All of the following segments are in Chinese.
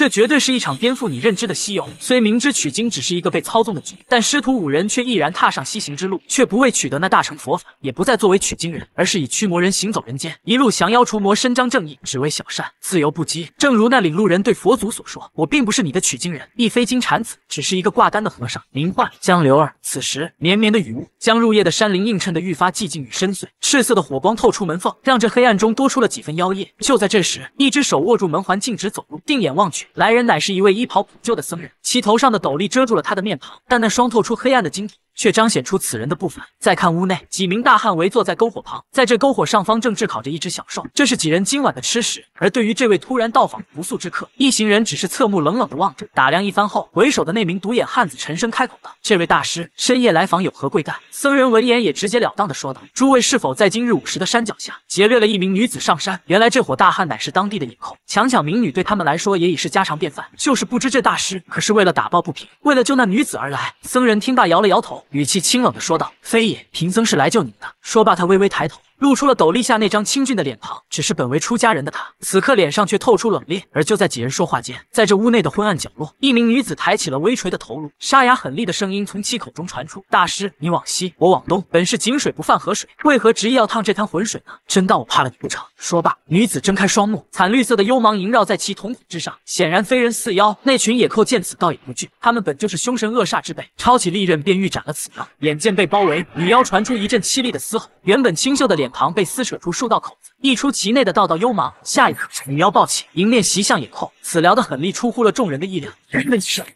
这绝对是一场颠覆你认知的西游。虽明知取经只是一个被操纵的局，但师徒五人却毅然踏上西行之路，却不为取得那大成佛法，也不再作为取经人，而是以驱魔人行走人间，一路降妖除魔，伸张正义，只为小善，自由不羁。正如那领路人对佛祖所说：“我并不是你的取经人，亦非金蝉子，只是一个挂单的和尚，名唤江流儿。”此时，绵绵的雨雾将入夜的山林映衬得愈发寂静与深邃，赤色的火光透出门缝，让这黑暗中多出了几分妖孽。就在这时，一只手握住门环，径直走入。定眼望去。来人乃是一位衣袍破旧的僧人，其头上的斗笠遮住了他的面庞，但那双透出黑暗的晶体。却彰显出此人的不凡。再看屋内，几名大汉围坐在篝火旁，在这篝火上方正炙烤着一只小兽，这是几人今晚的吃食。而对于这位突然到访的不速之客，一行人只是侧目冷冷的望着，打量一番后，为首的那名独眼汉子沉声开口道：“这位大师，深夜来访有何贵干？”僧人闻言也直截了当的说道：“诸位是否在今日午时的山脚下劫掠了一名女子上山？”原来这伙大汉乃是当地的影寇，强抢民女对他们来说也已是家常便饭，就是不知这大师可是为了打抱不平，为了救那女子而来。僧人听罢摇了摇头。语气清冷的说道：“非也，贫僧是来救你们的。”说罢，他微微抬头。露出了斗笠下那张清俊的脸庞，只是本为出家人的他，此刻脸上却透出冷冽。而就在几人说话间，在这屋内的昏暗角落，一名女子抬起了微垂的头颅，沙哑狠厉的声音从其口中传出：“大师，你往西，我往东，本是井水不犯河水，为何执意要趟这滩浑水呢？真当我怕了你不成？”说罢，女子睁开双目，惨绿色的幽芒萦绕在其瞳孔之上，显然非人似妖。那群野寇见此，倒也不惧，他们本就是凶神恶煞之辈，抄起利刃便欲斩了此妖。眼见被包围，女妖传出一阵凄厉的嘶吼，原本清秀的脸。旁被撕扯出数道口子。溢出其内的道道幽芒，下一刻女妖暴起，迎面袭向野寇。此疗的狠力出乎了众人的意料。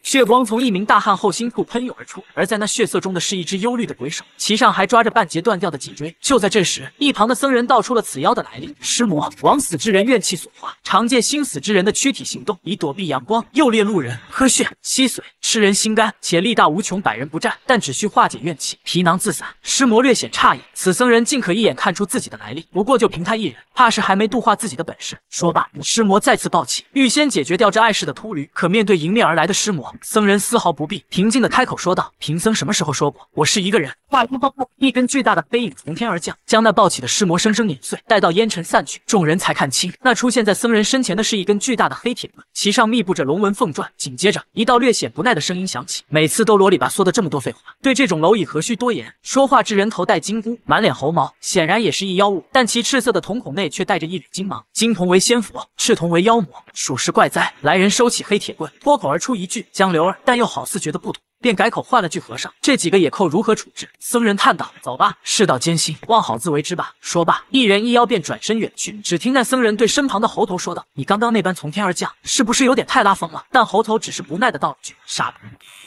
血光从一名大汉后心处喷涌而出，而在那血色中的是一只忧虑的鬼手，其上还抓着半截断掉的脊椎。就在这时，一旁的僧人道出了此妖的来历：尸魔，枉死之人怨气所化，常借心死之人的躯体行动，以躲避阳光，诱猎路人，喝血吸髓，吃人心肝，且力大无穷，百人不战。但只需化解怨气，皮囊自散。尸魔略显诧异，此僧人竟可一眼看出自己的来历。不过就凭他一人。怕是还没度化自己的本事。说罢，尸魔再次暴起，欲先解决掉这碍事的秃驴。可面对迎面而来的尸魔，僧人丝毫不避，平静的开口说道：“贫僧什么时候说过我是一个人？”话音刚落，一根巨大的黑影从天而降，将那暴起的尸魔生生碾碎。待到烟尘散去，众人才看清，那出现在僧人身前的是一根巨大的黑铁棍，其上密布着龙纹凤篆。紧接着，一道略显不耐的声音响起：“每次都啰里吧嗦的这么多废话，对这种蝼蚁何须多言？”说话之人头戴金箍，满脸猴毛，显然也是一妖物，但其赤色的瞳孔。孔内却带着一缕金芒，金瞳为仙佛，赤瞳为妖魔，属实怪哉。来人收起黑铁棍，脱口而出一句：“江流儿”，但又好似觉得不妥。便改口换了句，和尚这几个野寇如何处置？僧人叹道：“走吧，世道艰辛，望好自为之吧。”说罢，一人一妖便转身远去。只听那僧人对身旁的猴头说道：“你刚刚那般从天而降，是不是有点太拉风了？”但猴头只是不耐的道了句：“傻子。”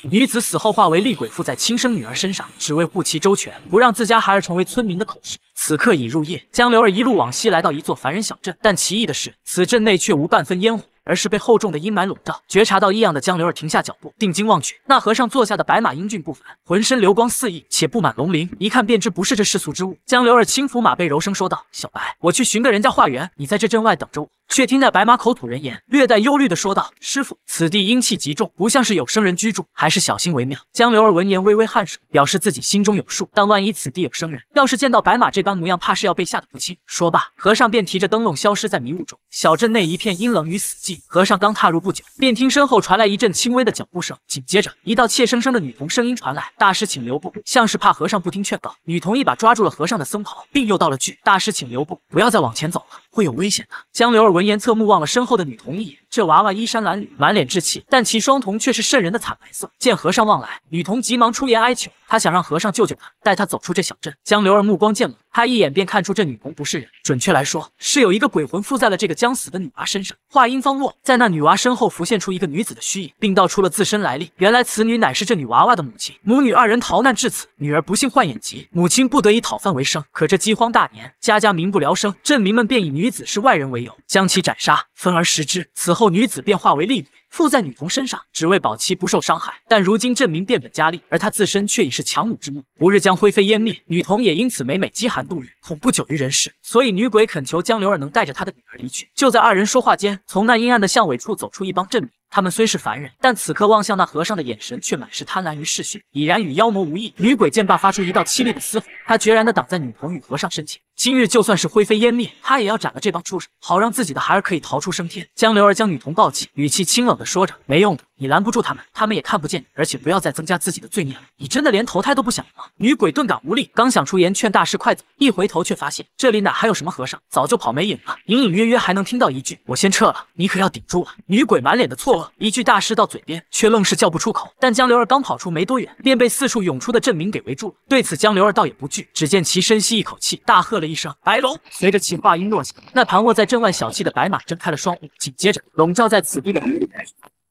女子死后化为厉鬼附在亲生女儿身上，只为护其周全，不让自家孩儿成为村民的口实。此刻已入夜，江流儿一路往西，来到一座凡人小镇，但奇异的是，此镇内却无半分烟火。而是被厚重的阴霾笼罩。觉察到异样的江流儿停下脚步，定睛望去，那和尚坐下的白马英俊不凡，浑身流光四溢，且布满龙鳞，一看便知不是这世俗之物。江流儿轻抚马背，柔声说道：“小白，我去寻个人家化缘，你在这镇外等着我。”却听那白马口吐人言，略带忧虑的说道：“师傅，此地阴气极重，不像是有生人居住，还是小心为妙。”江流儿闻言微微颔首，表示自己心中有数。但万一此地有生人，要是见到白马这般模样，怕是要被吓得不轻。说罢，和尚便提着灯笼消失在迷雾中。小镇内一片阴冷与死寂。和尚刚踏入不久，便听身后传来一阵轻微的脚步声，紧接着一道怯生生的女童声音传来：“大师，请留步！”像是怕和尚不听劝告，女童一把抓住了和尚的僧袍，并又道了句：“大师，请留步，不要再往前走了。”会有危险的。江流儿闻言侧目望了身后的女童一眼，这娃娃衣衫褴褛，满脸稚气，但其双瞳却是瘆人的惨白色。见和尚望来，女童急忙出言哀求，她想让和尚救救她，带她走出这小镇。江流儿目光渐冷，他一眼便看出这女童不是人，准确来说是有一个鬼魂附在了这个将死的女娃身上。话音方落，在那女娃身后浮现出一个女子的虚影，并道出了自身来历。原来此女乃是这女娃娃的母亲，母女二人逃难至此，女儿不幸患眼疾，母亲不得已讨饭为生。可这饥荒大年，家家民不聊生，镇民们便以女女子是外人为由，将其斩杀，分而食之。此后女子便化为厉女，附在女童身上，只为保其不受伤害。但如今镇民变本加厉，而她自身却已是强弩之末，不日将灰飞烟灭。女童也因此每每饥寒度日，恐不久于人世。所以女鬼恳求江流儿能带着她的女儿离去。就在二人说话间，从那阴暗的巷尾处走出一帮镇民。他们虽是凡人，但此刻望向那和尚的眼神却满是贪婪与嗜血，已然与妖魔无异。女鬼见罢，发出一道凄厉的嘶吼，她决然地挡在女童与和尚身前，今日就算是灰飞烟灭，她也要斩了这帮畜生，好让自己的孩儿可以逃出升天。江流儿将女童抱起，语气清冷地说着：“没用的。”你拦不住他们，他们也看不见你，而且不要再增加自己的罪孽了。你真的连投胎都不想吗？女鬼顿感无力，刚想出言劝大师快走，一回头却发现这里哪还有什么和尚，早就跑没影了。隐隐约约还能听到一句“我先撤了，你可要顶住了”。女鬼满脸的错愕，一句大师到嘴边，却愣是叫不出口。但江流儿刚跑出没多远，便被四处涌出的镇民给围住了。对此，江流儿倒也不惧，只见其深吸一口气，大喝了一声“白龙”。随着其话音落下，那盘卧在镇外小憩的白马睁开了双目，紧接着笼罩在此地的。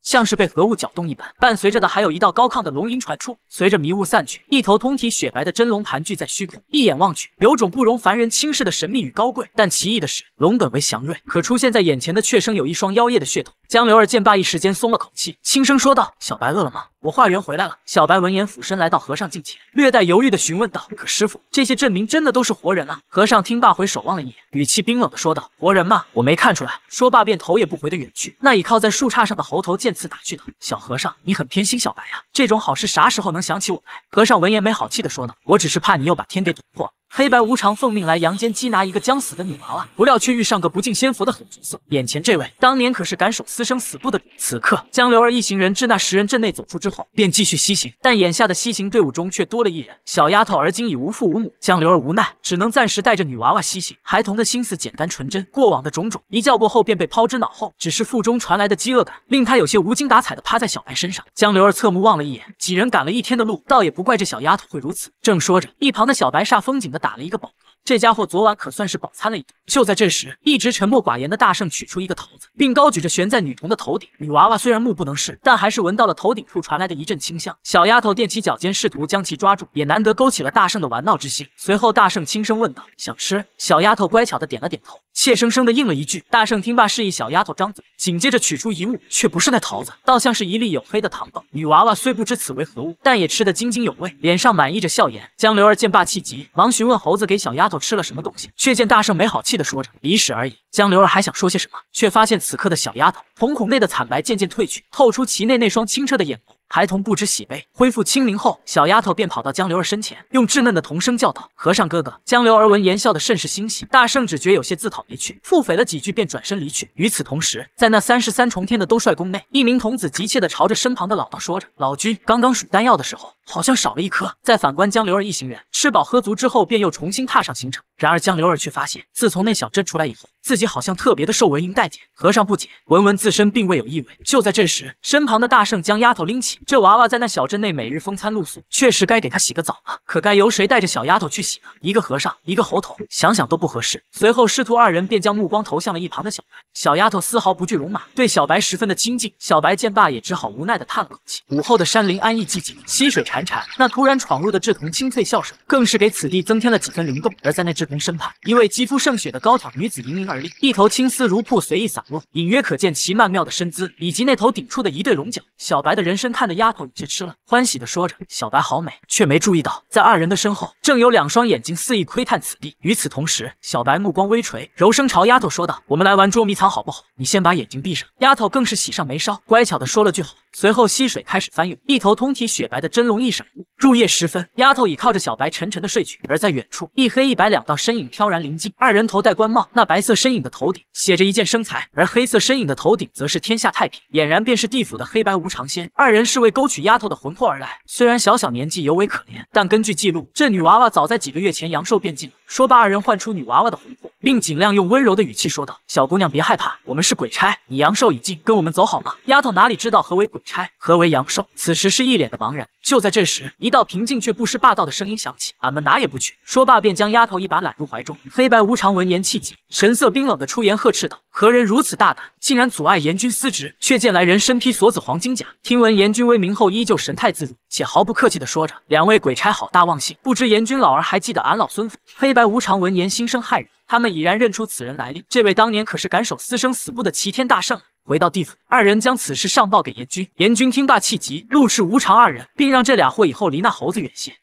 像是被何物搅动一般，伴随着的还有一道高亢的龙吟传出。随着迷雾散去，一头通体雪白的真龙盘踞在虚空，一眼望去，有种不容凡人轻视的神秘与高贵。但奇异的是，龙本为祥瑞，可出现在眼前的却生有一双妖艳的血统。江流儿见罢，一时间松了口气，轻声说道：“小白饿了吗？我化缘回来了。”小白闻言，俯身来到和尚近前，略带犹豫的询问道：“可师傅，这些镇民真的都是活人啊？”和尚听罢，回首望了一眼，语气冰冷的说道：“活人吗？我没看出来。”说罢，便头也不回的远去。那倚靠在树杈上的猴头见此，打趣道：“小和尚，你很偏心小白呀？这种好事啥时候能想起我来？”和尚闻言，没好气的说道：“我只是怕你又把天给捅破。”黑白无常奉命来阳间缉拿一个将死的女娃娃，不料却遇上个不敬仙佛的狠角色。眼前这位当年可是敢守私生死簿的主。此刻江流儿一行人至那十人阵内走出之后，便继续西行。但眼下的西行队伍中却多了一人，小丫头而今已无父无母，江流儿无奈，只能暂时带着女娃娃西行。孩童的心思简单纯真，过往的种种一觉过后便被抛之脑后。只是腹中传来的饥饿感，令他有些无精打采的趴在小白身上。江流儿侧目望了一眼，几人赶了一天的路，倒也不怪这小丫头会如此。正说着，一旁的小白煞风景的。打了一个饱嗝。这家伙昨晚可算是饱餐了一顿。就在这时，一直沉默寡言的大圣取出一个桃子，并高举着悬在女童的头顶。女娃娃虽然目不能视，但还是闻到了头顶处传来的一阵清香。小丫头踮起脚尖，试图将其抓住，也难得勾起了大圣的玩闹之心。随后，大圣轻声问道：“想吃？”小丫头乖巧的点了点头，怯生生的应了一句。大圣听罢，示意小丫头张嘴，紧接着取出一物，却不是那桃子，倒像是一粒黝黑的糖棒。女娃娃虽不知此为何物，但也吃得津津有味，脸上满溢着笑颜。江流儿见罢气急，忙询问猴子给小丫头。吃了什么东西？却见大圣没好气的说着：“鼻屎而已。”江流儿还想说些什么，却发现此刻的小丫头瞳孔内的惨白渐渐褪去，透出其内那双清澈的眼眸。孩童不知喜悲，恢复清明后，小丫头便跑到江流儿身前，用稚嫩的童声叫道：“和尚哥哥。”江流儿闻言笑得甚是欣喜。大圣只觉有些自讨没趣，腹诽了几句，便转身离去。与此同时，在那三十三重天的兜率宫内，一名童子急切地朝着身旁的老道说着：“老君，刚刚数丹药的时候，好像少了一颗。”再反观江流儿一行人吃饱喝足之后，便又重新踏上行程。然而江流儿却发现，自从那小镇出来以后，自己好像特别的受文英待见。和尚不解，文文自身并未有异味。就在这时，身旁的大圣将丫头拎起。这娃娃在那小镇内每日风餐露宿，确实该给他洗个澡了。可该由谁带着小丫头去洗呢？一个和尚，一个猴头，想想都不合适。随后，师徒二人便将目光投向了一旁的小白小丫头，丝毫不惧龙马，对小白十分的亲近。小白见罢，也只好无奈的叹了口气。午后的山林安逸寂静，溪水潺潺，那突然闯入的稚童清脆笑声，更是给此地增添了几分灵动。而在那稚童身旁，一位肌肤胜雪的高挑女子盈盈而立，一头青丝如瀑随意散落，隐约可见其曼妙的身姿以及那头顶处的一对龙角。小白的人身看。的丫头有些吃了欢喜的说着：“小白好美。”却没注意到，在二人的身后，正有两双眼睛肆意窥探此地。与此同时，小白目光微垂，柔声朝丫头说道：“我们来玩捉迷藏好不好？你先把眼睛闭上。”丫头更是喜上眉梢，乖巧的说了句好。随后，溪水开始翻涌，一头通体雪白的真龙一闪。入夜时分，丫头已靠着小白沉沉的睡去。而在远处，一黑一白两道身影飘然临近，二人头戴官帽，那白色身影的头顶写着一件生财，而黑色身影的头顶则是天下太平，俨然便是地府的黑白无常仙。二人是为勾取丫头的魂魄而来。虽然小小年纪尤为可怜，但根据记录，这女娃娃早在几个月前阳寿便尽了。说罢，二人唤出女娃娃的魂魄，并尽量用温柔的语气说道：“小姑娘，别害怕，我们是鬼差，你阳寿已尽，跟我们走好吗？”丫头哪里知道何为鬼差，何为阳寿，此时是一脸的茫然。就在这时，一道平静却不失霸道的声音响起：“俺们哪也不去。”说罢，便将丫头一把揽入怀中。黑白无常闻言气急，神色冰冷的出言呵斥道：“何人如此大胆，竟然阻碍阎君司职？”却见来人身披锁子黄金甲，听闻阎君威名后，依旧神态自如，且毫不客气的说着：“两位鬼差，好大忘性，不知阎君老儿还记得俺老孙否？”黑。白无常闻言，心生骇然，他们已然认出此人来历，这位当年可是敢守私生死簿的齐天大圣。回到地府，二人将此事上报给阎君，阎君听罢气急，怒斥无常二人，并让这俩货以后离那猴子远些。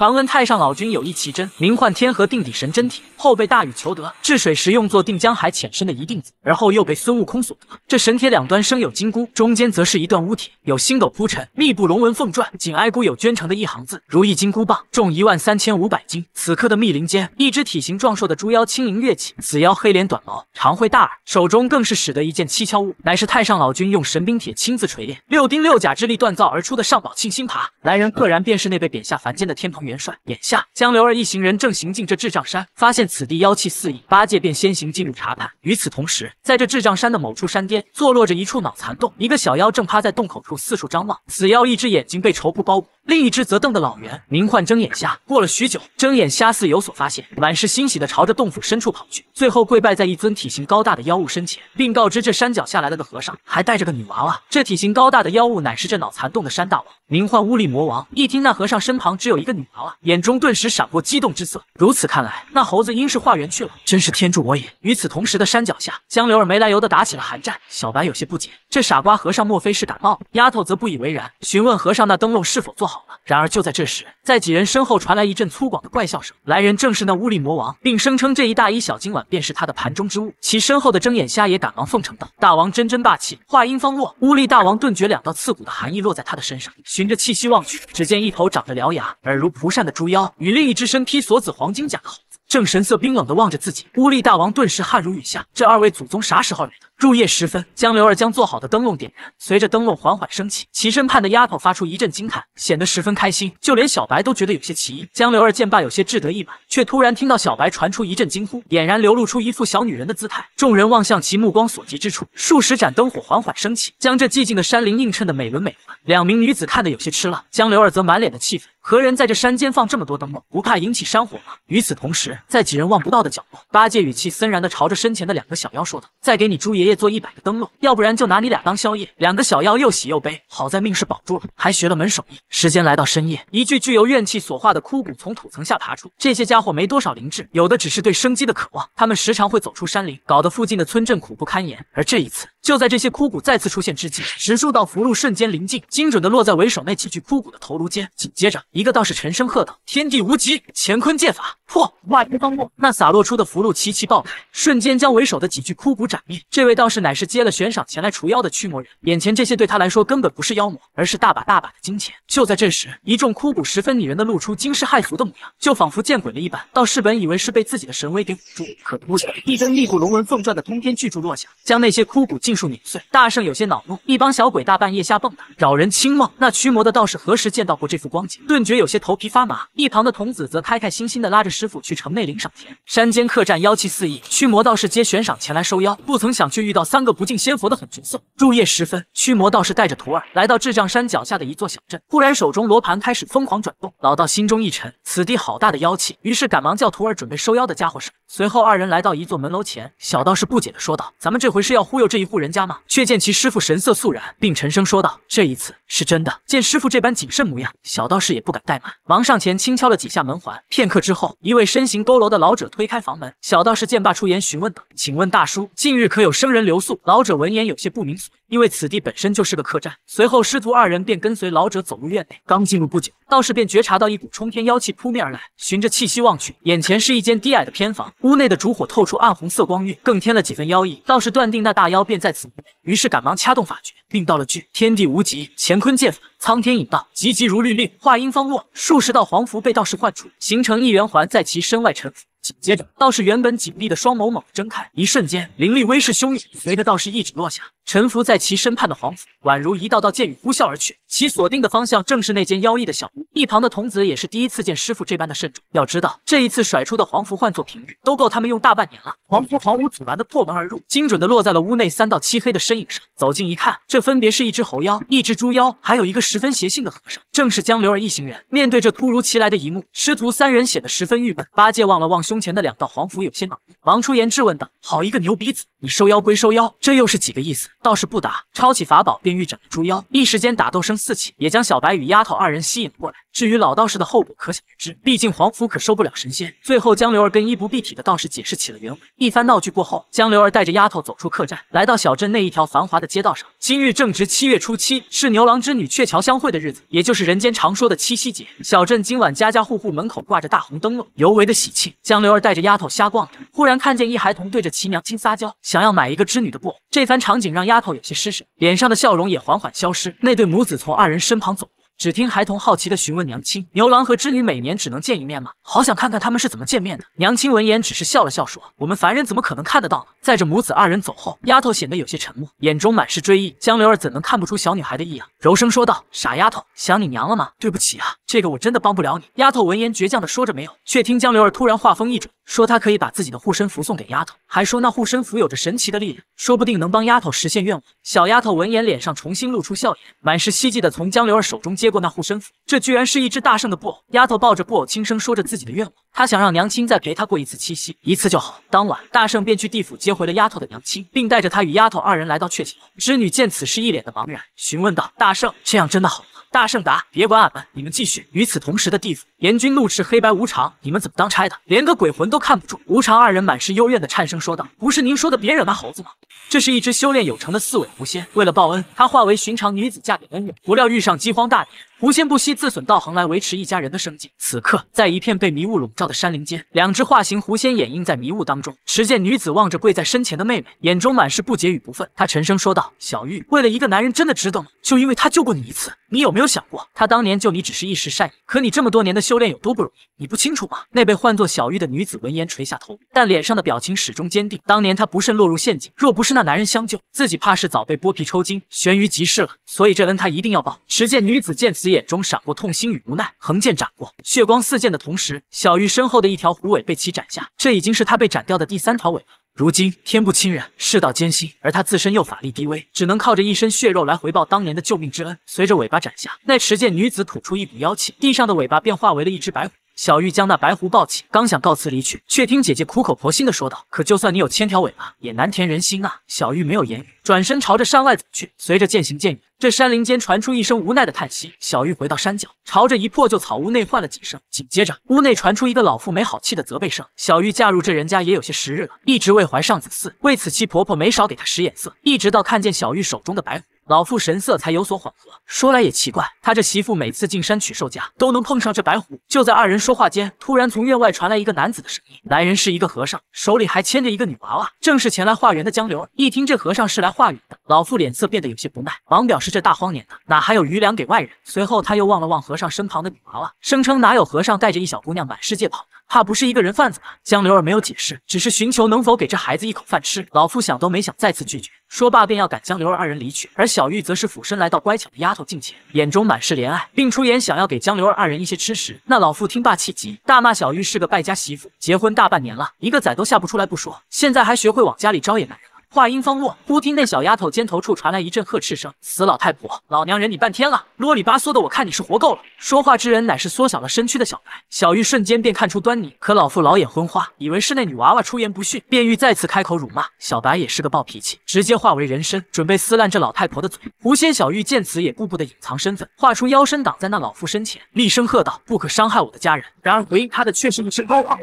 传闻太上老君有一奇针，名唤天河定底神针铁，后被大禹求得，治水时用作定江海浅深的一定子，而后又被孙悟空所得。这神铁两端生有金箍，中间则是一段乌铁，有星斗铺陈，密布龙纹凤篆，紧挨箍有镌成的一行字：如意金箍棒，重一万三千五百斤。此刻的密林间，一只体型壮硕的猪妖轻盈跃起，此妖黑脸短毛，长喙大耳，手中更是使得一件蹊跷物，乃是太上老君用神兵铁亲自锤炼，六丁六甲之力锻造而出的上宝庆星耙。来人赫然便是那被贬下凡间的天蓬元。元帅，眼下江流儿一行人正行进这智障山，发现此地妖气四溢，八戒便先行进入查看。与此同时，在这智障山的某处山巅，坐落着一处脑残洞，一个小妖正趴在洞口处四处张望。此妖一只眼睛被绸布包裹。另一只则瞪得老圆，名唤睁眼瞎。过了许久，睁眼瞎似有所发现，满是欣喜的朝着洞府深处跑去，最后跪拜在一尊体型高大的妖物身前，并告知这山脚下来了个和尚，还带着个女娃娃。这体型高大的妖物乃是这脑残洞的山大王，名唤乌力魔王。一听那和尚身旁只有一个女娃娃，眼中顿时闪过激动之色。如此看来，那猴子应是化缘去了，真是天助我也。与此同时的山脚下，江流儿没来由的打起了寒战。小白有些不解，这傻瓜和尚莫非是感冒？丫头则不以为然，询问和尚那灯笼是否做好。然而就在这时，在几人身后传来一阵粗犷的怪笑声，来人正是那巫力魔王，并声称这一大一小今晚便是他的盘中之物。其身后的睁眼瞎也赶忙奉承道：“大王真真霸气！”话音方落，巫力大王顿觉两道刺骨的寒意落在他的身上，循着气息望去，只见一头长着獠牙、耳如蒲扇的猪妖与另一只身披锁子黄金甲的猴子，正神色冰冷的望着自己。巫力大王顿时汗如雨下，这二位祖宗啥时候来的？入夜时分，江流儿将做好的灯笼点燃，随着灯笼缓缓升起，其身畔的丫头发出一阵惊叹，显得十分开心，就连小白都觉得有些奇异。江流儿见罢，有些志得意满，却突然听到小白传出一阵惊呼，俨然流露出一副小女人的姿态。众人望向其目光所及之处，数十盏灯火缓缓升起，将这寂静的山林映衬的美轮美奂。两名女子看得有些吃了，江流儿则满脸的气愤。何人在这山间放这么多灯笼？不怕引起山火吗？与此同时，在几人望不到的角落，八戒语气森然的朝着身前的两个小妖说道：“再给你猪爷爷做一百个灯笼，要不然就拿你俩当宵夜。”两个小妖又喜又悲，好在命是保住了，还学了门手艺。时间来到深夜，一具具由怨气所化的枯骨从土层下爬出。这些家伙没多少灵智，有的只是对生机的渴望。他们时常会走出山林，搞得附近的村镇苦不堪言。而这一次，就在这些枯骨再次出现之际，十数道符箓瞬间临近，精准的落在为首那几具枯骨的头颅间，紧接着。一个道士沉声喝道：“天地无极，乾坤剑法破！”外音方落，那洒落出的符箓齐齐爆开，瞬间将为首的几具枯骨斩灭。这位道士乃是接了悬赏前来除妖的驱魔人，眼前这些对他来说根本不是妖魔，而是大把大把的金钱。就在这时，一众枯骨十分拟人的露出惊世骇俗的模样，就仿佛见鬼了一般。道士本以为是被自己的神威给唬住，可突然一根密布龙纹凤转的通天巨柱落下，将那些枯骨尽数碾碎。大圣有些恼怒，一帮小鬼大半夜瞎蹦跶，扰人清梦。那驱魔的道士何时见到过这副光景？对。顿觉有些头皮发麻，一旁的童子则开开心心的拉着师傅去城内领赏钱。山间客栈妖气四溢，驱魔道士接悬赏前来收妖，不曾想却遇到三个不敬仙佛的狠角色。入夜时分，驱魔道士带着徒儿来到智障山脚下的一座小镇，忽然手中罗盘开始疯狂转动，老道心中一沉，此地好大的妖气，于是赶忙叫徒儿准备收妖的家伙什。随后二人来到一座门楼前，小道士不解的说道：“咱们这回是要忽悠这一户人家吗？”却见其师傅神色肃然，并沉声说道：“这一次是真的。”见师傅这般谨慎模样，小道士也不敢怠慢，忙上前轻敲了几下门环。片刻之后，一位身形佝偻的老者推开房门。小道士见罢出言询问道：“请问大叔，近日可有生人留宿？”老者闻言有些不明所以，因为此地本身就是个客栈。随后师徒二人便跟随老者走入院内，刚进入不久。道士便觉察到一股冲天妖气扑面而来，循着气息望去，眼前是一间低矮的偏房，屋内的烛火透出暗红色光晕，更添了几分妖异。道士断定那大妖便在此，于是赶忙掐动法诀，并道了句：“天地无极，乾坤剑法，苍天引道，急急如律令。”话音方落，数十道黄符被道士唤出，形成一圆环在其身外沉浮。紧接着，道士原本紧闭的双眸猛地睁开，一瞬间灵力威势汹涌。随着道士一指落下，沉浮在其身畔的皇符宛如一道道箭雨呼啸而去，其锁定的方向正是那间妖异的小屋。一旁的童子也是第一次见师傅这般的慎重，要知道这一次甩出的皇符换作平日都够他们用大半年了。皇符毫无阻拦的破门而入，精准的落在了屋内三道漆黑的身影上。走近一看，这分别是一只猴妖、一只猪妖，还有一个十分邪性的和尚，正是江流儿一行人。面对这突如其来的一幕，师徒三人显得十分郁闷。八戒望了望兄。前的两道黄符有些恼怒，忙出言质问道：“好一个牛鼻子！你收妖归收妖，这又是几个意思？”道士不答，抄起法宝便欲斩了猪妖，一时间打斗声四起，也将小白与丫头二人吸引了过来。至于老道士的后果，可想而知。毕竟皇甫可收不了神仙。最后，江流儿跟衣不蔽体的道士解释起了原委。一番闹剧过后，江流儿带着丫头走出客栈，来到小镇那一条繁华的街道上。今日正值七月初七，是牛郎织女鹊桥相会的日子，也就是人间常说的七夕节。小镇今晚家家户户门口挂着大红灯笼，尤为的喜庆。江流儿带着丫头瞎逛着，忽然看见一孩童对着其娘亲撒娇，想要买一个织女的布偶。这番场景让丫头有些失神，脸上的笑容也缓缓消失。那对母子从二人身旁走过。只听孩童好奇地询问娘亲：“牛郎和织女每年只能见一面吗？好想看看他们是怎么见面的。”娘亲闻言只是笑了笑，说：“我们凡人怎么可能看得到？”呢？”在这母子二人走后，丫头显得有些沉默，眼中满是追忆。江流儿怎能看不出小女孩的异样？柔声说道：“傻丫头，想你娘了吗？对不起啊，这个我真的帮不了你。”丫头闻言倔强地说着没有，却听江流儿突然话锋一转。说他可以把自己的护身符送给丫头，还说那护身符有着神奇的力量，说不定能帮丫头实现愿望。小丫头闻言，脸上重新露出笑颜，满是希冀的从江流儿手中接过那护身符。这居然是一只大圣的布偶。丫头抱着布偶，轻声说着自己的愿望。她想让娘亲再陪她过一次七夕，一次就好。当晚，大圣便去地府接回了丫头的娘亲，并带着她与丫头二人来到鹊桥。织女见此，是一脸的茫然，询问道：“大圣，这样真的好？”大圣答：“别管俺们，你们继续。”与此同时的地府，阎君怒斥黑白无常：“你们怎么当差的？连个鬼魂都看不住！”无常二人满是幽怨的颤声说道：“不是您说的，别惹那猴子吗？这是一只修炼有成的四尾狐仙，为了报恩，他化为寻常女子嫁给恩人，不料遇上饥荒大年。”狐仙不惜自损道行来维持一家人的生计。此刻，在一片被迷雾笼罩的山林间，两只化形狐仙掩映在迷雾当中。持剑女子望着跪在身前的妹妹，眼中满是不解与不忿。她沉声说道：“小玉，为了一个男人真的值得吗？就因为他救过你一次，你有没有想过，他当年救你只是一时善意？可你这么多年的修炼有多不容易，你不清楚吗？”那被唤作小玉的女子闻言垂下头，但脸上的表情始终坚定。当年她不慎落入陷阱，若不是那男人相救，自己怕是早被剥皮抽筋，悬于极市了。所以这恩她一定要报。持剑女子见此。眼中闪过痛心与无奈，横剑斩过，血光四溅的同时，小玉身后的一条虎尾被其斩下，这已经是他被斩掉的第三条尾巴。如今天不亲人，世道艰辛，而他自身又法力低微，只能靠着一身血肉来回报当年的救命之恩。随着尾巴斩下，那持剑女子吐出一股妖气，地上的尾巴便化为了一只白虎。小玉将那白狐抱起，刚想告辞离去，却听姐姐苦口婆心的说道：“可就算你有千条尾巴，也难填人心啊！”小玉没有言语，转身朝着山外走去。随着渐行渐远，这山林间传出一声无奈的叹息。小玉回到山脚，朝着一破旧草屋内唤了几声，紧接着屋内传出一个老妇没好气的责备声：“小玉嫁入这人家也有些时日了，一直未怀上子嗣，为此其婆婆没少给她使眼色，一直到看见小玉手中的白狐。”老妇神色才有所缓和，说来也奇怪，他这媳妇每次进山取兽家都能碰上这白狐。就在二人说话间，突然从院外传来一个男子的声音。来人是一个和尚，手里还牵着一个女娃娃，正是前来化缘的江流儿。一听这和尚是来化缘的，老妇脸色变得有些不耐，忙表示这大荒年的哪还有余粮给外人。随后他又望了望和尚身旁的女娃娃，声称哪有和尚带着一小姑娘满世界跑的。怕不是一个人贩子吧？江流儿没有解释，只是寻求能否给这孩子一口饭吃。老妇想都没想，再次拒绝。说罢便要赶江流儿二人离去，而小玉则是俯身来到乖巧的丫头近前，眼中满是怜爱，并出言想要给江流儿二人一些吃食。那老妇听罢气急，大骂小玉是个败家媳妇，结婚大半年了，一个崽都下不出来不说，现在还学会往家里招野男人。话音方落，忽听那小丫头肩头处传来一阵呵斥声：“死老太婆，老娘忍你半天了，啰里吧嗦的，我看你是活够了。”说话之人乃是缩小了身躯的小白。小玉瞬间便看出端倪，可老妇老眼昏花，以为是那女娃娃出言不逊，便欲再次开口辱骂。小白也是个暴脾气，直接化为人身，准备撕烂这老太婆的嘴。狐仙小玉见此，也顾不得隐藏身份，化出腰身挡在那老妇身前，厉声喝道：“不可伤害我的家人！”然而回应她的却是一声高喊。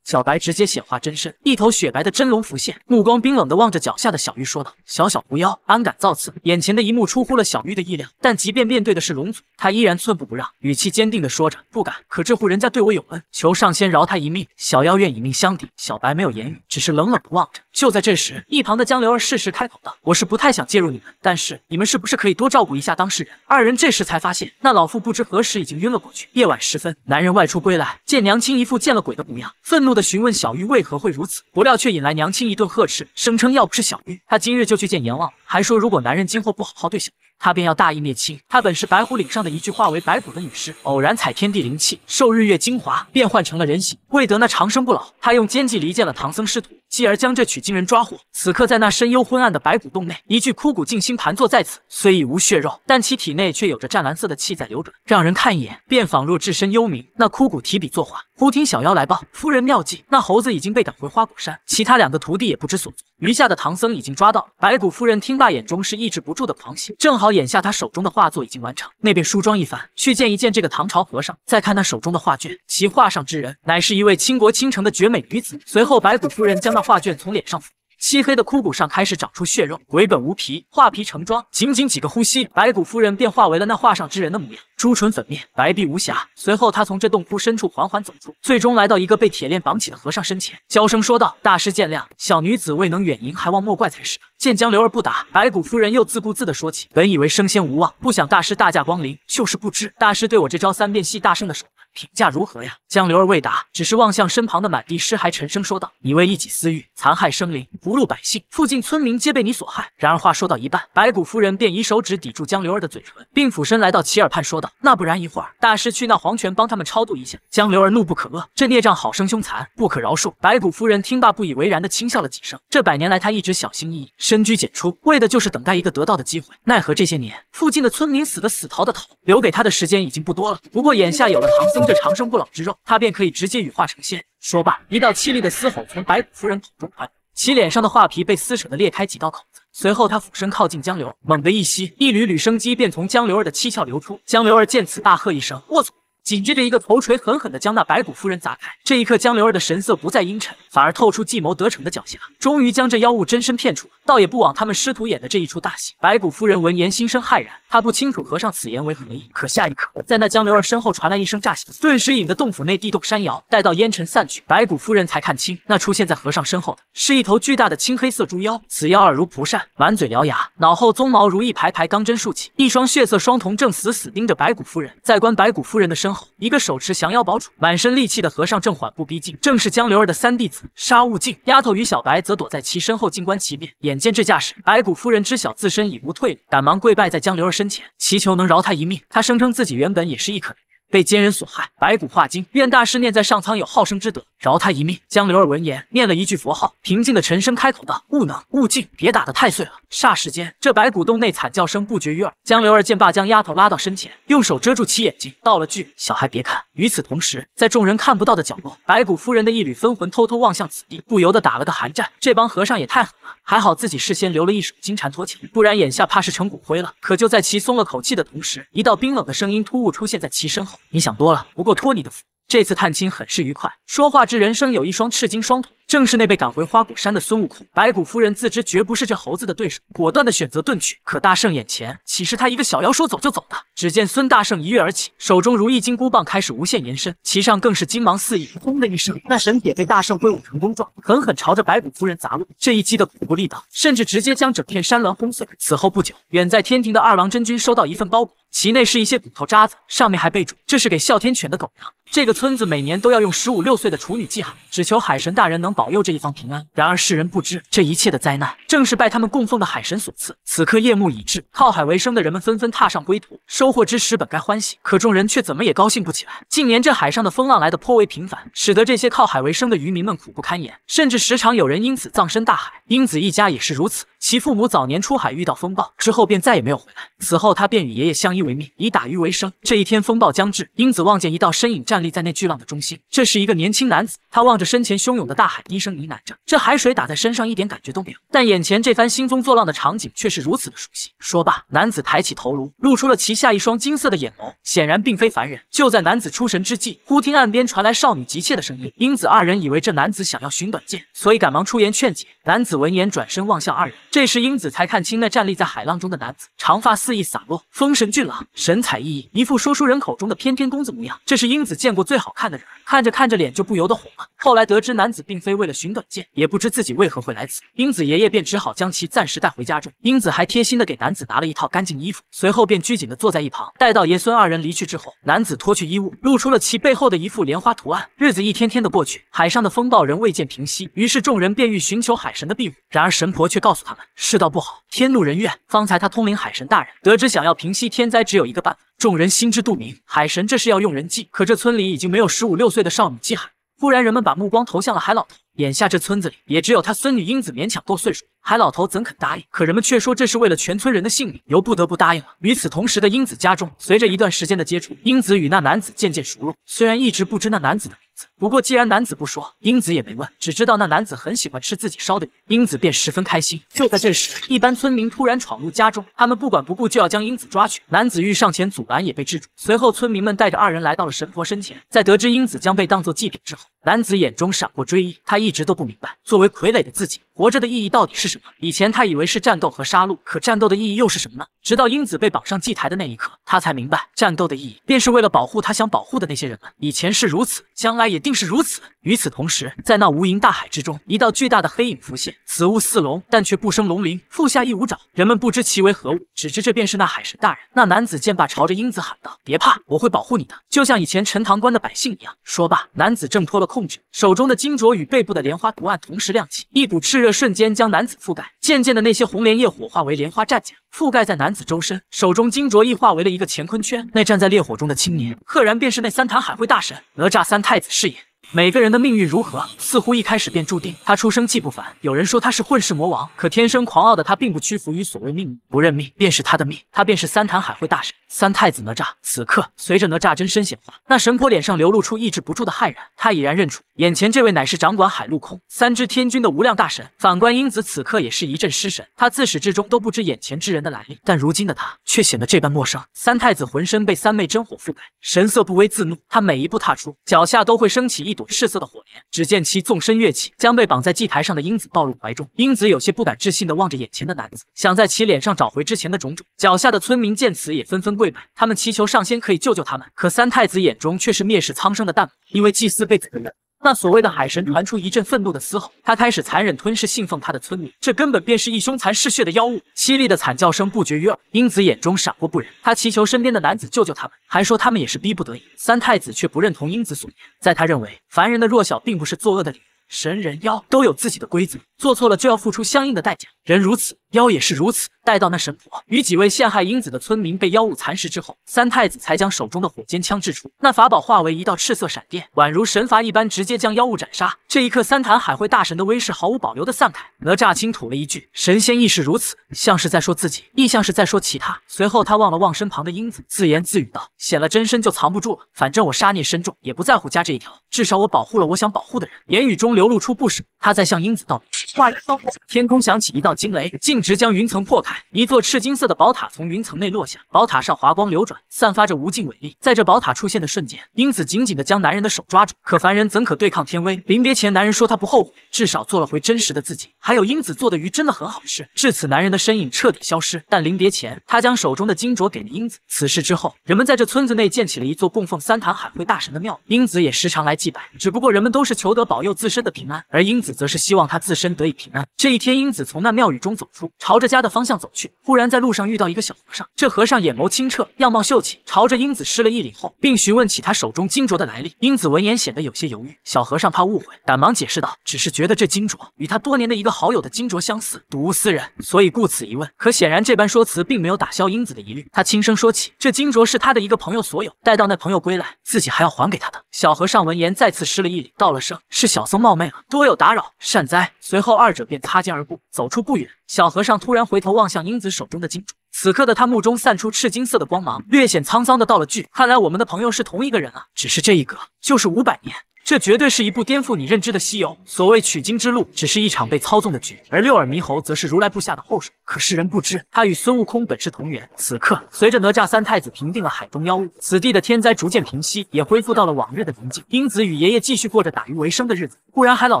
小白直接显化真身，一头雪白的真龙浮现，目光冰冷的望着脚下的小玉说道：“小小狐妖，安敢造次？”眼前的一幕出乎了小玉的意料，但即便面对的是龙族，他依然寸步不让，语气坚定的说着：“不敢。”可这户人家对我有恩，求上仙饶他一命，小妖愿以命相抵。”小白没有言语，只是冷冷的望着。就在这时，一旁的江流儿适时开口道：“我是不太想介入你们，但是你们是不是可以多照顾一下当事人？”二人这时才发现，那老妇不知何时已经晕了过去。夜晚时分，男人外出归来，见娘亲一副见了鬼的模样，愤怒的。询问小玉为何会如此，不料却引来娘亲一顿呵斥，声称要不是小玉，他今日就去见阎王，还说如果男人今后不好好对小玉。他便要大义灭亲。他本是白虎岭上的一具化为白骨的女尸，偶然采天地灵气，受日月精华，变幻成了人形。为得那长生不老，他用奸计离间了唐僧师徒，继而将这取经人抓获。此刻，在那深幽昏暗的白骨洞内，一具枯骨静心盘坐在此，虽已无血肉，但其体内却有着湛蓝色的气在流转，让人看一眼便仿若置身幽冥。那枯骨提笔作画，忽听小妖来报：“夫人妙计，那猴子已经被赶回花果山，其他两个徒弟也不知所踪，余下的唐僧已经抓到了。”白骨夫人听罢，眼中是抑制不住的狂喜，正好。眼下他手中的画作已经完成，那便梳妆一番，去见一见这个唐朝和尚。再看他手中的画卷，其画上之人乃是一位倾国倾城的绝美女子。随后白骨夫人将那画卷从脸上拂。漆黑的枯骨上开始长出血肉，鬼本无皮，画皮成妆。仅仅几个呼吸，白骨夫人便化为了那画上之人的模样，朱唇粉面，白璧无瑕。随后，她从这洞窟深处缓缓走出，最终来到一个被铁链绑起的和尚身前，娇声说道：“大师见谅，小女子未能远迎，还望莫怪才是。”见江流儿不答，白骨夫人又自顾自的说起：“本以为升仙无望，不想大师大驾光临，就是不知大师对我这招三变戏大圣的手。”评价如何呀？江流儿未答，只是望向身旁的满地尸骸，沉声说道：“你为一己私欲，残害生灵，不入百姓，附近村民皆被你所害。”然而话说到一半，白骨夫人便以手指抵住江流儿的嘴唇，并俯身来到齐耳畔说道：“那不然一会儿，大师去那黄泉帮他们超度一下。”江流儿怒不可遏，这孽障好生凶残，不可饶恕。白骨夫人听罢，不以为然的轻笑了几声。这百年来，她一直小心翼翼，深居简出，为的就是等待一个得到的机会。奈何这些年，附近的村民死的死，逃的逃，留给他的时间已经不多了。不过眼下有了唐僧。凭着长生不老之肉，他便可以直接羽化成仙。说罢，一道凄厉的嘶吼从白骨夫人口中传来，其脸上的画皮被撕扯的裂开几道口子。随后，他俯身靠近江流，猛地一吸，一缕缕生机便从江流儿的七窍流出。江流儿见此，大喝一声：“卧槽！”紧接着一个头锤狠狠地将那白骨夫人砸开，这一刻江流儿的神色不再阴沉，反而透出计谋得逞的狡黠，终于将这妖物真身骗出，倒也不枉他们师徒演的这一出大戏。白骨夫人闻言心生骇然，她不清楚和尚此言为何意，可下一刻在那江流儿身后传来一声炸响，顿时引得洞府内地动山摇。待到烟尘散去，白骨夫人才看清那出现在和尚身后的是一头巨大的青黑色猪妖，此妖耳如蒲扇，满嘴獠牙，脑后鬃毛如一排排钢针竖起，一双血色双瞳正死死盯着白骨夫人。再观白骨夫人的身。一个手持降妖宝杵、满身戾气的和尚正缓步逼近，正是江流儿的三弟子沙悟净。丫头与小白则躲在其身后，静观其变。眼见这架势，白骨夫人知晓自身已无退路，赶忙跪拜在江流儿身前，祈求能饶他一命。他声称自己原本也是一可怜。被奸人所害，白骨化精，愿大师念在上苍有好生之德，饶他一命。江流儿闻言念了一句佛号，平静的沉声开口道：“勿能勿净，别打得太碎了。”霎时间，这白骨洞内惨叫声不绝于耳。江流儿见罢，将丫头拉到身前，用手遮住其眼睛，道了句：“小孩别看。”与此同时，在众人看不到的角落，白骨夫人的一缕分魂偷偷望向此地，不由得打了个寒战。这帮和尚也太狠了。还好自己事先留了一手金蝉脱壳，不然眼下怕是成骨灰了。可就在其松了口气的同时，一道冰冷的声音突兀出现在其身后：“你想多了。不过托你的福，这次探亲很是愉快。”说话之人生有一双赤金双腿。正是那被赶回花果山的孙悟空，白骨夫人自知绝不是这猴子的对手，果断的选择遁去。可大圣眼前岂是他一个小妖说走就走的？只见孙大圣一跃而起，手中如意金箍棒开始无限延伸，其上更是金芒四溢。轰的一声，那神铁被大圣挥舞成功状，狠狠朝着白骨夫人砸落。这一击的恐怖力道，甚至直接将整片山峦轰碎。此后不久，远在天庭的二郎真君收到一份包裹，其内是一些骨头渣子，上面还备注：“这是给哮天犬的狗粮。”这个村子每年都要用十五六岁的处女祭海，只求海神大人能保佑这一方平安。然而世人不知，这一切的灾难正是拜他们供奉的海神所赐。此刻夜幕已至，靠海为生的人们纷纷踏上归途。收获之时本该欢喜，可众人却怎么也高兴不起来。近年这海上的风浪来得颇为频繁，使得这些靠海为生的渔民们苦不堪言，甚至时常有人因此葬身大海。英子一家也是如此，其父母早年出海遇到风暴之后便再也没有回来。此后他便与爷爷相依为命，以打鱼为生。这一天风暴将至，英子望见一道身影站立在那巨浪的中心，这是一个年轻男子。他望着身前汹涌的大海。低声呢喃着，这海水打在身上一点感觉都没有，但眼前这番兴风作浪的场景却是如此的熟悉。说罢，男子抬起头颅，露出了其下一双金色的眼眸，显然并非凡人。就在男子出神之际，忽听岸边传来少女急切的声音。英子二人以为这男子想要寻短见，所以赶忙出言劝解。男子闻言转身望向二人，这时英子才看清那站立在海浪中的男子，长发肆意洒落，风神俊朗，神采奕奕，一副说书人口中的翩翩公子模样。这是英子见过最好看的人，看着看着脸就不由得红了。后来得知男子并非为了寻短见，也不知自己为何会来此，英子爷爷便只好将其暂时带回家中。英子还贴心的给男子拿了一套干净衣服，随后便拘谨的坐在一旁。待到爷孙二人离去之后，男子脱去衣物，露出了其背后的一副莲花图案。日子一天天的过去，海上的风暴仍未见平息，于是众人便欲寻求海上。神的庇护，然而神婆却告诉他们，世道不好，天怒人怨。方才他通灵海神大人，得知想要平息天灾，只有一个办法。众人心知肚明，海神这是要用人祭。可这村里已经没有十五六岁的少女祭海。忽然，人们把目光投向了海老头。眼下这村子里，也只有他孙女英子勉强够岁数。海老头怎肯答应？可人们却说这是为了全村人的性命，由不得不答应了。与此同时的英子家中，随着一段时间的接触，英子与那男子渐渐熟络，虽然一直不知那男子的名字。不过既然男子不说，英子也没问，只知道那男子很喜欢吃自己烧的鱼，英子便十分开心。就在这时，一班村民突然闯入家中，他们不管不顾就要将英子抓去。男子欲上前阻拦，也被制住。随后村民们带着二人来到了神婆身前，在得知英子将被当作祭品之后，男子眼中闪过追忆。他一直都不明白，作为傀儡的自己活着的意义到底是什么。以前他以为是战斗和杀戮，可战斗的意义又是什么呢？直到英子被绑上祭台的那一刻，他才明白，战斗的意义便是为了保护他想保护的那些人们。以前是如此，将来也定。竟是如此。与此同时，在那无垠大海之中，一道巨大的黑影浮现。此物似龙，但却不生龙鳞，腹下一无爪。人们不知其为何物，只知这便是那海神大人。那男子见罢，朝着英子喊道：“别怕，我会保护你的，就像以前陈塘关的百姓一样。”说罢，男子挣脱了控制，手中的金镯与背部的莲花图案同时亮起，一股炽热瞬间将男子覆盖。渐渐的，那些红莲叶火化为莲花战甲，覆盖在男子周身，手中金镯亦化为了一个乾坤圈。那站在烈火中的青年，赫然便是那三潭海会大神哪吒三太子是也。每个人的命运如何，似乎一开始便注定。他出生气不凡，有人说他是混世魔王，可天生狂傲的他并不屈服于所谓命运，不认命便是他的命，他便是三潭海会大神三太子哪吒。此刻，随着哪吒真身显化，那神婆脸上流露出抑制不住的骇然，他已然认出眼前这位乃是掌管海陆空三支天军的无量大神。反观英子，此刻也是一阵失神，他自始至终都不知眼前之人的来历，但如今的他却显得这般陌生。三太子浑身被三昧真火覆盖，神色不威自怒，他每一步踏出，脚下都会升起一朵。赤色的火莲，只见其纵身跃起，将被绑在祭台上的英子抱入怀中。英子有些不敢置信的望着眼前的男子，想在其脸上找回之前的种种。脚下的村民见此也纷纷跪拜，他们祈求上仙可以救救他们。可三太子眼中却是蔑视苍生的淡漠，因为祭司被此人。那所谓的海神传出一阵愤怒的嘶吼，他开始残忍吞噬信奉他的村民，这根本便是一凶残嗜血的妖物。凄厉的惨叫声不绝于耳，英子眼中闪过不忍，他祈求身边的男子救救他们，还说他们也是逼不得已。三太子却不认同英子所言，在他认为凡人的弱小并不是作恶的理由，神人妖都有自己的规则，做错了就要付出相应的代价。人如此。妖也是如此。待到那神婆与几位陷害英子的村民被妖物蚕食之后，三太子才将手中的火尖枪掷出，那法宝化为一道赤色闪电，宛如神罚一般，直接将妖物斩杀。这一刻，三坛海会大神的威势毫无保留的散开。哪吒轻吐了一句：“神仙亦是如此。”像是在说自己，亦像是在说其他。随后，他望了望身旁的英子，自言自语道：“显了真身就藏不住了，反正我杀孽深重，也不在乎加这一条。至少我保护了我想保护的人。”言语中流露出不舍，他在向英子道别。话音刚落，天空响起一道惊雷。竟。直将云层破开，一座赤金色的宝塔从云层内落下，宝塔上华光流转，散发着无尽伟力。在这宝塔出现的瞬间，英子紧紧地将男人的手抓住。可凡人怎可对抗天威？临别前，男人说他不后悔，至少做了回真实的自己。还有英子做的鱼真的很好吃。至此，男人的身影彻底消失。但临别前，他将手中的金镯给了英子。此事之后，人们在这村子内建起了一座供奉三坛海会大神的庙宇，英子也时常来祭拜。只不过人们都是求得保佑自身的平安，而英子则是希望他自身得以平安。这一天，英子从那庙宇中走出。朝着家的方向走去，忽然在路上遇到一个小和尚。这和尚眼眸清澈，样貌秀气，朝着英子施了一礼后，并询问起他手中金镯的来历。英子闻言显得有些犹豫，小和尚怕误会，赶忙解释道：“只是觉得这金镯与他多年的一个好友的金镯相似，睹物思人，所以故此一问。”可显然这般说辞并没有打消英子的疑虑，他轻声说起：“这金镯是他的一个朋友所有，待到那朋友归来，自己还要还给他的。”小和尚闻言再次施了一礼，道了声：“是小僧冒昧了，多有打扰，善哉。”随后二者便擦肩而过，走出不远。小和尚突然回头望向英子手中的金珠，此刻的他目中散出赤金色的光芒，略显沧桑的道了句：“看来我们的朋友是同一个人啊，只是这一隔就是五百年。”这绝对是一部颠覆你认知的西游。所谓取经之路，只是一场被操纵的局，而六耳猕猴则是如来部下的后手。可世人不知，他与孙悟空本是同源。此刻，随着哪吒三太子平定了海中妖物，此地的天灾逐渐平息，也恢复到了往日的宁静。英子与爷爷继续过着打鱼为生的日子。忽然，海老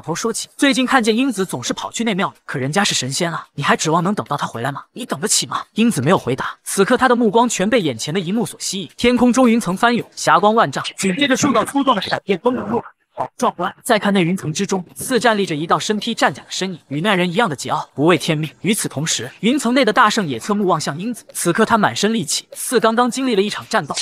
头说起，最近看见英子总是跑去那庙里，可人家是神仙啊，你还指望能等到他回来吗？你等得起吗？英子没有回答。此刻，他的目光全被眼前的一幕所吸引。天空中云层翻涌，霞光万丈，紧接着数道粗壮的闪电崩了落来。壮观！再看那云层之中，似站立着一道身披战甲的身影，与那人一样的桀骜，不畏天命。与此同时，云层内的大圣也侧目望向英子。此刻他满身戾气，似刚刚经历了一场战斗。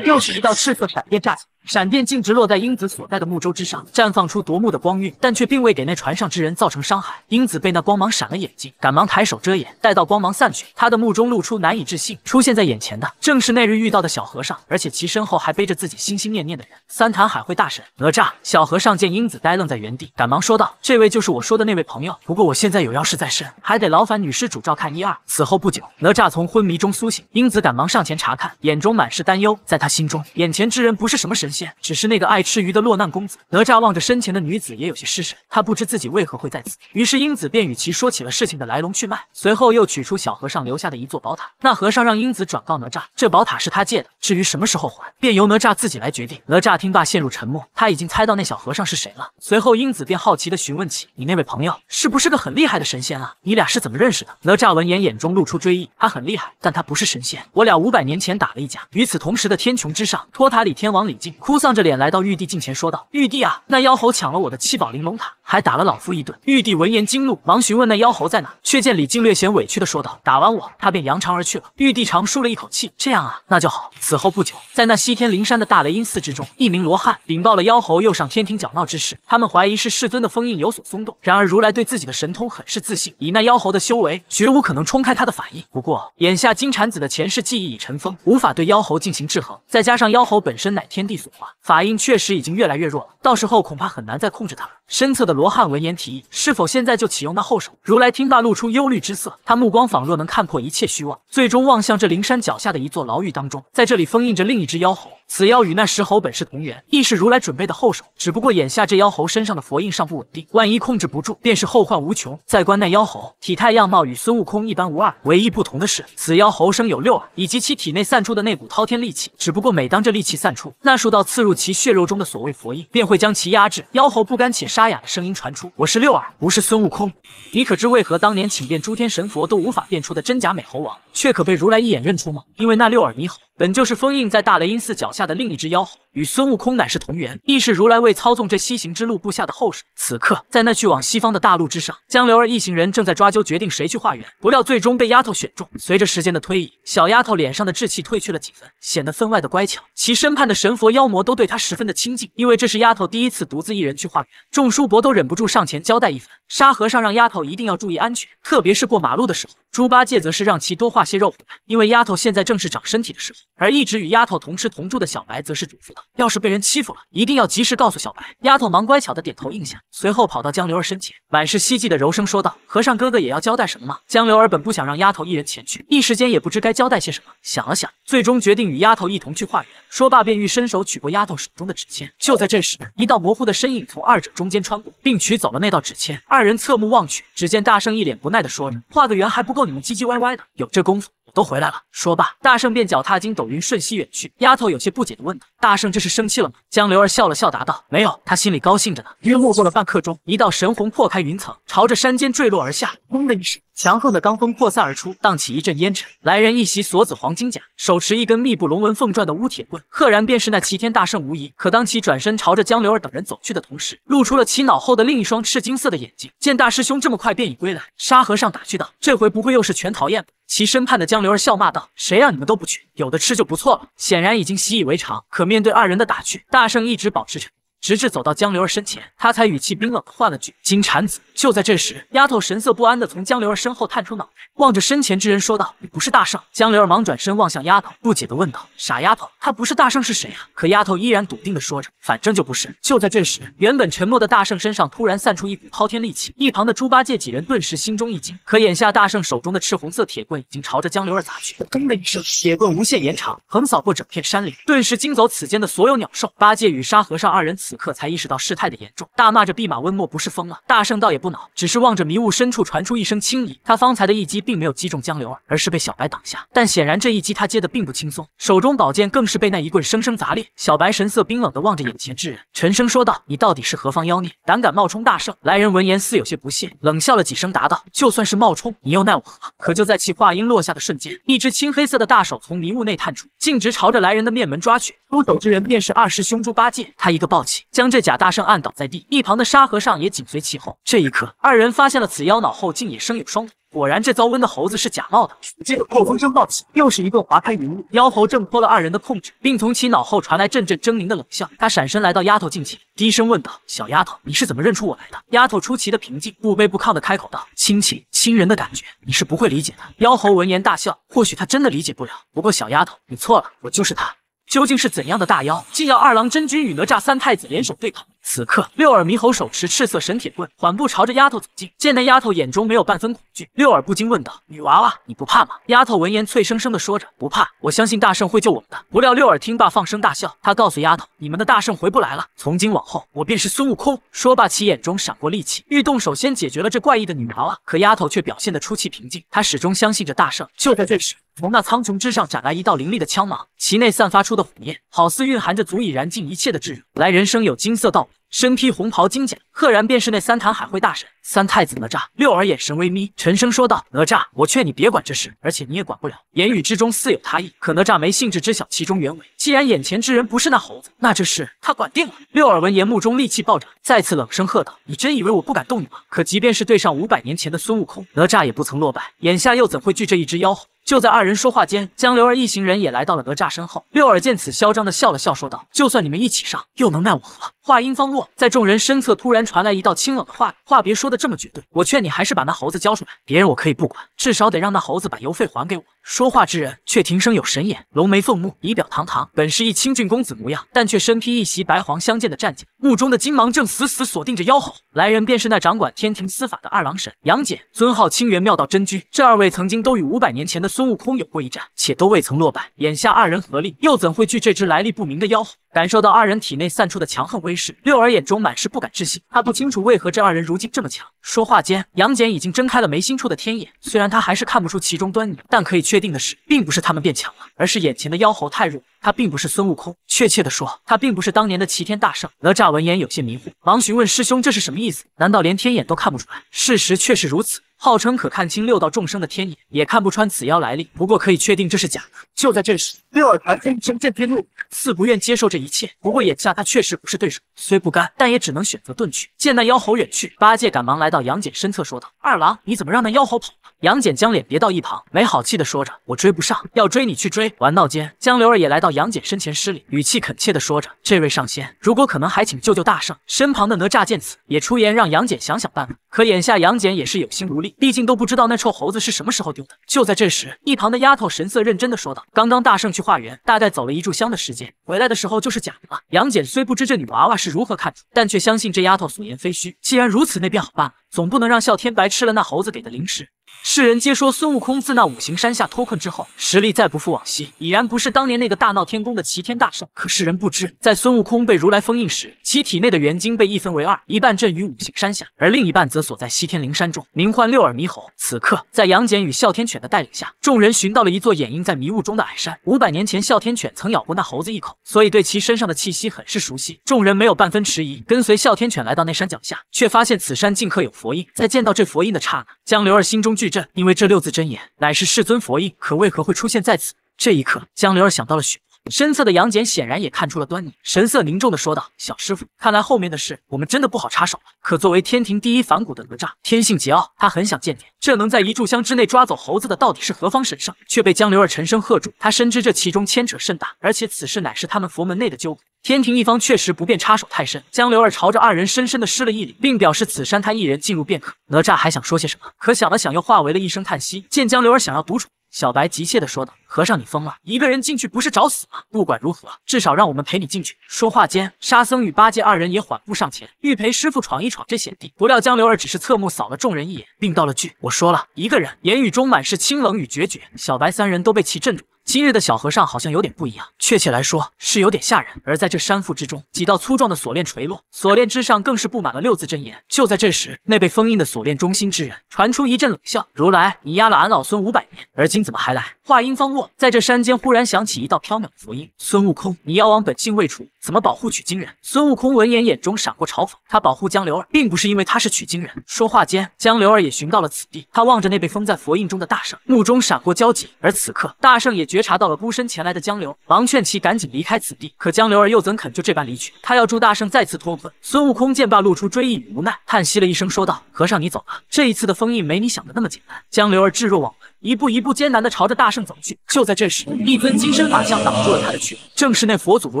又是一道赤色闪电炸起。闪电径直落在英子所在的木舟之上，绽放出夺目的光晕，但却并未给那船上之人造成伤害。英子被那光芒闪了眼睛，赶忙抬手遮掩。待到光芒散去，她的目中露出难以置信。出现在眼前的正是那日遇到的小和尚，而且其身后还背着自己心心念念的人——三潭海会大神哪吒。小和尚见英子呆愣在原地，赶忙说道：“这位就是我说的那位朋友，不过我现在有要事在身，还得劳烦女施主照看一二。”此后不久，哪吒从昏迷中苏醒，英子赶忙上前查看，眼中满是担忧。在他心中，眼前之人不是什么神。只是那个爱吃鱼的落难公子哪吒望着身前的女子也有些失神，他不知自己为何会在此。于是英子便与其说起了事情的来龙去脉，随后又取出小和尚留下的一座宝塔。那和尚让英子转告哪吒，这宝塔是他借的，至于什么时候还，便由哪吒自己来决定。哪吒听罢陷入沉默，他已经猜到那小和尚是谁了。随后英子便好奇地询问起你那位朋友是不是个很厉害的神仙啊？你俩是怎么认识的？哪吒闻言眼中露出追忆，他很厉害，但他不是神仙。我俩五百年前打了一架。与此同时的天穹之上，托塔李天王李靖。哭丧着脸来到玉帝近前，说道：“玉帝啊，那妖猴抢了我的七宝玲珑塔，还打了老夫一顿。”玉帝闻言惊怒，忙询问那妖猴在哪，却见李靖略显委屈的说道：“打完我，他便扬长而去了。”玉帝长舒了一口气：“这样啊，那就好。”此后不久，在那西天灵山的大雷音寺之中，一名罗汉禀报了妖猴又上天庭搅闹之事，他们怀疑是世尊的封印有所松动。然而如来对自己的神通很是自信，以那妖猴的修为，绝无可能冲开他的法印。不过眼下金蝉子的前世记忆已尘封，无法对妖猴进行制衡，再加上妖猴本身乃天地所。法印确实已经越来越弱了，到时候恐怕很难再控制他了。身侧的罗汉闻言提议，是否现在就启用那后手？如来听罢，露出忧虑之色，他目光仿若能看破一切虚妄，最终望向这灵山脚下的一座牢狱当中，在这里封印着另一只妖猴。此妖与那石猴本是同源，亦是如来准备的后手。只不过眼下这妖猴身上的佛印尚不稳定，万一控制不住，便是后患无穷。再观那妖猴体态样貌与孙悟空一般无二，唯一不同的是，此妖猴生有六耳，以及其体内散出的那股滔天戾气。只不过每当这戾气散出，那数道刺入其血肉中的所谓佛印便会将其压制。妖猴不甘且沙哑的声音传出：“我是六耳，不是孙悟空。你可知为何当年请遍诸天神佛都无法辨出的真假美猴王，却可被如来一眼认出吗？因为那六耳猕猴。”本就是封印在大雷音寺脚下的另一只妖猴，与孙悟空乃是同源，亦是如来为操纵这西行之路布下的后手。此刻，在那去往西方的大路之上，江流儿一行人正在抓阄决定谁去化缘，不料最终被丫头选中。随着时间的推移，小丫头脸上的稚气褪去了几分，显得分外的乖巧。其身畔的神佛妖魔都对她十分的亲近，因为这是丫头第一次独自一人去化缘。众叔伯都忍不住上前交代一番：沙和尚让丫头一定要注意安全，特别是过马路的时候；猪八戒则是让其多化些肉回来，因为丫头现在正是长身体的时候。而一直与丫头同吃同住的小白则是嘱咐道：“要是被人欺负了，一定要及时告诉小白。”丫头忙乖巧的点头应下，随后跑到江流儿身前，满是希冀的柔声说道：“和尚哥哥也要交代什么吗？”江流儿本不想让丫头一人前去，一时间也不知该交代些什么，想了想，最终决定与丫头一同去画缘。说罢便欲伸手取过丫头手中的纸签，就在这时，一道模糊的身影从二者中间穿过，并取走了那道纸签。二人侧目望去，只见大圣一脸不耐的说着：“画个圆还不够，你们唧唧歪歪的，有这功夫。”都回来了。说罢，大圣便脚踏筋斗云，瞬息远去。丫头有些不解地问道：“大圣这是生气了吗？”江流儿笑了笑答道：“没有，他心里高兴着呢。”约莫过了半刻钟，一道神虹破开云层，朝着山间坠落而下，轰的一声。强横的罡风扩散而出，荡起一阵烟尘。来人一袭锁子黄金甲，手持一根密布龙纹凤篆的乌铁棍，赫然便是那齐天大圣无疑。可当其转身朝着江流儿等人走去的同时，露出了其脑后的另一双赤金色的眼睛。见大师兄这么快便已归来，沙和尚打趣道：“这回不会又是全讨厌吧？”其身畔的江流儿笑骂道：“谁让你们都不去，有的吃就不错了。”显然已经习以为常。可面对二人的打趣，大圣一直保持着，直至走到江流儿身前，他才语气冰冷的换了句：“金蝉子。”就在这时，丫头神色不安的从江流儿身后探出脑袋，望着身前之人说道：“你不是大圣。”江流儿忙转身望向丫头，不解的问道：“傻丫头，他不是大圣是谁啊？”可丫头依然笃定的说着：“反正就不是。”就在这时，原本沉默的大圣身上突然散出一股滔天戾气，一旁的猪八戒几人顿时心中一惊。可眼下大圣手中的赤红色铁棍已经朝着江流儿砸去，咚的一声，铁棍无限延长，横扫过整片山林，顿时惊走此间的所有鸟兽。八戒与沙和尚二人此刻才意识到事态的严重，大骂着：“弼马温莫不是疯了？”大圣倒也。不恼，只是望着迷雾深处传出一声轻咦，他方才的一击并没有击中江流儿，而是被小白挡下。但显然这一击他接的并不轻松，手中宝剑更是被那一棍生生砸裂。小白神色冰冷的望着眼前之人，沉声说道：“你到底是何方妖孽，胆敢冒充大圣？”来人闻言似有些不屑，冷笑了几声，答道：“就算是冒充，你又奈我何？”可就在其话音落下的瞬间，一只青黑色的大手从迷雾内探出，径直朝着来人的面门抓去。出手之人便是二师兄猪八戒，他一个暴起，将这假大圣按倒在地。一旁的沙和尚也紧随其后，这一。二人发现了此妖脑后竟也生有双腿，果然这遭瘟的猴子是假冒的。只着破风声暴起，又是一顿划开云雾，妖猴挣脱了二人的控制，并从其脑后传来阵阵狰狞的冷笑。他闪身来到丫头近前，低声问道：“小丫头，你是怎么认出我来的？”丫头出奇的平静，不卑不亢的开口道：“亲情，亲人的感觉，你是不会理解的。”妖猴闻言大笑，或许他真的理解不了。不过小丫头，你错了，我就是他。究竟是怎样的大妖，竟要二郎真君与哪吒三太子联手对抗？此刻，六耳猕猴手持赤色神铁棍，缓步朝着丫头走近。见那丫头眼中没有半分恐惧，六耳不禁问道：“女娃娃，你不怕吗？”丫头闻言，脆生生的说着：“不怕，我相信大圣会救我们的。”不料六耳听罢，放声大笑。他告诉丫头：“你们的大圣回不来了，从今往后，我便是孙悟空。”说罢，其眼中闪过戾气，欲动手先解决了这怪异的女娃娃。可丫头却表现得出奇平静，她始终相信着大圣。就在这时，从那苍穹之上斩来一道凌厉的枪芒，其内散发出的火焰，好似蕴含着足以燃尽一切的炙热。来人生有金色道袍，身披红袍金甲，赫然便是那三坛海会大神三太子哪吒。六耳眼神微眯，沉声说道：“哪吒，我劝你别管这事，而且你也管不了。”言语之中似有他意，可哪吒没兴致知晓其中原委。既然眼前之人不是那猴子，那这事他管定了。六耳闻言，目中戾气暴涨，再次冷声喝道：“你真以为我不敢动你吗？可即便是对上五百年前的孙悟空，哪吒也不曾落败，眼下又怎会惧这一只妖猴？”就在二人说话间，江流儿一行人也来到了哪吒身后。六耳见此，嚣张的笑了笑，说道：“就算你们一起上，又能奈我何？”话音方落，在众人身侧突然传来一道清冷的话语：“话别说的这么绝对，我劝你还是把那猴子交出来。别人我可以不管，至少得让那猴子把邮费还给我。”说话之人却庭生有神眼，龙眉凤目，仪表堂堂，本是一清俊公子模样，但却身披一袭白黄相间的战甲，目中的金芒正死死锁定着妖猴。来人便是那掌管天庭司法的二郎神杨戬，尊号清源妙道真君。这二位曾经都与五百年前的孙悟空有过一战，且都未曾落败。眼下二人合力，又怎会惧这只来历不明的妖猴？感受到二人体内散出的强横威势，六儿眼中满是不敢置信。他不清楚为何这二人如今这么强。说话间，杨戬已经睁开了眉心处的天眼，虽然他还是看不出其中端倪，但可以确定的是，并不是他们变强了，而是眼前的妖猴太弱。他并不是孙悟空，确切的说，他并不是当年的齐天大圣。哪吒闻言有些迷糊，忙询问师兄：“这是什么意思？难道连天眼都看不出来？”事实却是如此。号称可看清六道众生的天眼，也看不穿此妖来历。不过可以确定，这是假的。就在这时，六耳台风声震天怒，似不愿接受这一切。不过眼下他确实不是对手，虽不甘，但也只能选择遁去。见那妖猴远去，八戒赶忙来到杨戬身侧，说道：“二郎，你怎么让那妖猴跑了？”杨戬将脸别到一旁，没好气的说着：“我追不上，要追你去追。”玩闹间，江流儿也来到杨戬身前施礼，语气恳切的说着：“这位上仙，如果可能，还请救救大圣。”身旁的哪吒见此，也出言让杨戬想想办法。可眼下杨戬也是有心无力，毕竟都不知道那臭猴子是什么时候丢的。就在这时，一旁的丫头神色认真的说道：“刚刚大圣去化缘，大概走了一炷香的时间，回来的时候就是假的了。”杨戬虽不知这女娃娃是如何看出，但却相信这丫头所言非虚。既然如此，那便好办了，总不能让哮天白吃了那猴子给的零食。世人皆说孙悟空自那五行山下脱困之后，实力再不复往昔，已然不是当年那个大闹天宫的齐天大圣。可世人不知，在孙悟空被如来封印时，其体内的元精被一分为二，一半镇于五行山下，而另一半则锁在西天灵山中，名唤六耳猕猴。此刻，在杨戬与哮天犬的带领下，众人寻到了一座掩映在迷雾中的矮山。五百年前，哮天犬曾咬过那猴子一口，所以对其身上的气息很是熟悉。众人没有半分迟疑，跟随哮天犬来到那山脚下，却发现此山尽刻有佛印。在见到这佛印的刹那，江流儿心中巨震。因为这六字真言乃是世尊佛印，可为何会出现在此？这一刻，江流儿想到了雪。身侧的杨戬显然也看出了端倪，神色凝重的说道：“小师傅，看来后面的事我们真的不好插手了。”可作为天庭第一反骨的哪吒，天性桀骜，他很想见见这能在一炷香之内抓走猴子的到底是何方神圣，却被江流儿沉声喝住。他深知这其中牵扯甚大，而且此事乃是他们佛门内的纠葛，天庭一方确实不便插手太深。江流儿朝着二人深深的施了一礼，并表示此山他一人进入便可。哪吒还想说些什么，可想了想又化为了一声叹息。见江流儿想要独处。小白急切地说道：“和尚，你疯了！一个人进去不是找死吗？不管如何，至少让我们陪你进去。”说话间，沙僧与八戒二人也缓步上前，欲陪师傅闯一闯这险地。不料江流儿只是侧目扫了众人一眼，并道了句：“我说了，一个人。”言语中满是清冷与决绝。小白三人都被其镇住。今日的小和尚好像有点不一样，确切来说是有点吓人。而在这山腹之中，几道粗壮的锁链垂落，锁链之上更是布满了六字真言。就在这时，那被封印的锁链中心之人传出一阵冷笑：“如来，你压了俺老孙五百年，而今怎么还来？”话音方落，在这山间忽然响起一道飘渺的佛音：“孙悟空，你妖王本性未除，怎么保护取经人？”孙悟空闻言，眼中闪过嘲讽。他保护江流儿，并不是因为他是取经人。说话间，江流儿也寻到了此地。他望着那被封在佛印中的大圣，目中闪过焦急。而此刻，大圣也觉。觉察到了孤身前来的江流，忙劝其赶紧离开此地。可江流儿又怎肯就这般离去？他要助大圣再次脱困。孙悟空见罢，露出追忆与无奈，叹息了一声，说道：“和尚，你走吧。这一次的封印没你想的那么简单。”江流儿置若罔闻。一步一步艰难地朝着大圣走去。就在这时，一尊金身法相挡住了他的去路，正是那佛祖如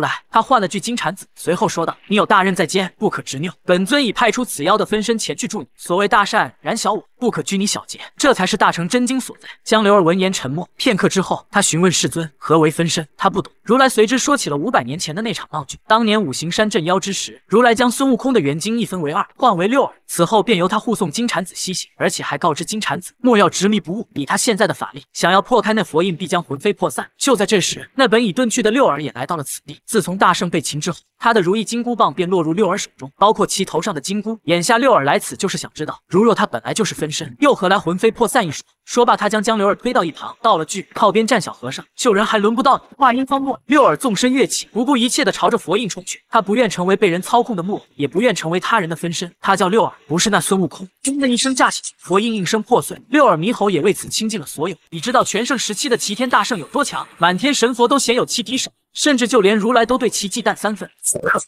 来。他唤了句金蝉子，随后说道：“你有大任在肩，不可执拗。本尊已派出此妖的分身前去助你。所谓大善然小我，不可拘泥小节，这才是大成真经所在。”江流儿闻言沉默片刻之后，他询问世尊何为分身，他不懂。如来随之说起了五百年前的那场闹剧。当年五行山镇妖之时，如来将孙悟空的元精一分为二，换为六耳，此后便由他护送金蝉子西行，而且还告知金蝉子莫要执迷不悟，以他现。现在的法力想要破开那佛印，必将魂飞魄散。就在这时，那本已遁去的六耳也来到了此地。自从大圣被擒之后，他的如意金箍棒便落入六耳手中，包括其头上的金箍。眼下六耳来此，就是想知道，如若他本来就是分身，又何来魂飞魄散一说？说罢，他将江流儿推到一旁，道了句：“靠边站，小和尚，救人还轮不到你。”话音方落，六耳纵身跃起，不顾一切的朝着佛印冲去。他不愿成为被人操控的木偶，也不愿成为他人的分身。他叫六耳，不是那孙悟空。轰的一声，架起去，佛印应声破碎，六耳猕猴也为此倾尽了所有。你知道全盛时期的齐天大圣有多强？满天神佛都鲜有其敌手。甚至就连如来都对其忌惮三分。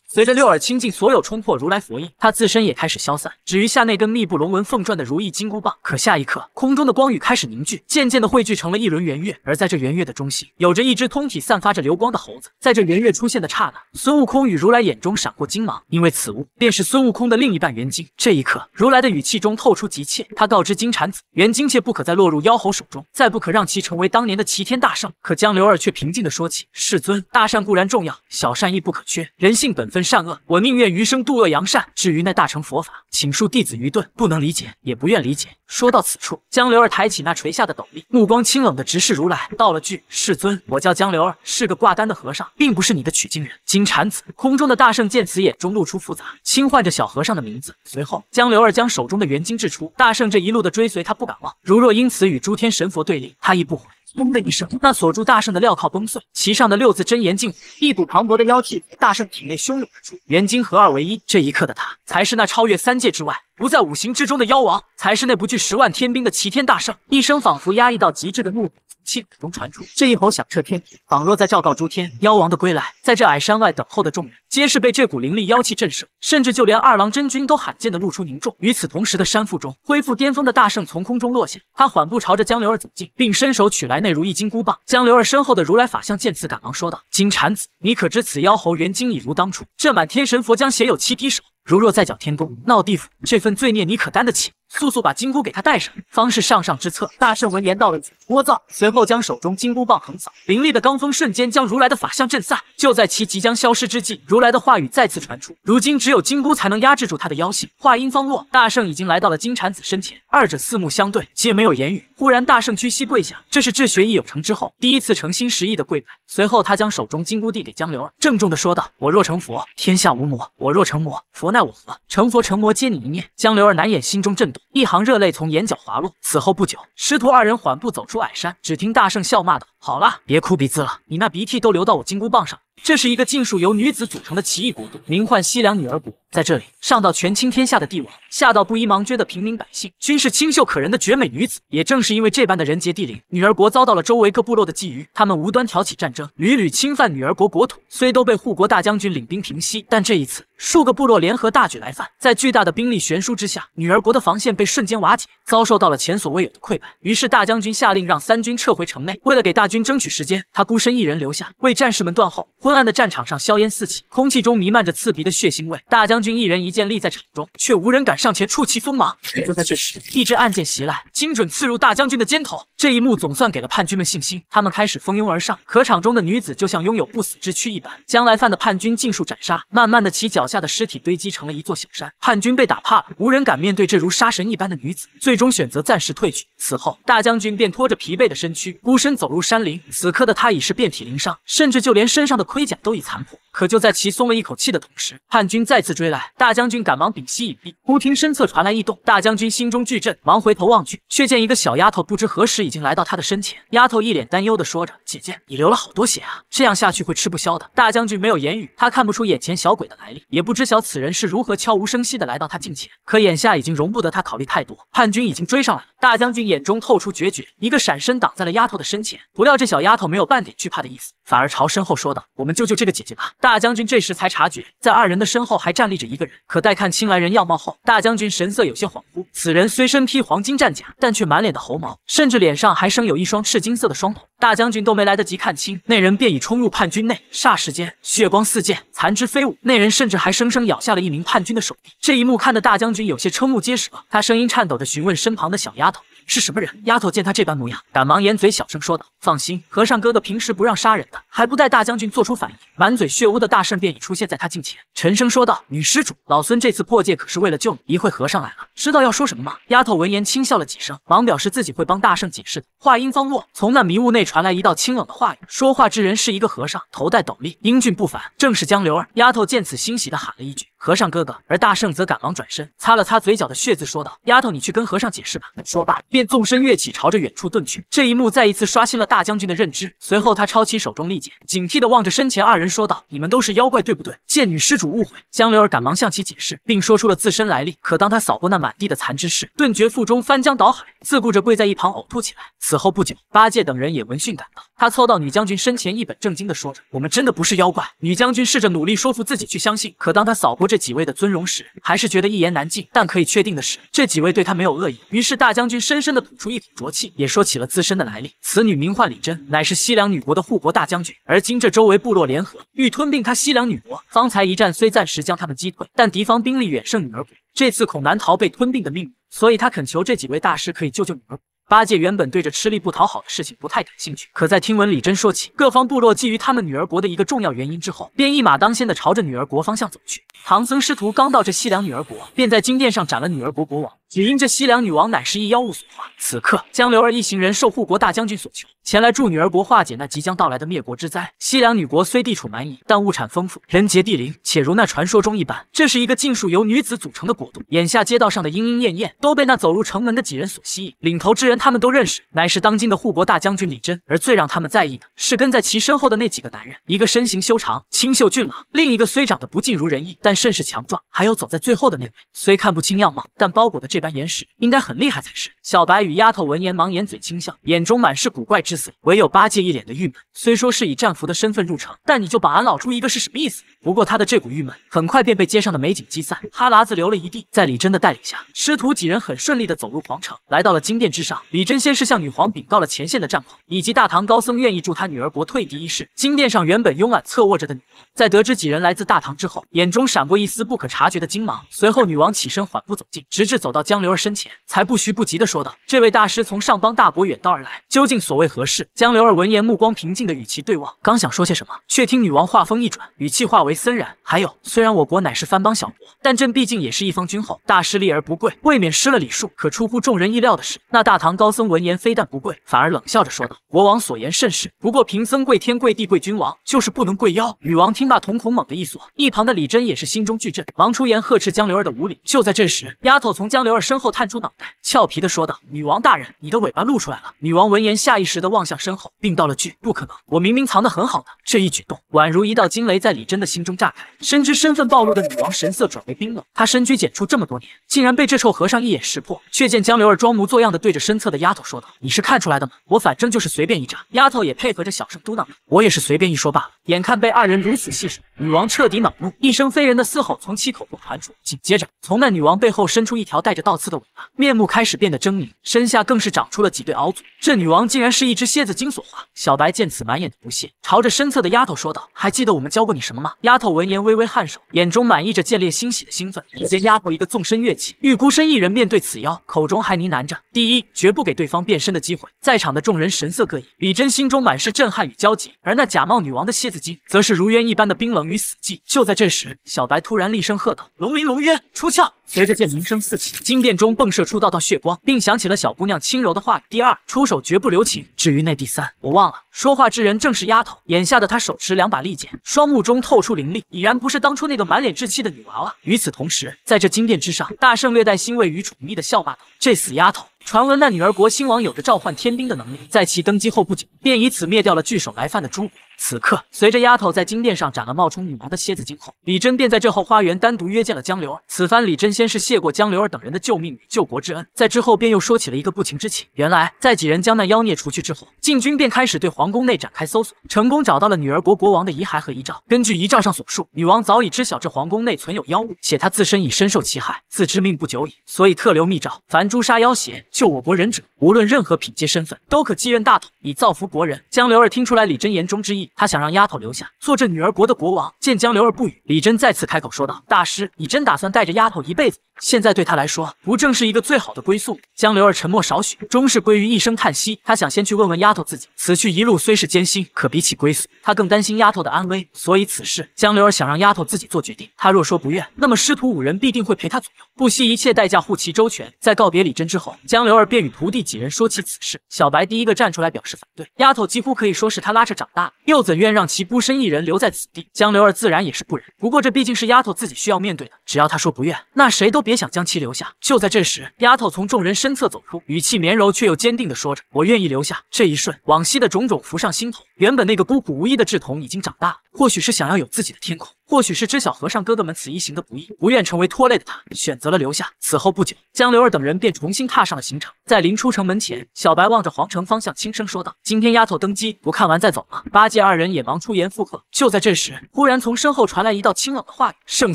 随着六耳倾尽所有，冲破如来佛印，他自身也开始消散，只余下那根密布龙纹凤篆的如意金箍棒。可下一刻，空中的光雨开始凝聚，渐渐的汇聚成了一轮圆月。而在这圆月的中心，有着一只通体散发着流光的猴子。在这圆月出现的刹那，孙悟空与如来眼中闪过金芒，因为此物便是孙悟空的另一半元晶。这一刻，如来的语气中透出急切，他告知金蝉子，元晶切不可再落入妖猴手中，再不可让其成为当年的齐天大圣。可江流儿却平静的说起：“世尊。”大善固然重要，小善亦不可缺。人性本分善恶，我宁愿余生度恶扬善。至于那大乘佛法，请恕弟子愚钝，不能理解，也不愿理解。说到此处，江流儿抬起那垂下的斗笠，目光清冷的直视如来，道了句：“世尊，我叫江流儿，是个挂单的和尚，并不是你的取经人。”金蝉子空中的大圣见此，眼中露出复杂，轻唤着小和尚的名字。随后，江流儿将手中的圆晶掷出。大圣这一路的追随，他不敢忘。如若因此与诸天神佛对立，他亦不悔。轰的一声，那锁住大圣的镣铐崩碎，其上的六字真言竟，一股磅礴的妖气大圣体内汹涌而出，元晶合二为一。这一刻的他，才是那超越三界之外、不在五行之中的妖王，才是那不惧十万天兵的齐天大圣。一声仿佛压抑到极致的怒吼。气口中传出这一吼，响彻天庭，仿若在昭告诸天妖王的归来。在这矮山外等候的众人，皆是被这股凌厉妖气震慑，甚至就连二郎真君都罕见的露出凝重。与此同时的山腹中，恢复巅峰的大圣从空中落下，他缓步朝着江流儿走近，并伸手取来那如意金箍棒。江流儿身后的如来法相见此，赶忙说道：“金蝉子，你可知此妖猴元精已如当初，这满天神佛将携有七匹手。”如若再搅天宫，闹地府，这份罪孽你可担得起？速速把金箍给他戴上，方是上上之策。大圣闻言，道了句聒噪，随后将手中金箍棒横扫，凌厉的罡风瞬间将如来的法相震散。就在其即将消失之际，如来的话语再次传出：如今只有金箍才能压制住他的妖性。话音方落，大圣已经来到了金蝉子身前，二者四目相对，皆没有言语。忽然，大圣屈膝跪下，这是治学意有成之后第一次诚心实意的跪拜。随后，他将手中金箍递给江流儿，郑重的说道：我若成佛，天下无魔；我若成魔，佛。奈我何？成佛成魔，皆你一念。江流儿难掩心中震动，一行热泪从眼角滑落。此后不久，师徒二人缓步走出矮山，只听大圣笑骂道：“好了，别哭鼻子了，你那鼻涕都流到我金箍棒上。”这是一个尽数由女子组成的奇异国度，名唤西凉女儿国。在这里，上到权倾天下的帝王，下到布衣盲撅的平民百姓，均是清秀可人的绝美女子。也正是因为这般的人杰地灵，女儿国遭到了周围各部落的觊觎，他们无端挑起战争，屡屡侵犯女儿国国土。虽都被护国大将军领兵平息，但这一次，数个部落联合大举来犯，在巨大的兵力悬殊之下，女儿国的防线被瞬间瓦解，遭受到了前所未有的溃败。于是大将军下令让三军撤回城内，为了给大军争取时间，他孤身一人留下，为战士们断后。昏暗的战场上，硝烟四起，空气中弥漫着刺鼻的血腥味。大将军一人一剑立在场中，却无人敢上前触其锋芒。就在这时，一支暗箭袭来，精准刺入大将军的肩头。这一幕总算给了叛军们信心，他们开始蜂拥而上。可场中的女子就像拥有不死之躯一般，将来犯的叛军尽数斩杀。慢慢的，其脚下的尸体堆积成了一座小山。叛军被打怕了，无人敢面对这如杀神一般的女子，最终选择暂时退去。此后，大将军便拖着疲惫的身躯，孤身走入山林。此刻的他已是遍体鳞伤，甚至就连身上的。盔甲都已残破。可就在其松了一口气的同时，叛军再次追来，大将军赶忙屏息隐蔽。忽听身侧传来异动，大将军心中巨震，忙回头望去，却见一个小丫头不知何时已经来到他的身前。丫头一脸担忧的说着：“姐姐，你流了好多血啊，这样下去会吃不消的。”大将军没有言语，他看不出眼前小鬼的来历，也不知晓此人是如何悄无声息的来到他近前。可眼下已经容不得他考虑太多，叛军已经追上来了。大将军眼中透出决绝，一个闪身挡在了丫头的身前。不料这小丫头没有半点惧怕的意思，反而朝身后说道：“我们救救这个姐姐吧。”大将军这时才察觉，在二人的身后还站立着一个人。可待看清来人样貌后，大将军神色有些恍惚。此人虽身披黄金战甲，但却满脸的猴毛，甚至脸上还生有一双赤金色的双瞳。大将军都没来得及看清，那人便已冲入叛军内，霎时间血光四溅，残肢飞舞。那人甚至还生生咬下了一名叛军的手臂。这一幕看得大将军有些瞠目结舌，他声音颤抖着询问身旁的小丫头。是什么人？丫头见他这般模样，赶忙掩嘴小声说道：“放心，和尚哥哥平时不让杀人的。”还不待大将军做出反应，满嘴血污的大圣便已出现在他近前，沉声说道：“女施主，老孙这次破戒可是为了救你。一会和尚来了，知道要说什么吗？”丫头闻言轻笑了几声，忙表示自己会帮大圣解释。话音方落，从那迷雾内传来一道清冷的话语。说话之人是一个和尚，头戴斗笠，英俊不凡，正是江流儿。丫头见此欣喜的喊了一句：“和尚哥哥！”而大圣则赶忙转身，擦了擦嘴角的血渍，说道：“丫头，你去跟和尚解释吧。”说罢。便纵身跃起，朝着远处遁去。这一幕再一次刷新了大将军的认知。随后，他抄起手中利剑，警惕地望着身前二人，说道：“你们都是妖怪，对不对？”见女施主误会，江流儿赶忙向其解释，并说出了自身来历。可当他扫过那满地的残肢时，顿觉腹中翻江倒海，自顾着跪在一旁呕吐起来。此后不久，八戒等人也闻讯赶到。他凑到女将军身前，一本正经地说着：“我们真的不是妖怪。”女将军试着努力说服自己去相信，可当他扫过这几位的尊容时，还是觉得一言难尽。但可以确定的是，这几位对他没有恶意。于是，大将军身。深的吐出一口浊气，也说起了自身的来历。此女名唤李贞，乃是西凉女国的护国大将军。而今这周围部落联合，欲吞并他西凉女国。方才一战虽暂时将他们击退，但敌方兵力远胜女儿国，这次恐难逃被吞并的命运。所以她恳求这几位大师可以救救女儿国。八戒原本对着吃力不讨好的事情不太感兴趣，可在听闻李贞说起各方部落觊觎他们女儿国的一个重要原因之后，便一马当先的朝着女儿国方向走去。唐僧师徒刚到这西凉女儿国，便在金殿上斩了女儿国国王。只因这西凉女王乃是一妖物所化。此刻，江流儿一行人受护国大将军所求，前来助女儿国化解那即将到来的灭国之灾。西凉女国虽地处蛮夷，但物产丰富，人杰地灵，且如那传说中一般，这是一个尽数由女子组成的国度。眼下街道上的莺莺燕燕都被那走入城门的几人所吸引。领头之人他们都认识，乃是当今的护国大将军李真。而最让他们在意的是跟在其身后的那几个男人，一个身形修长、清秀俊朗；另一个虽长得不尽如人意，但甚是强壮。还有走在最后的那位，虽看不清样貌，但包裹的。这般严实，应该很厉害才是。小白与丫头闻言，忙掩嘴轻笑，眼中满是古怪之色。唯有八戒一脸的郁闷。虽说是以战俘的身份入城，但你就把俺老猪一个是什么意思？不过他的这股郁闷很快便被街上的美景击散，哈喇子流了一地。在李真的带领下，师徒几人很顺利的走入皇城，来到了金殿之上。李真先是向女皇禀告了前线的战况，以及大唐高僧愿意助他女儿国退敌一事。金殿上原本慵懒侧卧着的女王，在得知几人来自大唐之后，眼中闪过一丝不可察觉的惊芒。随后女王起身，缓步走近，直至走到。江流儿身前，才不徐不急的说道：“这位大师从上邦大伯远道而来，究竟所谓何事？”江流儿闻言，目光平静的与其对望，刚想说些什么，却听女王话锋一转，语气化为森然：“还有，虽然我国乃是藩邦小国，但朕毕竟也是一方君后，大师立而不跪，未免失了礼数。”可出乎众人意料的是，那大唐高僧闻言，非但不跪，反而冷笑着说道：“国王所言甚是，不过贫僧跪天跪地跪君王，就是不能跪妖。”女王听罢，瞳孔猛地一缩，一旁的李贞也是心中巨震，忙出言呵斥江流儿的无礼。就在这时，丫头从江流。身后探出脑袋，俏皮的说道：“女王大人，你的尾巴露出来了。”女王闻言，下意识的望向身后，并道了句：“不可能，我明明藏得很好的。”这一举动宛如一道惊雷在李真的心中炸开。深知身份暴露的女王神色转为冰冷。她身居简出这么多年，竟然被这臭和尚一眼识破。却见江流儿装模作样的对着身侧的丫头说道：“你是看出来的吗？我反正就是随便一眨。”丫头也配合着小声嘟囔：“我也是随便一说罢了。”眼看被二人如此戏耍，女王彻底恼怒，一声非人的嘶吼从其口中传出。紧接着，从那女王背后伸出一条带着。倒刺的尾巴，面目开始变得狰狞，身下更是长出了几对鳌足。这女王竟然是一只蝎子精所化。小白见此，满眼的不屑，朝着身侧的丫头说道：“还记得我们教过你什么吗？”丫头闻言微微颔首，眼中满溢着见猎欣喜的兴奋，只见丫头一个纵身跃起，欲孤身一人面对此妖，口中还呢喃着：“第一，绝不给对方变身的机会。”在场的众人神色各异，李真心中满是震撼与焦急，而那假冒女王的蝎子精则是如渊一般的冰冷与死寂。就在这时，小白突然厉声喝道：“龙鳞龙渊出鞘！”随着剑鸣声四起，金殿中迸射出道道血光，并响起了小姑娘轻柔的话语：“第二出手绝不留情。至于那第三，我忘了。”说话之人正是丫头。眼下的她手持两把利剑，双目中透出灵力，已然不是当初那个满脸稚气的女娃娃。与此同时，在这金殿之上，大圣略带欣慰与宠溺的笑骂道：“这死丫头！传闻那女儿国新王有着召唤天兵的能力，在其登基后不久，便以此灭掉了聚首来犯的诸国。”此刻，随着丫头在金殿上斩了冒充女王的蝎子精后，李贞便在这后花园单独约见了江流儿。此番李贞先是谢过江流儿等人的救命与救国之恩，在之后便又说起了一个不情之请。原来，在几人将那妖孽除去之后，禁军便开始对皇宫内展开搜索，成功找到了女儿国国王的遗骸和遗诏。根据遗诏上所述，女王早已知晓这皇宫内存有妖物，且她自身已深受其害，自知命不久矣，所以特留密诏，凡诛杀妖邪、救我国人者，无论任何品阶身份，都可继任大统，以造福国人。江流儿听出来李贞言中之意。他想让丫头留下，做这女儿国的国王。见江流儿不语，李真再次开口说道：“大师，你真打算带着丫头一辈子？现在对她来说，不正是一个最好的归宿江流儿沉默少许，终是归于一声叹息。他想先去问问丫头自己。此去一路虽是艰辛，可比起归宿，他更担心丫头的安危。所以此事，江流儿想让丫头自己做决定。他若说不愿，那么师徒五人必定会陪他左右，不惜一切代价护其周全。在告别李真之后，江流儿便与徒弟几人说起此事。小白第一个站出来表示反对。丫头几乎可以说是他拉扯长大。又。又怎愿让其孤身一人留在此地？江流儿自然也是不忍。不过这毕竟是丫头自己需要面对的，只要她说不愿，那谁都别想将其留下。就在这时，丫头从众人身侧走出，语气绵柔却又坚定地说着：“我愿意留下。”这一瞬，往昔的种种浮上心头。原本那个孤苦无依的稚童已经长大，或许是想要有自己的天空。或许是知晓和尚哥哥们此一行的不易，不愿成为拖累的他，选择了留下。此后不久，江流儿等人便重新踏上了行程。在临出城门前，小白望着皇城方向，轻声说道：“今天丫头登基，不看完再走吗？”八戒二人也忙出言附和。就在这时，忽然从身后传来一道清冷的话语：“圣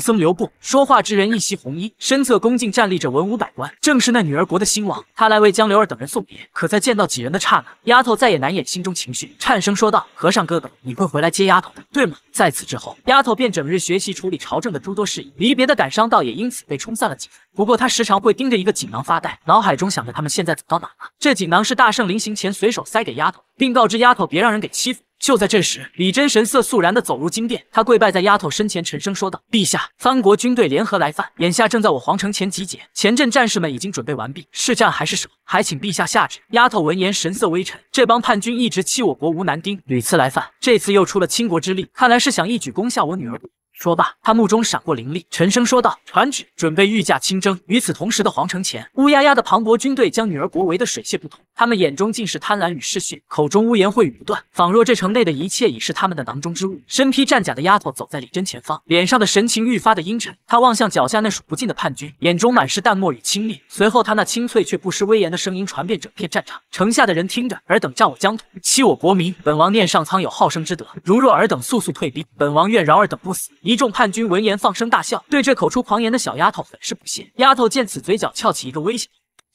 僧留步。”说话之人一袭红衣，身侧恭敬站立着文武百官，正是那女儿国的兴王，他来为江流儿等人送别。可在见到几人的刹那，丫头再也难掩心中情绪，颤声说道：“和尚哥哥，你会回来接丫头的，对吗？”在此之后，丫头便只。整日学习处理朝政的诸多事宜，离别的感伤倒也因此被冲散了几分。不过他时常会盯着一个锦囊发呆，脑海中想着他们现在走到哪了。这锦囊是大圣临行前随手塞给丫头，并告知丫头别让人给欺负。就在这时，李真神色肃然地走入金殿，他跪拜在丫头身前，沉声说道：“陛下，藩国军队联合来犯，眼下正在我皇城前集结，前阵战士们已经准备完毕，是战还是守，还请陛下下旨。”丫头闻言，神色微沉，这帮叛军一直欺我国无男丁，屡次来犯，这次又出了倾国之力，看来是想一举攻下我女儿。说罢，他目中闪过凌厉，沉声说道：“传旨，准备御驾亲征。”与此同时的皇城前，乌压压的磅礴军队将女儿国围得水泄不通。他们眼中尽是贪婪与嗜血，口中污言秽语不断，仿若这城内的一切已是他们的囊中之物。身披战甲的丫头走在李真前方，脸上的神情愈发的阴沉。他望向脚下那数不尽的叛军，眼中满是淡漠与轻蔑。随后，他那清脆却不失威严的声音传遍整片战场。城下的人听着：“尔等占我疆土，欺我国民，本王念上苍有好生之德，如若尔等速速退兵，本王愿饶尔等不死。”一众叛军闻言放声大笑，对这口出狂言的小丫头很是不屑。丫头见此，嘴角翘起一个微笑。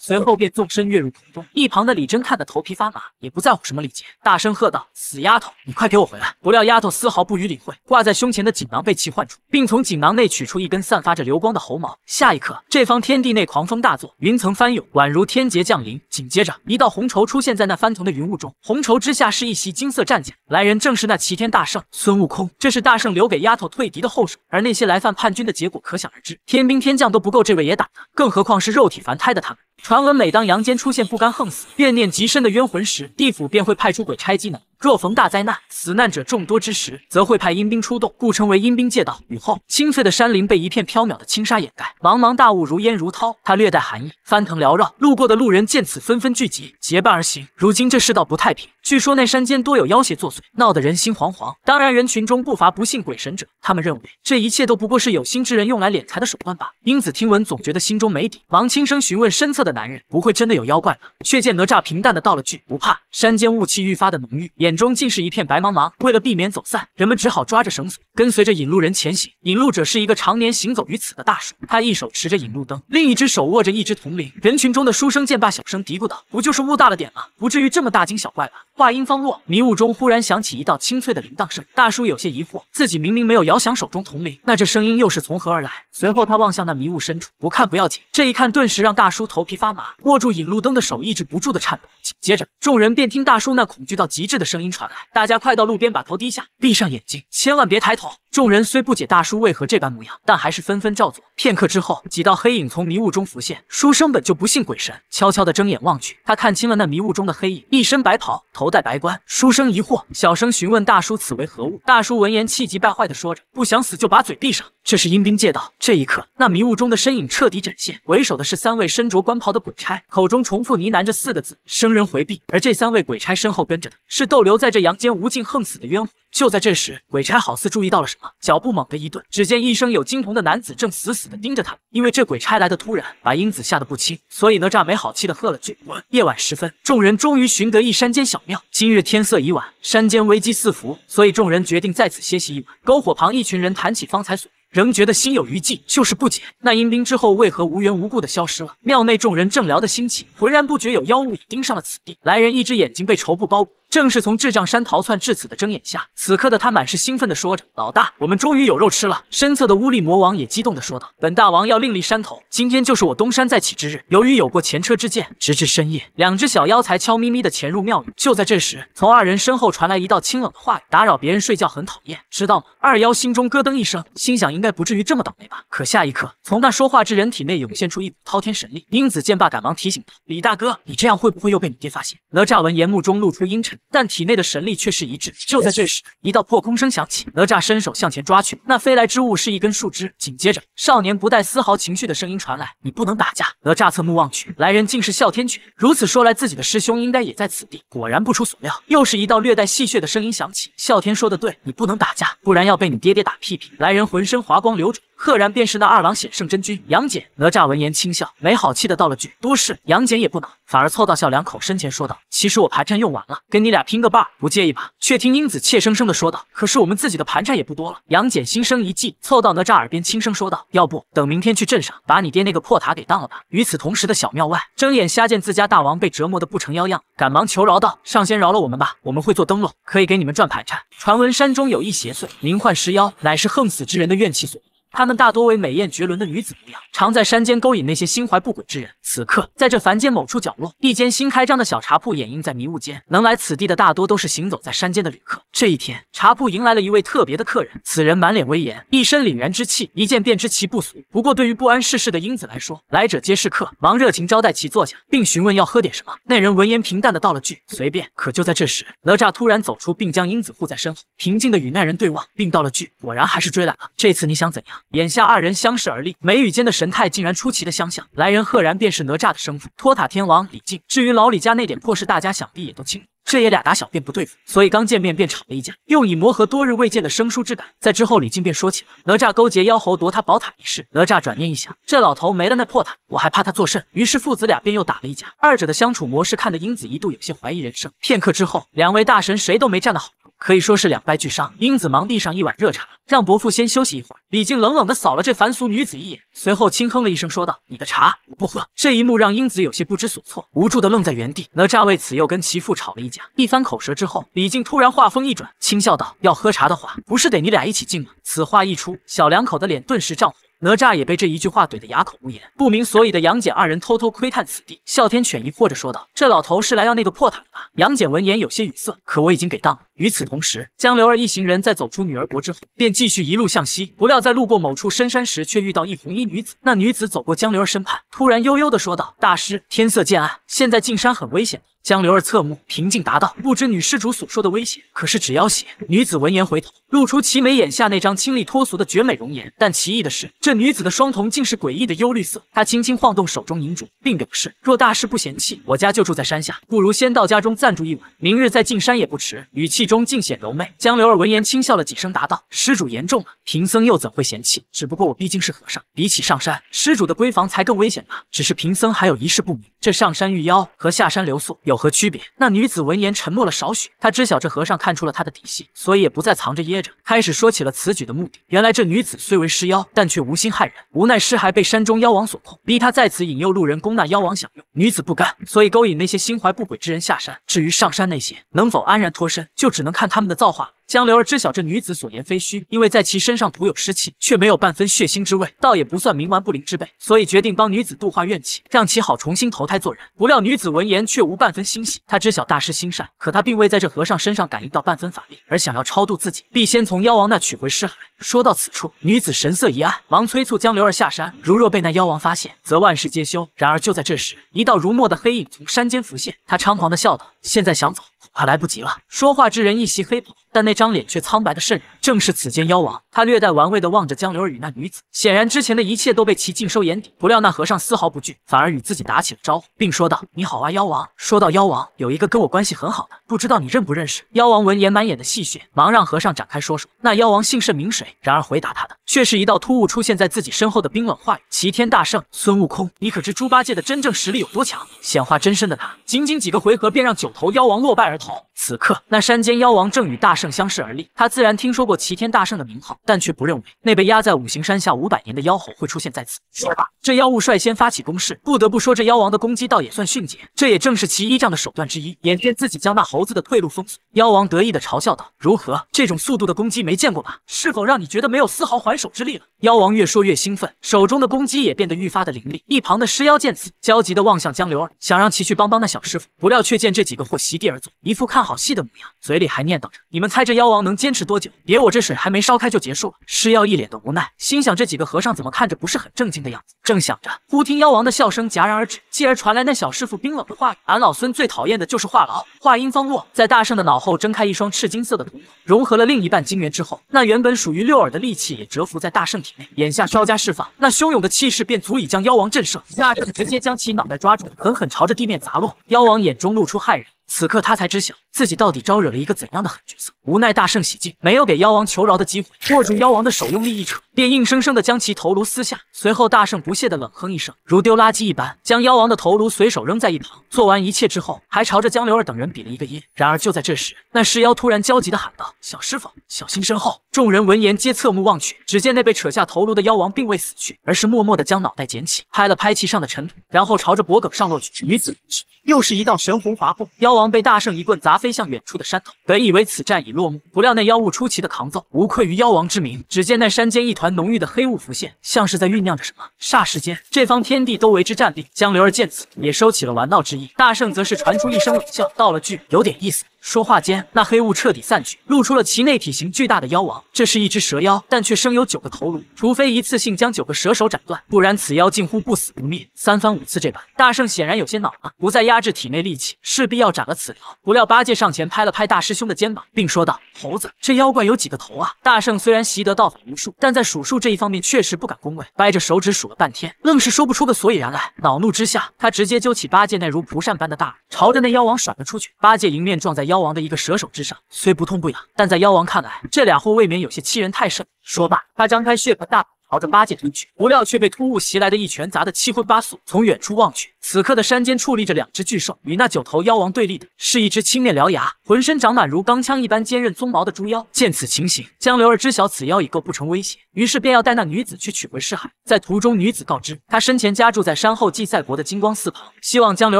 随后便纵身跃入空中，一旁的李真看得头皮发麻，也不在乎什么礼节，大声喝道：“死丫头，你快给我回来！”不料丫头丝毫不予理会，挂在胸前的锦囊被其唤出，并从锦囊内取出一根散发着流光的猴毛。下一刻，这方天地内狂风大作，云层翻涌，宛如天劫降临。紧接着，一道红绸出现在那翻腾的云雾中，红绸之下是一袭金色战甲，来人正是那齐天大圣孙悟空。这是大圣留给丫头退敌的后手，而那些来犯叛军的结果可想而知，天兵天将都不够这位爷打的，更何况是肉体凡胎的他们。传闻，每当阳间出现不甘横死、怨念极深的冤魂时，地府便会派出鬼差技能。若逢大灾难，死难者众多之时，则会派阴兵出动，故称为阴兵借道。雨后，清翠的山林被一片缥缈的轻纱掩盖，茫茫大雾如烟如涛。它略带寒意，翻腾缭绕。路过的路人见此，纷纷聚集，结伴而行。如今这世道不太平，据说那山间多有妖邪作祟，闹得人心惶惶。当然，人群中不乏不信鬼神者，他们认为这一切都不过是有心之人用来敛财的手段罢了。英子听闻，总觉得心中没底，忙轻声询问身侧的男人：“不会真的有妖怪吧？”却见哪吒平淡的道了句：“不怕。”山间雾气愈发的浓郁。眼中竟是一片白茫茫。为了避免走散，人们只好抓着绳索，跟随着引路人前行。引路者是一个常年行走于此的大叔，他一手持着引路灯，另一只手握着一只铜铃。人群中的书生见罢，小声嘀咕道：“不就是雾大了点吗？不至于这么大惊小怪吧？”话音方落，迷雾中忽然响起一道清脆的铃铛声。大叔有些疑惑，自己明明没有摇响手中铜铃，那这声音又是从何而来？随后他望向那迷雾深处，不看不要紧，这一看顿时让大叔头皮发麻，握住引路灯的手抑制不住的颤抖。紧接着，众人便听大叔那恐惧到极致的声。声音传来，大家快到路边，把头低下，闭上眼睛，千万别抬头。众人虽不解大叔为何这般模样，但还是纷纷照做。片刻之后，几道黑影从迷雾中浮现。书生本就不信鬼神，悄悄地睁眼望去，他看清了那迷雾中的黑影，一身白袍，头戴白冠。书生疑惑，小声询问大叔此为何物。大叔闻言气急败坏地说着：“不想死就把嘴闭上，这是阴兵借道。”这一刻，那迷雾中的身影彻底展现，为首的是三位身着官袍的鬼差，口中重复呢喃着四个字：“生人回避。”而这三位鬼差身后跟着的是斗。留在这阳间无尽横死的冤魂。就在这时，鬼差好似注意到了什么，脚步猛地一顿。只见一身有金瞳的男子正死死的盯着他。因为这鬼差来的突然，把英子吓得不轻，所以哪吒没好气的喝了句：“滚。”夜晚时分，众人终于寻得一山间小庙。今日天色已晚，山间危机四伏，所以众人决定在此歇息一晚。篝火旁，一群人谈起方才所，仍觉得心有余悸，就是不解那阴兵之后为何无缘无故的消失了。庙内众人正聊得兴起，浑然不觉有妖物已盯上了此地。来人一只眼睛被绸布包裹。正是从智障山逃窜至此的睁眼下，此刻的他满是兴奋的说着：“老大，我们终于有肉吃了。”身侧的乌力魔王也激动的说道：“本大王要另立山头，今天就是我东山再起之日。”由于有过前车之鉴，直至深夜，两只小妖才悄咪咪的潜入庙宇。就在这时，从二人身后传来一道清冷的话语：“打扰别人睡觉很讨厌，知道吗？”二妖心中咯噔一声，心想应该不至于这么倒霉吧。可下一刻，从那说话之人体内涌现出一股滔天神力。英子见罢，赶忙提醒道：“李大哥，你这样会不会又被你爹发现？”哪吒闻言，目中露出阴沉。但体内的神力却是一致。就在这时，一道破空声响起，哪吒伸手向前抓去。那飞来之物是一根树枝。紧接着，少年不带丝毫情绪的声音传来：“你不能打架。”哪吒侧目望去，来人竟是哮天犬。如此说来，自己的师兄应该也在此地。果然不出所料，又是一道略带戏谑的声音响起：“哮天说的对，你不能打架，不然要被你爹爹打屁屁。”来人浑身华光流转。赫然便是那二郎显圣真君杨戬。哪吒闻言轻笑，没好气的道了句多事。杨戬也不恼，反而凑到小两口身前说道：“其实我盘缠用完了，跟你俩拼个伴，不介意吧？”却听英子怯生生的说道：“可是我们自己的盘缠也不多了。”杨戬心生一计，凑到哪吒耳边轻声说道：“要不等明天去镇上，把你爹那个破塔给当了吧。”与此同时的小庙外，睁眼瞎见自家大王被折磨的不成妖样，赶忙求饶道：“上仙饶了我们吧，我们会做灯笼，可以给你们赚盘缠。传闻山中有一邪祟，名唤石妖，乃是横死之人的怨气所他们大多为美艳绝伦的女子模样，常在山间勾引那些心怀不轨之人。此刻，在这凡间某处角落，一间新开张的小茶铺掩映在迷雾间。能来此地的大多都是行走在山间的旅客。这一天，茶铺迎来了一位特别的客人。此人满脸威严，一身凛然之气，一见便知其不俗。不过，对于不谙世事的英子来说，来者皆是客，忙热情招待其坐下，并询问要喝点什么。那人闻言平淡的道了句随便。可就在这时，哪吒突然走出，并将英子护在身后，平静的与那人对望，并道了句果然还是追来了。这次你想怎样？眼下二人相视而立，眉宇间的神态竟然出奇的相像。来人赫然便是哪吒的生父托塔天王李靖。至于老李家那点破事，大家想必也都清楚。这爷俩打小便不对付，所以刚见面便吵了一架，又以磨合多日未见的生疏之感。在之后，李靖便说起了哪吒勾结妖猴夺他宝塔一事。哪吒转念一想，这老头没了那破塔，我还怕他作甚？于是父子俩便又打了一架。二者的相处模式，看得英子一度有些怀疑人生。片刻之后，两位大神谁都没站得好。可以说是两败俱伤。英子忙递上一碗热茶，让伯父先休息一会儿。李靖冷冷的扫了这凡俗女子一眼，随后轻哼了一声，说道：“你的茶我不喝。”这一幕让英子有些不知所措，无助的愣在原地。哪吒为此又跟其父吵了一架。一番口舌之后，李靖突然话锋一转，轻笑道：“要喝茶的话，不是得你俩一起敬吗？”此话一出，小两口的脸顿时涨红。哪吒也被这一句话怼得哑口无言。不明所以的杨戬二人偷偷窥探此地，哮天犬疑惑着说道：“这老头是来要那个破塔的吧？”杨戬闻言有些语塞，可我已经给当了。与此同时，江流儿一行人在走出女儿国之后，便继续一路向西。不料在路过某处深山时，却遇到一红衣女子。那女子走过江流儿身畔，突然悠悠的说道：“大师，天色渐暗，现在进山很危险的。”江流儿侧目，平静答道：“不知女施主所说的危险，可是只要血？”女子闻言回头，露出齐眉眼下那张清丽脱俗的绝美容颜，但奇异的是，这女子的双瞳竟是诡异的幽绿色。她轻轻晃动手中银烛，并表示：“若大师不嫌弃，我家就住在山下，不如先到家中暂住一晚，明日再进山也不迟。”语气中尽显柔媚。江流儿闻言轻笑了几声，答道：“施主言重了，贫僧又怎会嫌弃？只不过我毕竟是和尚，比起上山，施主的闺房才更危险吧？只是贫僧还有一事不明，这上山遇妖和下山留宿有……”有何区别？那女子闻言沉默了少许，她知晓这和尚看出了她的底细，所以也不再藏着掖着，开始说起了此举的目的。原来这女子虽为尸妖，但却无心害人，无奈尸骸被山中妖王所控，逼她在此引诱路人供那妖王享用。女子不甘，所以勾引那些心怀不轨之人下山。至于上山那些能否安然脱身，就只能看他们的造化了。江流儿知晓这女子所言非虚，因为在其身上徒有湿气，却没有半分血腥之味，倒也不算冥顽不灵之辈，所以决定帮女子度化怨气，让其好重新投胎做人。不料女子闻言却无半分欣喜，她知晓大师心善，可她并未在这和尚身上感应到半分法力，而想要超度自己，必先从妖王那取回尸骸。说到此处，女子神色一暗，忙催促江流儿下山，如若被那妖王发现，则万事皆休。然而就在这时，一道如墨的黑影从山间浮现，他猖狂的笑道：“现在想走，恐怕来不及了。”说话之人一袭黑袍。但那张脸却苍白的渗人，正是此间妖王。他略带玩味的望着江流儿与那女子，显然之前的一切都被其尽收眼底。不料那和尚丝毫不惧，反而与自己打起了招呼，并说道：“你好啊，妖王。”说到妖王，有一个跟我关系很好的，不知道你认不认识？”妖王闻言满眼的戏谑，忙让和尚展开说说那妖王姓甚名谁。然而回答他的却是一道突兀出现在自己身后的冰冷话语：“齐天大圣孙悟空，你可知猪八戒的真正实力有多强？”显化真身的他，仅仅几个回合便让九头妖王落败而逃。此刻那山间妖王正与大圣。正相视而立，他自然听说过齐天大圣的名号，但却不认为那被压在五行山下五百年的妖猴会出现在此。说罢，这妖物率先发起攻势。不得不说，这妖王的攻击倒也算迅捷，这也正是其依仗的手段之一。眼见自己将那猴子的退路封锁，妖王得意的嘲笑道：“如何？这种速度的攻击没见过吧？是否让你觉得没有丝毫还手之力了？”妖王越说越兴奋，手中的攻击也变得愈发的凌厉。一旁的尸妖见此，焦急的望向江流儿，想让其去帮帮那小师傅，不料却见这几个货席地而坐，一副看好戏的模样，嘴里还念叨着：“你们。”猜这妖王能坚持多久？别我这水还没烧开就结束了。施药一脸的无奈，心想这几个和尚怎么看着不是很正经的样子。正想着，忽听妖王的笑声戛然而止，继而传来那小师傅冰冷的话语：“俺老孙最讨厌的就是话痨。”话音方落，在大圣的脑后睁开一双赤金色的瞳孔，融合了另一半精元之后，那原本属于六耳的戾气也蛰伏在大圣体内。眼下稍加释放，那汹涌的气势便足以将妖王震慑。大圣直接将其脑袋抓住，狠狠朝着地面砸落。妖王眼中露出骇然，此刻他才知晓。自己到底招惹了一个怎样的狠角色？无奈大圣喜静，没有给妖王求饶的机会，握住妖王的手，用力一扯，便硬生生的将其头颅撕下。随后大圣不屑的冷哼一声，如丢垃圾一般，将妖王的头颅随手扔在一旁。做完一切之后，还朝着江流儿等人比了一个耶。然而就在这时，那尸妖突然焦急的喊道：“小师傅，小心身后！”众人闻言皆侧目望去，只见那被扯下头颅的妖王并未死去，而是默默的将脑袋捡起，拍了拍其上的尘土，然后朝着脖梗上落去。与此同时，又是一道神虹划过，妖王被大圣一棍砸飞。飞向远处的山头，本以为此战已落幕，不料那妖物出奇的抗揍，无愧于妖王之名。只见那山间一团浓郁的黑雾浮现，像是在酝酿着什么。霎时间，这方天地都为之战栗。江流儿见此，也收起了玩闹之意，大圣则是传出一声冷笑，道了句：“有点意思。”说话间，那黑雾彻底散去，露出了其内体型巨大的妖王。这是一只蛇妖，但却生有九个头颅。除非一次性将九个蛇首斩断，不然此妖近乎不死不灭，三番五次这般。大圣显然有些恼了，不再压制体内力气，势必要斩了此妖。不料八戒上前拍了拍大师兄的肩膀，并说道：“猴子，这妖怪有几个头啊？”大圣虽然习得道法无数，但在数数这一方面确实不敢恭维，掰着手指数了半天，愣是说不出个所以然来。恼怒之下，他直接揪起八戒那如蒲扇般的大耳，朝着那妖王甩了出去。八戒迎面撞在妖。妖王的一个蛇首之上，虽不痛不痒，但在妖王看来，这俩货未免有些欺人太甚。说罢，他张开血盆大口。朝着八戒吞去，不料却被突兀袭来的一拳砸得七荤八素。从远处望去，此刻的山间矗立着两只巨兽，与那九头妖王对立的是一只青面獠牙、浑身长满如钢枪一般坚韧鬃毛的猪妖。见此情形，江流儿知晓此妖已构不成威胁，于是便要带那女子去取回尸骸。在途中，女子告知她生前家住在山后祭赛国的金光寺旁，希望江流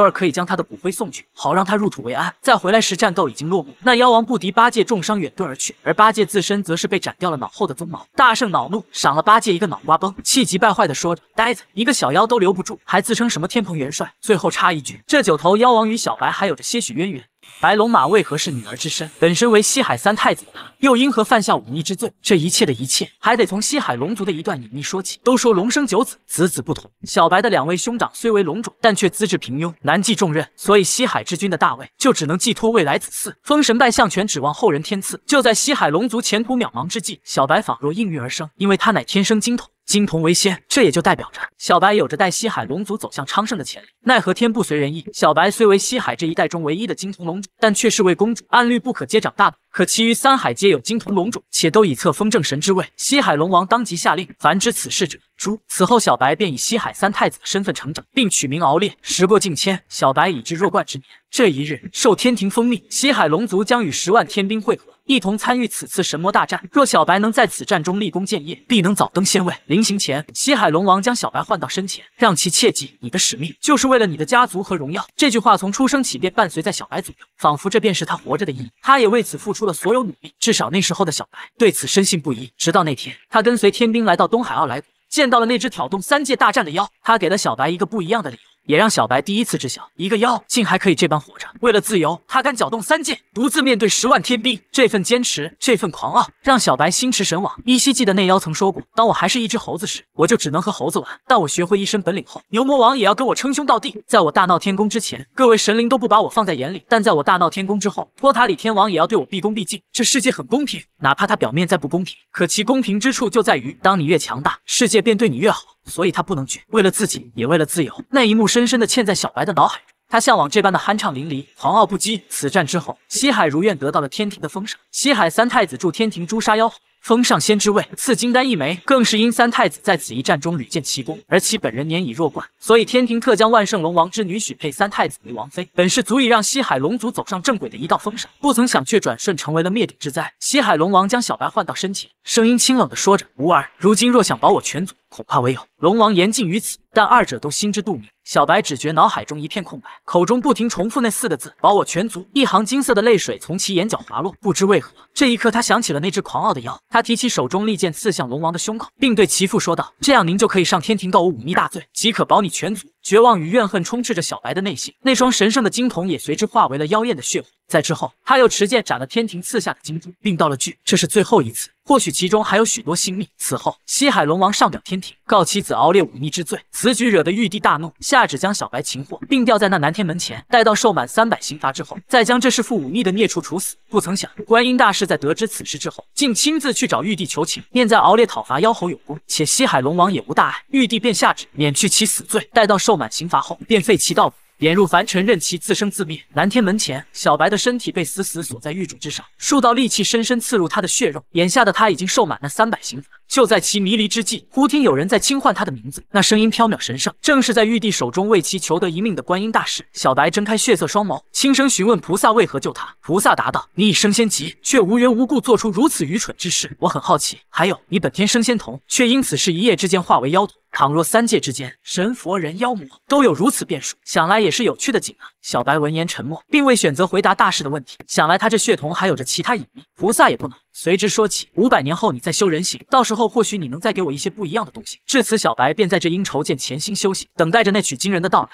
儿可以将她的骨灰送去，好让她入土为安。再回来时，战斗已经落幕，那妖王不敌八戒，重伤远遁而去，而八戒自身则是被斩掉了脑后的鬃毛。大圣恼怒，赏了八戒。一个脑瓜崩，气急败坏的说着：“呆子，一个小妖都留不住，还自称什么天蓬元帅？”最后插一句，这九头妖王与小白还有着些许渊源。白龙马为何是女儿之身？本身为西海三太子的他，又因何犯下忤逆之罪？这一切的一切，还得从西海龙族的一段隐秘说起。都说龙生九子，子子不同。小白的两位兄长虽为龙种，但却资质平庸，难继重任。所以西海之君的大位，就只能寄托未来子嗣。封神拜相权，指望后人天赐。就在西海龙族前途渺茫之际，小白仿若应运而生，因为他乃天生金统。金童为仙，这也就代表着小白有着带西海龙族走向昌盛的潜力。奈何天不随人意，小白虽为西海这一代中唯一的金童龙主，但却是位公主，按律不可接掌大的。可其余三海皆有金童龙种，且都已册封正神之位。西海龙王当即下令，凡知此事者诛。此后，小白便以西海三太子的身份成长，并取名敖烈。时过境迁，小白已至弱冠之年。这一日，受天庭封命，西海龙族将与十万天兵会合。一同参与此次神魔大战，若小白能在此战中立功建业，必能早登仙位。临行前，西海龙王将小白唤到身前，让其切记，你的使命就是为了你的家族和荣耀。这句话从出生起便伴随在小白左右，仿佛这便是他活着的意义。他也为此付出了所有努力，至少那时候的小白对此深信不疑。直到那天，他跟随天兵来到东海奥莱谷，见到了那只挑动三界大战的妖，他给了小白一个不一样的理由。也让小白第一次知晓，一个妖竟还可以这般活着。为了自由，他敢搅动三界，独自面对十万天兵。这份坚持，这份狂傲，让小白心驰神往。依稀记得那妖曾说过：“当我还是一只猴子时，我就只能和猴子玩；但我学会一身本领后，牛魔王也要跟我称兄道弟。在我大闹天宫之前，各位神灵都不把我放在眼里；但在我大闹天宫之后，托塔李天王也要对我毕恭毕敬。这世界很公平，哪怕它表面再不公平，可其公平之处就在于，当你越强大，世界便对你越好。”所以他不能绝，为了自己，也为了自由。那一幕深深的嵌在小白的脑海中，他向往这般的酣畅淋漓，狂傲不羁。此战之后，西海如愿得到了天庭的封赏，西海三太子助天庭诛杀妖猴，封上仙之位，赐金丹一枚，更是因三太子在此一战中屡建奇功，而其本人年已弱冠，所以天庭特将万圣龙王之女许配三太子为王妃，本是足以让西海龙族走上正轨的一道封赏，不曾想却转瞬成为了灭顶之灾。西海龙王将小白唤到身前，声音清冷的说着：“吾儿，如今若想保我全族。”恐怕唯有龙王言尽于此，但二者都心知肚明。小白只觉脑海中一片空白，口中不停重复那四个字：“保我全族。”一行金色的泪水从其眼角滑落。不知为何，这一刻他想起了那只狂傲的妖。他提起手中利剑，刺向龙王的胸口，并对其父说道：“这样您就可以上天庭告我忤逆大罪，即可保你全族。”绝望与怨恨充斥着小白的内心，那双神圣的金瞳也随之化为了妖艳的血红。在之后，他又持剑斩了天庭赐下的金珠，并道了句：“这是最后一次，或许其中还有许多性命。”此后，西海龙王上表天庭，告其子敖烈忤逆之罪，此举惹得玉帝大怒，下旨将小白擒获，并吊在那南天门前。待到受满三百刑罚之后，再将这弑父忤逆的孽畜处死。不曾想，观音大士在得知此事之后，竟亲自去找玉帝求情，念在敖烈讨伐妖猴有功，且西海龙王也无大碍，玉帝便下旨免去其死罪。待到受满刑罚后，便废其道骨。贬入凡尘，任其自生自灭。南天门前，小白的身体被死死锁在玉主之上，数道利器深深刺入他的血肉。眼下的他已经受满了三百刑罚。就在其迷离之际，忽听有人在轻唤他的名字，那声音飘渺神圣，正是在玉帝手中为其求得一命的观音大师。小白睁开血色双眸，轻声询问菩萨为何救他。菩萨答道：“你已升仙级，却无缘无故做出如此愚蠢之事，我很好奇。还有，你本天生仙童，却因此事一夜之间化为妖童。倘若三界之间神佛人妖魔都有如此变数，想来也是有趣的景啊。”小白闻言沉默，并未选择回答大师的问题。想来他这血瞳还有着其他隐秘，菩萨也不能。随之说起，五百年后你再修人形，到时候或许你能再给我一些不一样的东西。至此，小白便在这阴愁涧潜心修行，等待着那取经人的到来。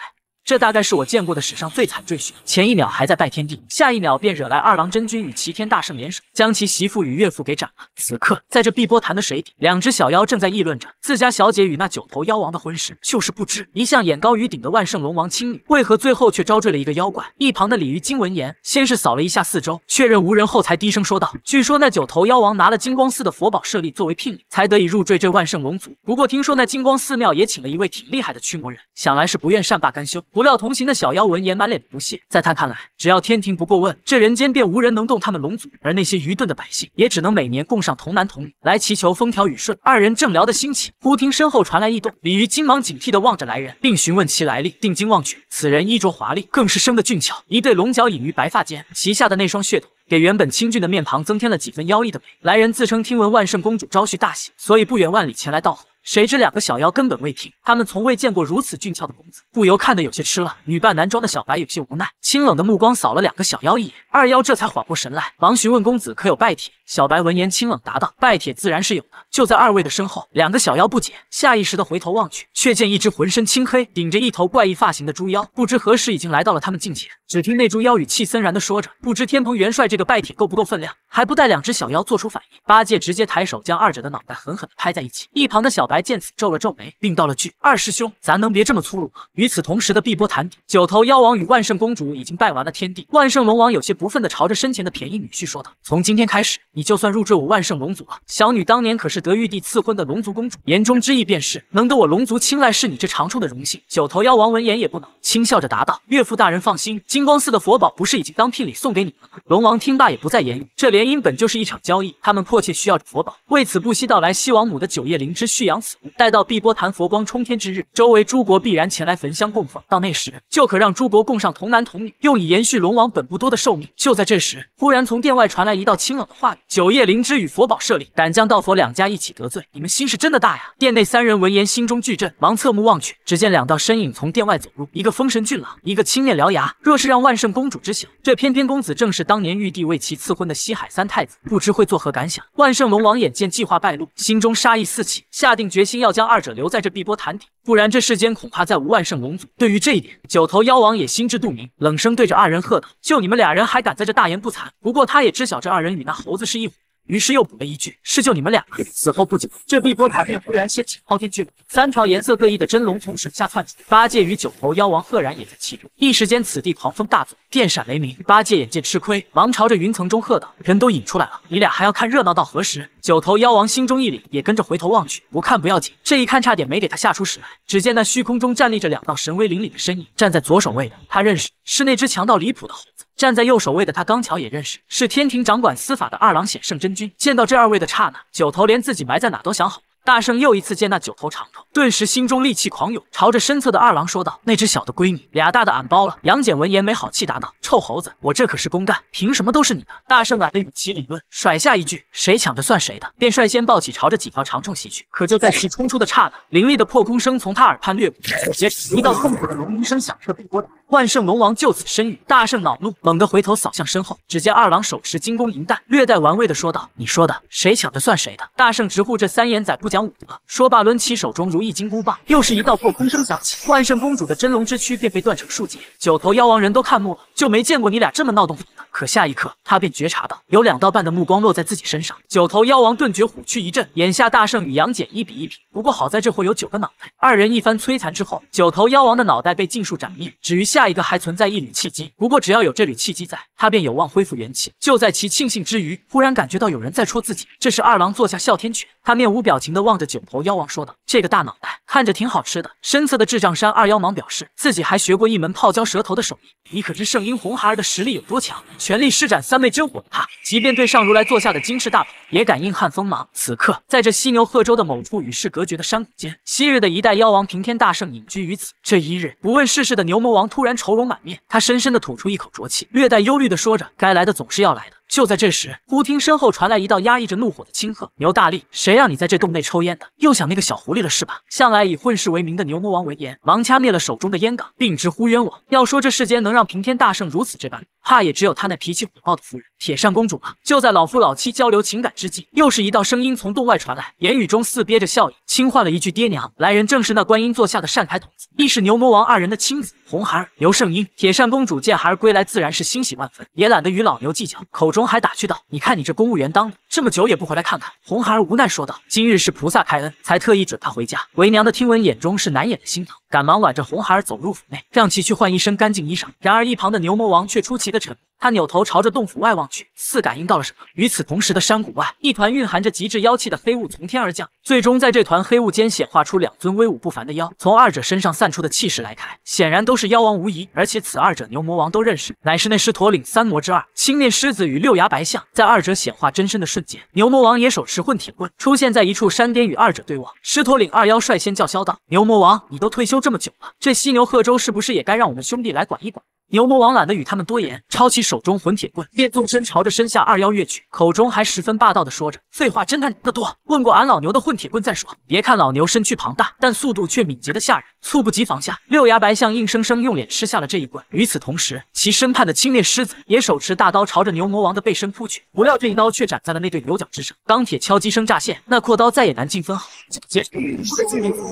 这大概是我见过的史上最惨赘婿，前一秒还在拜天地，下一秒便惹来二郎真君与齐天大圣联手，将其媳妇与岳父给斩了。此刻，在这碧波潭的水底，两只小妖正在议论着自家小姐与那九头妖王的婚事，就是不知一向眼高于顶的万圣龙王青女，为何最后却招赘了一个妖怪。一旁的鲤鱼精闻言，先是扫了一下四周，确认无人后，才低声说道：“据说那九头妖王拿了金光寺的佛宝舍利作为聘礼，才得以入赘这万圣龙族。不过听说那金光寺庙也请了一位挺厉害的驱魔人，想来是不愿善罢甘休。”不料同行的小妖闻言满脸不屑，在他看来，只要天庭不过问，这人间便无人能动他们龙族，而那些愚钝的百姓也只能每年供上童男童女来祈求风调雨顺。二人正聊得兴起，忽听身后传来异动，鲤鱼惊忙警惕地望着来人，并询问其来历。定睛望去，此人衣着华丽，更是生得俊俏，一对龙角隐于白发间，旗下的那双血瞳给原本清俊的面庞增添了几分妖异的美。来人自称听闻万圣公主招婿大喜，所以不远万里前来道贺。谁知两个小妖根本未听，他们从未见过如此俊俏的公子，不由看得有些痴了。女扮男装的小白有些无奈，清冷的目光扫了两个小妖一眼，二妖这才缓过神来，忙询问公子可有拜帖。小白闻言清冷答道：“拜帖自然是有的。”就在二位的身后，两个小妖不解，下意识的回头望去，却见一只浑身青黑、顶着一头怪异发型的猪妖，不知何时已经来到了他们近前。只听那猪妖语气森然的说着：“不知天蓬元帅这个拜帖够不够分量？”还不待两只小妖做出反应，八戒直接抬手将二者的脑袋狠狠的拍在一起。一旁的小白见此皱了皱眉，并道了句：“二师兄，咱能别这么粗鲁吗？”与此同时的碧波潭底，九头妖王与万圣公主已经拜完了天地。万圣龙王有些不忿的朝着身前的便宜女婿说道：“从今天开始，你。”你就算入赘我万圣龙族了。小女当年可是得玉帝赐婚的龙族公主，言中之意便是能得我龙族青睐，是你这长处的荣幸。九头妖王闻言也不恼，轻笑着答道：“岳父大人放心，金光寺的佛宝不是已经当聘礼送给你们了吗？”龙王听罢也不再言语。这联姻本就是一场交易，他们迫切需要佛宝，为此不惜到来西王母的九叶灵芝蓄养此物。待到碧波潭佛光冲天之日，周围诸国必然前来焚香供奉，到那时就可让诸国供上童男童女，用以延续龙王本不多的寿命。就在这时，忽然从殿外传来一道清冷的话语。九叶灵芝与佛宝设立，敢将道佛两家一起得罪，你们心是真的大呀！殿内三人闻言心中巨震，忙侧目望去，只见两道身影从殿外走入，一个丰神俊朗，一个青面獠牙。若是让万圣公主知晓，这翩翩公子正是当年玉帝为其赐婚的西海三太子，不知会作何感想。万圣龙王眼见计划败露，心中杀意四起，下定决心要将二者留在这碧波潭底。不然，这世间恐怕再无万圣龙族。对于这一点，九头妖王也心知肚明，冷声对着二人喝道：“就你们俩人还敢在这大言不惭！”不过，他也知晓这二人与那猴子是一伙。于是又补了一句：“是就你们两个。”此后不久，这碧波潭便忽然掀起滔天巨浪，三条颜色各异的真龙从水下窜出，八戒与九头妖王赫然也在其中。一时间，此地狂风大作，电闪雷鸣。八戒眼见吃亏，忙朝着云层中喝道：“人都引出来了，你俩还要看热闹到何时？”九头妖王心中一凛，也跟着回头望去。不看不要紧，这一看差点没给他吓出屎来。只见那虚空中站立着两道神威凛凛的身影，站在左手位的他认识，是那只强到离谱的猴。站在右手位的他刚巧也认识，是天庭掌管司法的二郎显圣真君。见到这二位的刹那，九头连自己埋在哪都想好。大圣又一次见那九头长虫，顿时心中戾气狂涌，朝着身侧的二郎说道：“那只小的闺女，俩大的俺包了。”杨戬闻言没好气答道：“臭猴子，我这可是公干，凭什么都是你的？”大圣懒得与其理论，甩下一句“谁抢着算谁的”，便率先抱起朝着几条长虫袭去。可就在其冲出的刹那，凌厉的破空声从他耳畔掠过，接着一道痛苦的龙吟声响彻碧波潭。万圣龙王就此身陨，大圣恼怒，猛地回头扫向身后，只见二郎手持金弓银弹，略带玩味的说道：“你说的，谁抢着算谁的。”大圣直呼这三眼仔不讲武德。说罢，抡起手中如意金箍棒，又是一道破空声响起，万圣公主的真龙之躯便被断成数节。九头妖王人都看木了，就没见过你俩这么闹洞房的。可下一刻，他便觉察到有两道半的目光落在自己身上。九头妖王顿觉虎躯一震，眼下大圣与杨戬一比一平。不过好在这货有九个脑袋，二人一番摧残之后，九头妖王的脑袋被尽数斩灭。至于下一个还存在一缕气机，不过只要有这缕气机在，他便有望恢复元气。就在其庆幸之余，忽然感觉到有人在戳自己。这时二郎坐下哮天犬，他面无表情地望着九头妖王说道：“这个大脑袋看着挺好吃的。”身侧的智障山二妖忙表示自己还学过一门泡椒蛇头的手艺。你可知圣婴红孩儿的实力有多强？全力施展三昧真火哈，即便对上如来座下的金翅大鹏，也敢硬撼锋芒。此刻，在这犀牛贺州的某处与世隔绝的山谷间，昔日的一代妖王平天大圣隐居于此。这一日，不问世事的牛魔王突然愁容满面，他深深的吐出一口浊气，略带忧虑的说着：“该来的总是要来的。”就在这时，忽听身后传来一道压抑着怒火的轻喝：“牛大力，谁让你在这洞内抽烟的？又想那个小狐狸了是吧？”向来以混世为名的牛魔王闻言，忙掐灭了手中的烟杆，并直呼冤枉。要说这世间能让平天大圣如此这般，怕也只有他那脾气火爆的夫人。铁扇公主嘛，就在老夫老妻交流情感之际，又是一道声音从洞外传来，言语中似憋着笑意，轻唤了一句“爹娘”。来人正是那观音座下的善财童子，亦是牛魔王二人的亲子红孩儿。牛圣婴。铁扇公主见孩儿归来，自然是欣喜万分，也懒得与老牛计较，口中还打趣道：“你看你这公务员当的，这么久也不回来看看。”红孩儿无奈说道：“今日是菩萨开恩，才特意准他回家。”为娘的听闻，眼中是难掩的心疼，赶忙挽着红孩儿走入府内，让其去换一身干净衣裳。然而一旁的牛魔王却出奇的沉默。他扭头朝着洞府外望去，似感应到了什么。与此同时的山谷外，一团蕴含着极致妖气的黑雾从天而降，最终在这团黑雾间显化出两尊威武不凡的妖。从二者身上散出的气势来看，显然都是妖王无疑。而且此二者牛魔王都认识，乃是那狮驼岭三魔之二，青面狮子与六牙白象。在二者显化真身的瞬间，牛魔王也手持混铁棍出现在一处山巅与二者对望。狮驼岭二妖率先叫嚣道：“牛魔王，你都退休这么久了，这犀牛贺州是不是也该让我们兄弟来管一管？”牛魔王懒得与他们多言，抄起手中混铁棍，便纵身朝着身下二妖跃去，口中还十分霸道的说着：“废话真他娘的多，问过俺老牛的混铁棍再说。”别看老牛身躯庞大，但速度却敏捷的吓人，猝不及防下，六牙白象硬生生用脸吃下了这一棍。与此同时，其身畔的青面狮子也手持大刀朝着牛魔王的背身扑去，不料这一刀却斩在了那对牛角之上，钢铁敲击声乍现，那阔刀再也难进分毫。接着，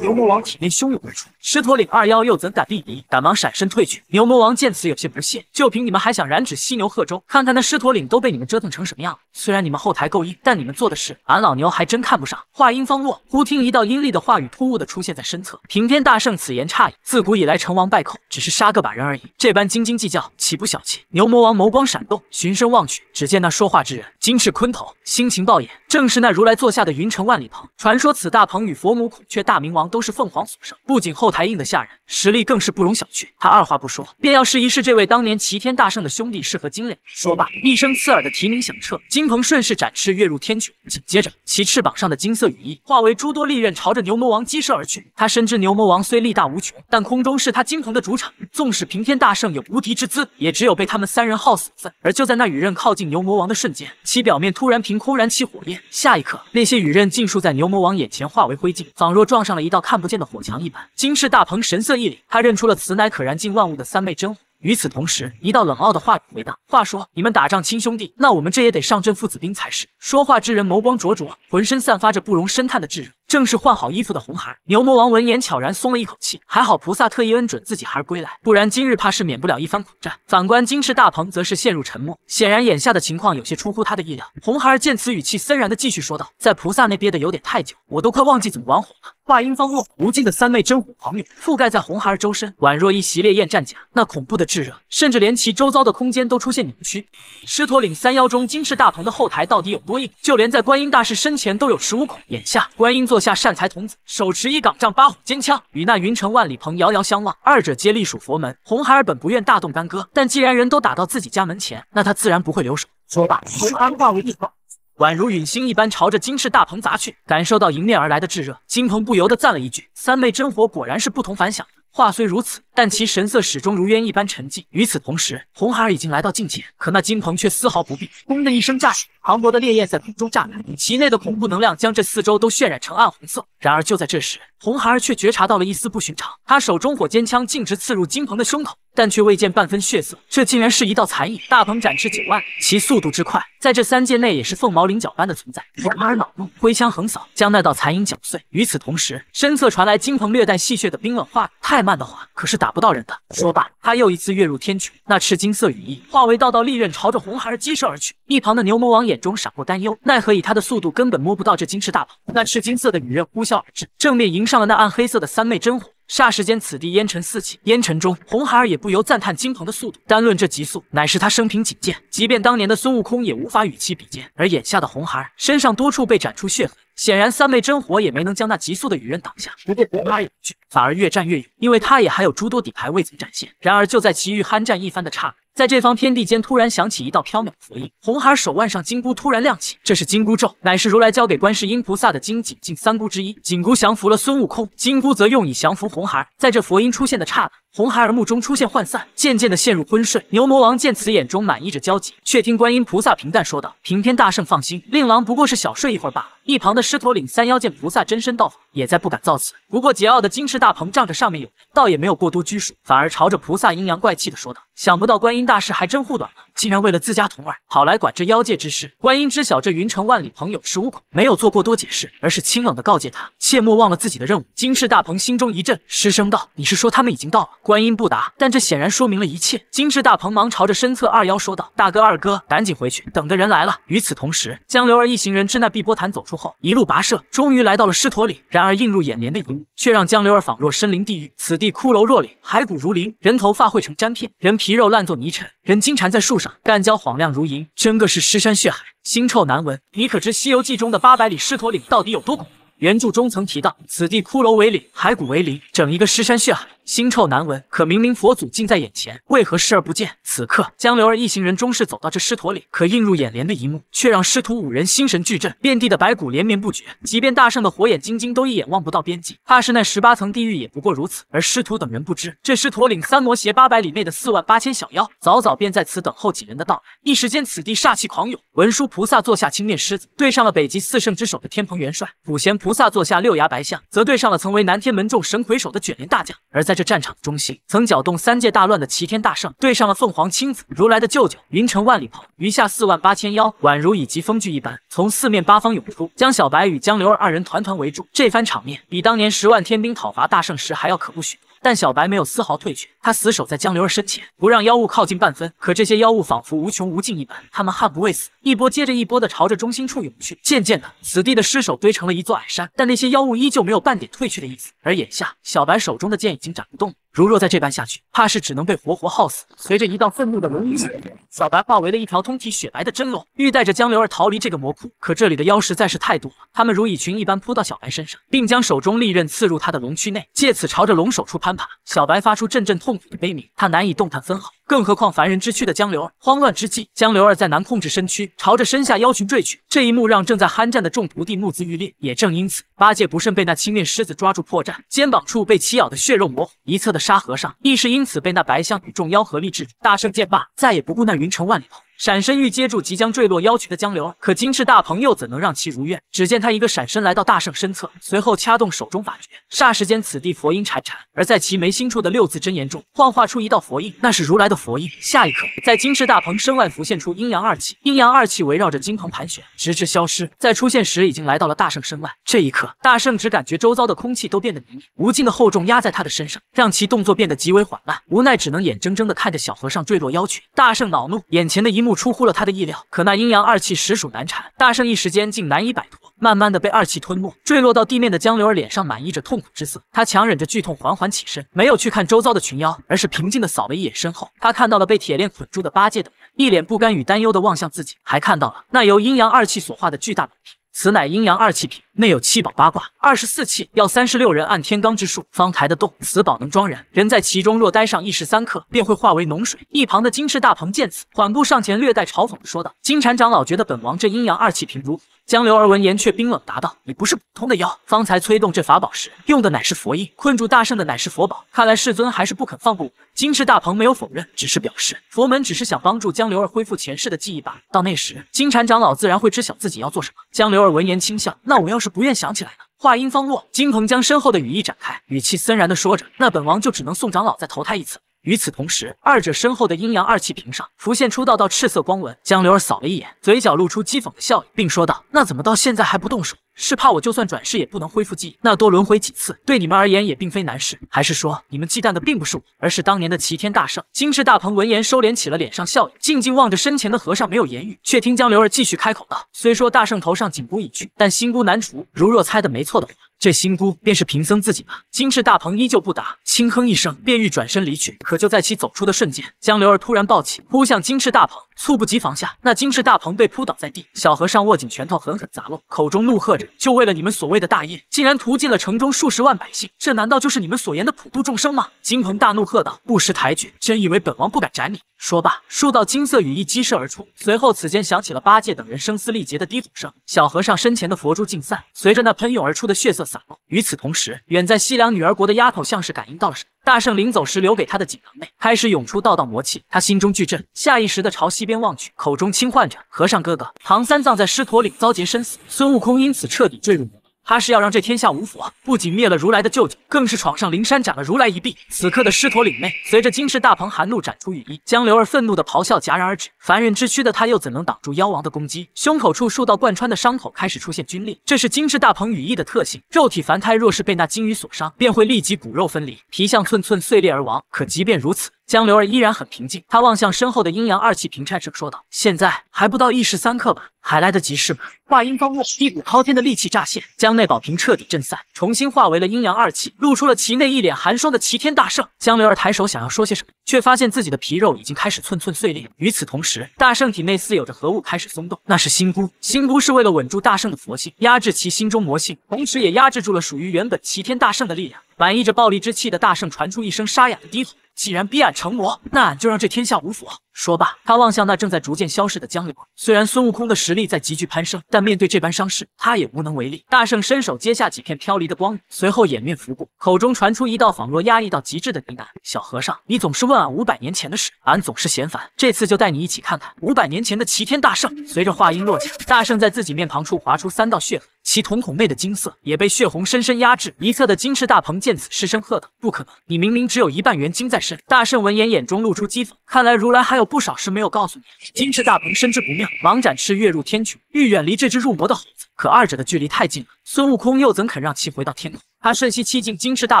牛魔王体内汹涌而出，狮驼岭二妖又怎敢避敌，赶忙闪身退去。牛魔王见此。有些不屑，就凭你们还想染指犀牛贺州？看看那狮驼岭都被你们折腾成什么样了。虽然你们后台够硬，但你们做的事，俺老牛还真看不上。话音方落，忽听一道阴厉的话语突兀的出现在身侧：“平天大圣此言差矣，自古以来成王败寇，只是杀个把人而已，这般斤斤计较岂不小气？”牛魔王眸光闪动，循声望去，只见那说话之人金翅鲲头，心情暴眼，正是那如来座下的云城万里鹏。传说此大鹏与佛母孔雀大明王都是凤凰所生，不仅后台硬的吓人，实力更是不容小觑。他二话不说，便要试一试。这位当年齐天大圣的兄弟是何金雷。说罢，一声刺耳的啼鸣响彻，金鹏顺势展翅跃入天穹。紧接着，其翅膀上的金色羽翼化为诸多利刃，朝着牛魔王击射而去。他深知牛魔王虽力大无穷，但空中是他金鹏的主场。纵使平天大圣有无敌之姿，也只有被他们三人耗死份。而就在那羽刃靠近牛魔王的瞬间，其表面突然凭空燃起火焰。下一刻，那些羽刃尽数在牛魔王眼前化为灰烬，仿若撞上了一道看不见的火墙一般。金翅大鹏神色一凛，他认出了此乃可燃尽万物的三昧真火。与此同时，一道冷傲的话语回荡：“话说你们打仗亲兄弟，那我们这也得上阵父子兵才是。”说话之人眸光灼灼，浑身散发着不容深探的炙热。正是换好衣服的红孩儿，牛魔王闻言悄然松了一口气，还好菩萨特意恩准自己孩儿归来，不然今日怕是免不了一番苦战。反观金翅大鹏则是陷入沉默，显然眼下的情况有些出乎他的意料。红孩儿见此，语气森然的继续说道：“在菩萨那憋得有点太久，我都快忘记怎么玩火了。”话音方落，无尽的三昧真火狂涌，覆盖在红孩儿周身，宛若一袭烈焰战甲。那恐怖的炙热，甚至连其周遭的空间都出现扭曲。狮驼岭三妖中金翅大鹏的后台到底有多硬？就连在观音大士身前都有恃无恐。眼下观音坐。下善财童子手持一岗杖八虎尖枪，与那云城万里鹏遥遥相望，二者皆隶属佛门。红孩儿本不愿大动干戈，但既然人都打到自己家门前，那他自然不会留手。说罢，从安化为一棒，宛如陨星一般朝着金翅大鹏砸去。感受到迎面而来的炙热，金鹏不由得赞了一句：“三昧真火果然是不同凡响。”话虽如此。但其神色始终如烟一般沉寂。与此同时，红孩儿已经来到近前，可那金鹏却丝毫不避。轰的一声炸起，磅礴的烈焰在空中炸开，其内的恐怖能量将这四周都渲染成暗红色。然而就在这时，红孩儿却觉察到了一丝不寻常。他手中火尖枪径直刺入金鹏的胸口，但却未见半分血色，这竟然是一道残影。大鹏展翅九万，其速度之快，在这三界内也是凤毛麟角般的存在。红孩儿恼怒，挥枪横扫，将那道残影绞碎。与此同时，身侧传来金鹏略带戏谑的冰冷话：“太慢的话，可是打。”打不到人的。说罢，他又一次跃入天穹，那赤金色羽翼化为道道利刃，朝着红孩儿激射而去。一旁的牛魔王眼中闪过担忧，奈何以他的速度根本摸不到这金翅大鹏。那赤金色的羽刃呼啸而至，正面迎上了那暗黑色的三昧真火，霎时间此地烟尘四起。烟尘中，红孩儿也不由赞叹金鹏的速度，单论这极速，乃是他生平仅见，即便当年的孙悟空也无法与其比肩。而眼下的红孩儿身上多处被斩出血痕。显然，三昧真火也没能将那急速的雨人挡下。不过他也不惧，反而越战越勇，因为他也还有诸多底牌未曾展现。然而，就在奇遇酣战一番的刹那。在这方天地间，突然响起一道飘渺佛音，红孩手腕上金箍突然亮起，这是金箍咒，乃是如来交给观世音菩萨的金紧禁三箍之一，紧箍降服了孙悟空，金箍则用以降服红孩。在这佛音出现的刹那，红孩儿目中出现涣散，渐渐的陷入昏睡。牛魔王见此，眼中满溢着焦急，却听观音菩萨平淡说道：“平天大圣，放心，令郎不过是小睡一会儿罢了。”一旁的狮驼岭三妖见菩萨真身到访。也再不敢造次。不过桀骜的金翅大鹏仗着上面有力，倒也没有过多拘束，反而朝着菩萨阴阳怪气的说道：“想不到观音大士还真护短了，竟然为了自家童儿跑来管这妖界之事。”观音知晓这云城万里鹏有恃无恐，没有做过多解释，而是清冷的告诫他：“切莫忘了自己的任务。”金翅大鹏心中一震，失声道：“你是说他们已经到了？”观音不答，但这显然说明了一切。金翅大鹏忙朝着身侧二妖说道：“大哥，二哥，赶紧回去，等的人来了。”与此同时，江流儿一行人自那碧波潭走出后，一路跋涉，终于来到了狮驼岭。然然而映入眼帘的一幕，却让江流儿仿若身临地狱。此地骷髅若岭，骸骨如林，人头发汇成粘片，人皮肉烂作泥尘，人金缠在树上，干焦晃亮如银，真个是尸山血海，腥臭难闻。你可知《西游记》中的八百里狮驼岭到底有多恐怖？原著中曾提到，此地骷髅为岭，骸骨为林，整一个尸山血海。腥臭难闻，可明明佛祖近在眼前，为何视而不见？此刻，江流儿一行人终是走到这狮驼岭，可映入眼帘的一幕却让师徒五人心神俱震。遍地的白骨连绵不绝，即便大圣的火眼金睛都一眼望不到边际，怕是那十八层地狱也不过如此。而师徒等人不知，这狮驼岭三魔邪八百里内的四万八千小妖，早早便在此等候几人的到来。一时间，此地煞气狂涌。文殊菩萨坐下青面狮子，对上了北极四圣之首的天蓬元帅；普贤菩萨坐下六牙白象，则对上了曾为南天门众神魁首的卷帘大将。而在这。战场中心，曾搅动三界大乱的齐天大圣，对上了凤凰青子如来的舅舅云城万里鹏，余下四万八千妖，宛如以疾风聚一般，从四面八方涌出，将小白与江流儿二人团团围住。这番场面，比当年十万天兵讨伐大圣时还要可怖许多。但小白没有丝毫退却。他死守在江流儿身前，不让妖物靠近半分。可这些妖物仿佛无穷无尽一般，他们悍不畏死，一波接着一波的朝着中心处涌去。渐渐的，此地的尸首堆成了一座矮山，但那些妖物依旧没有半点退去的意思。而眼下，小白手中的剑已经斩不动了，如若再这般下去，怕是只能被活活耗死。随着一道愤怒的龙吟响，小白化为了一条通体雪白的真龙，欲带着江流儿逃离这个魔窟。可这里的妖实在是太多了，他们如蚁群一般扑到小白身上，并将手中利刃刺入他的龙躯内，借此朝着龙首处攀爬。小白发出阵阵痛。痛苦的悲鸣，他难以动弹分毫，更何况凡人之躯的江流儿，慌乱之际，江流儿再难控制身躯，朝着身下妖群坠去。这一幕让正在酣战的众徒弟目眦欲裂。也正因此，八戒不慎被那青面狮子抓住破绽，肩膀处被其咬的血肉模糊。一侧的沙和尚亦是因此被那白象与众妖合力制住。大圣见罢，再也不顾那云城万里了。闪身欲接住即将坠落妖群的江流，儿，可金翅大鹏又怎能让其如愿？只见他一个闪身来到大圣身侧，随后掐动手中法诀，霎时间此地佛音潺潺。而在其眉心处的六字真言中幻化出一道佛印，那是如来的佛印。下一刻，在金翅大鹏身外浮现出阴阳二气，阴阳二气围绕着金鹏盘旋，直至消失。在出现时已经来到了大圣身外。这一刻，大圣只感觉周遭的空气都变得凝无尽的厚重压在他的身上，让其动作变得极为缓慢。无奈只能眼睁睁地看着小和尚坠落妖群。大圣恼怒，眼前的一幕。不出乎了他的意料，可那阴阳二气实属难缠，大圣一时间竟难以摆脱，慢慢的被二气吞没，坠落到地面的江流儿脸上满溢着痛苦之色，他强忍着剧痛缓缓起身，没有去看周遭的群妖，而是平静的扫了一眼身后，他看到了被铁链捆住的八戒等人，一脸不甘与担忧的望向自己，还看到了那由阴阳二气所化的巨大本体。此乃阴阳二气瓶，内有七宝八卦、二十四气，要三十六人按天罡之术方抬得动。此宝能装人，人在其中若待上一时三刻，便会化为脓水。一旁的金翅大鹏见此，缓步上前，略带嘲讽的说道：“金蝉长老觉得本王这阴阳二气瓶如何？”江流儿闻言却冰冷答道：“你不是普通的妖，方才催动这法宝时用的乃是佛印，困住大圣的乃是佛宝。看来世尊还是不肯放过我。”金翅大鹏没有否认，只是表示佛门只是想帮助江流儿恢复前世的记忆罢了。到那时，金蝉长老自然会知晓自己要做什么。江流儿闻言轻笑：“那我要是不愿想起来呢？”话音方落，金鹏将身后的羽翼展开，语气森然的说着：“那本王就只能送长老再投胎一次。”与此同时，二者身后的阴阳二气瓶上浮现出道道赤色光纹。江流儿扫了一眼，嘴角露出讥讽的笑意，并说道：“那怎么到现在还不动手？是怕我就算转世也不能恢复记忆？那多轮回几次，对你们而言也并非难事。还是说，你们忌惮的并不是我，而是当年的齐天大圣？金翅大鹏闻言收敛起了脸上笑意，静静望着身前的和尚，没有言语。却听江流儿继续开口道：虽说大圣头上紧箍已去，但心孤难除。如若猜的没错的话。”这新姑便是贫僧自己吧。金翅大鹏依旧不答，轻哼一声，便欲转身离去。可就在其走出的瞬间，江流儿突然抱起，扑向金翅大鹏。猝不及防下，那金翅大鹏被扑倒在地。小和尚握紧拳头，狠狠砸落，口中怒喝着：“就为了你们所谓的大业，竟然屠尽了城中数十万百姓，这难道就是你们所言的普度众生吗？”金鹏大怒喝道：“不识抬举，真以为本王不敢斩你？”说罢，数道金色羽翼激射而出。随后，此间响起了八戒等人声嘶力竭的低吼声。小和尚身前的佛珠尽散，随着那喷涌而出的血色。落。与此同时，远在西凉女儿国的丫头像是感应到了什么，大圣临走时留给她的锦囊内开始涌出道道魔气，她心中巨震，下意识地朝西边望去，口中轻唤着：“和尚哥哥，唐三藏在狮驼岭遭劫身死，孙悟空因此彻底坠入魔。”他是要让这天下无佛，不仅灭了如来的舅舅，更是闯上灵山斩了如来一臂。此刻的狮驼岭内，随着金翅大鹏寒怒斩出羽翼，江流儿愤怒的咆哮戛然而止。凡人之躯的他又怎能挡住妖王的攻击？胸口处数道贯穿的伤口开始出现皲裂，这是金翅大鹏羽翼的特性。肉体凡胎若是被那金羽所伤，便会立即骨肉分离，皮相寸寸碎裂而亡。可即便如此，江流儿依然很平静，他望向身后的阴阳二气平颤声说道：“现在还不到一时三刻吧？还来得及是吗？”话音刚落，一股滔天的戾气乍现，将那宝瓶彻底震散，重新化为了阴阳二气，露出了其内一脸寒霜的齐天大圣。江流儿抬手想要说些什么，却发现自己的皮肉已经开始寸寸碎裂。与此同时，大圣体内似有着何物开始松动，那是心箍。心箍是为了稳住大圣的佛性，压制其心中魔性，同时也压制住了属于原本齐天大圣的力量。满溢着暴力之气的大圣传出一声沙哑的低吼。既然逼俺成魔，那俺就让这天下无佛。说罢，他望向那正在逐渐消逝的江流。虽然孙悟空的实力在急剧攀升，但面对这般伤势，他也无能为力。大圣伸手接下几片飘离的光随后掩面拂过，口中传出一道仿若压抑到极致的呢喃：“小和尚，你总是问俺五百年前的事，俺总是嫌烦。这次就带你一起看看五百年前的齐天大圣。”随着话音落下，大圣在自己面庞处划出三道血痕，其瞳孔内的金色也被血红深深压制。一侧的金翅大鹏见此失声喝道：“不可能！你明明只有一半元精在身！”大圣闻言，眼中露出讥讽，看来如来还有。不少事没有告诉你。金翅大鹏深知不妙，忙展翅跃入天穹，欲远离这只入魔的猴子。可二者的距离太近了，孙悟空又怎肯让其回到天空？他瞬息七近金翅大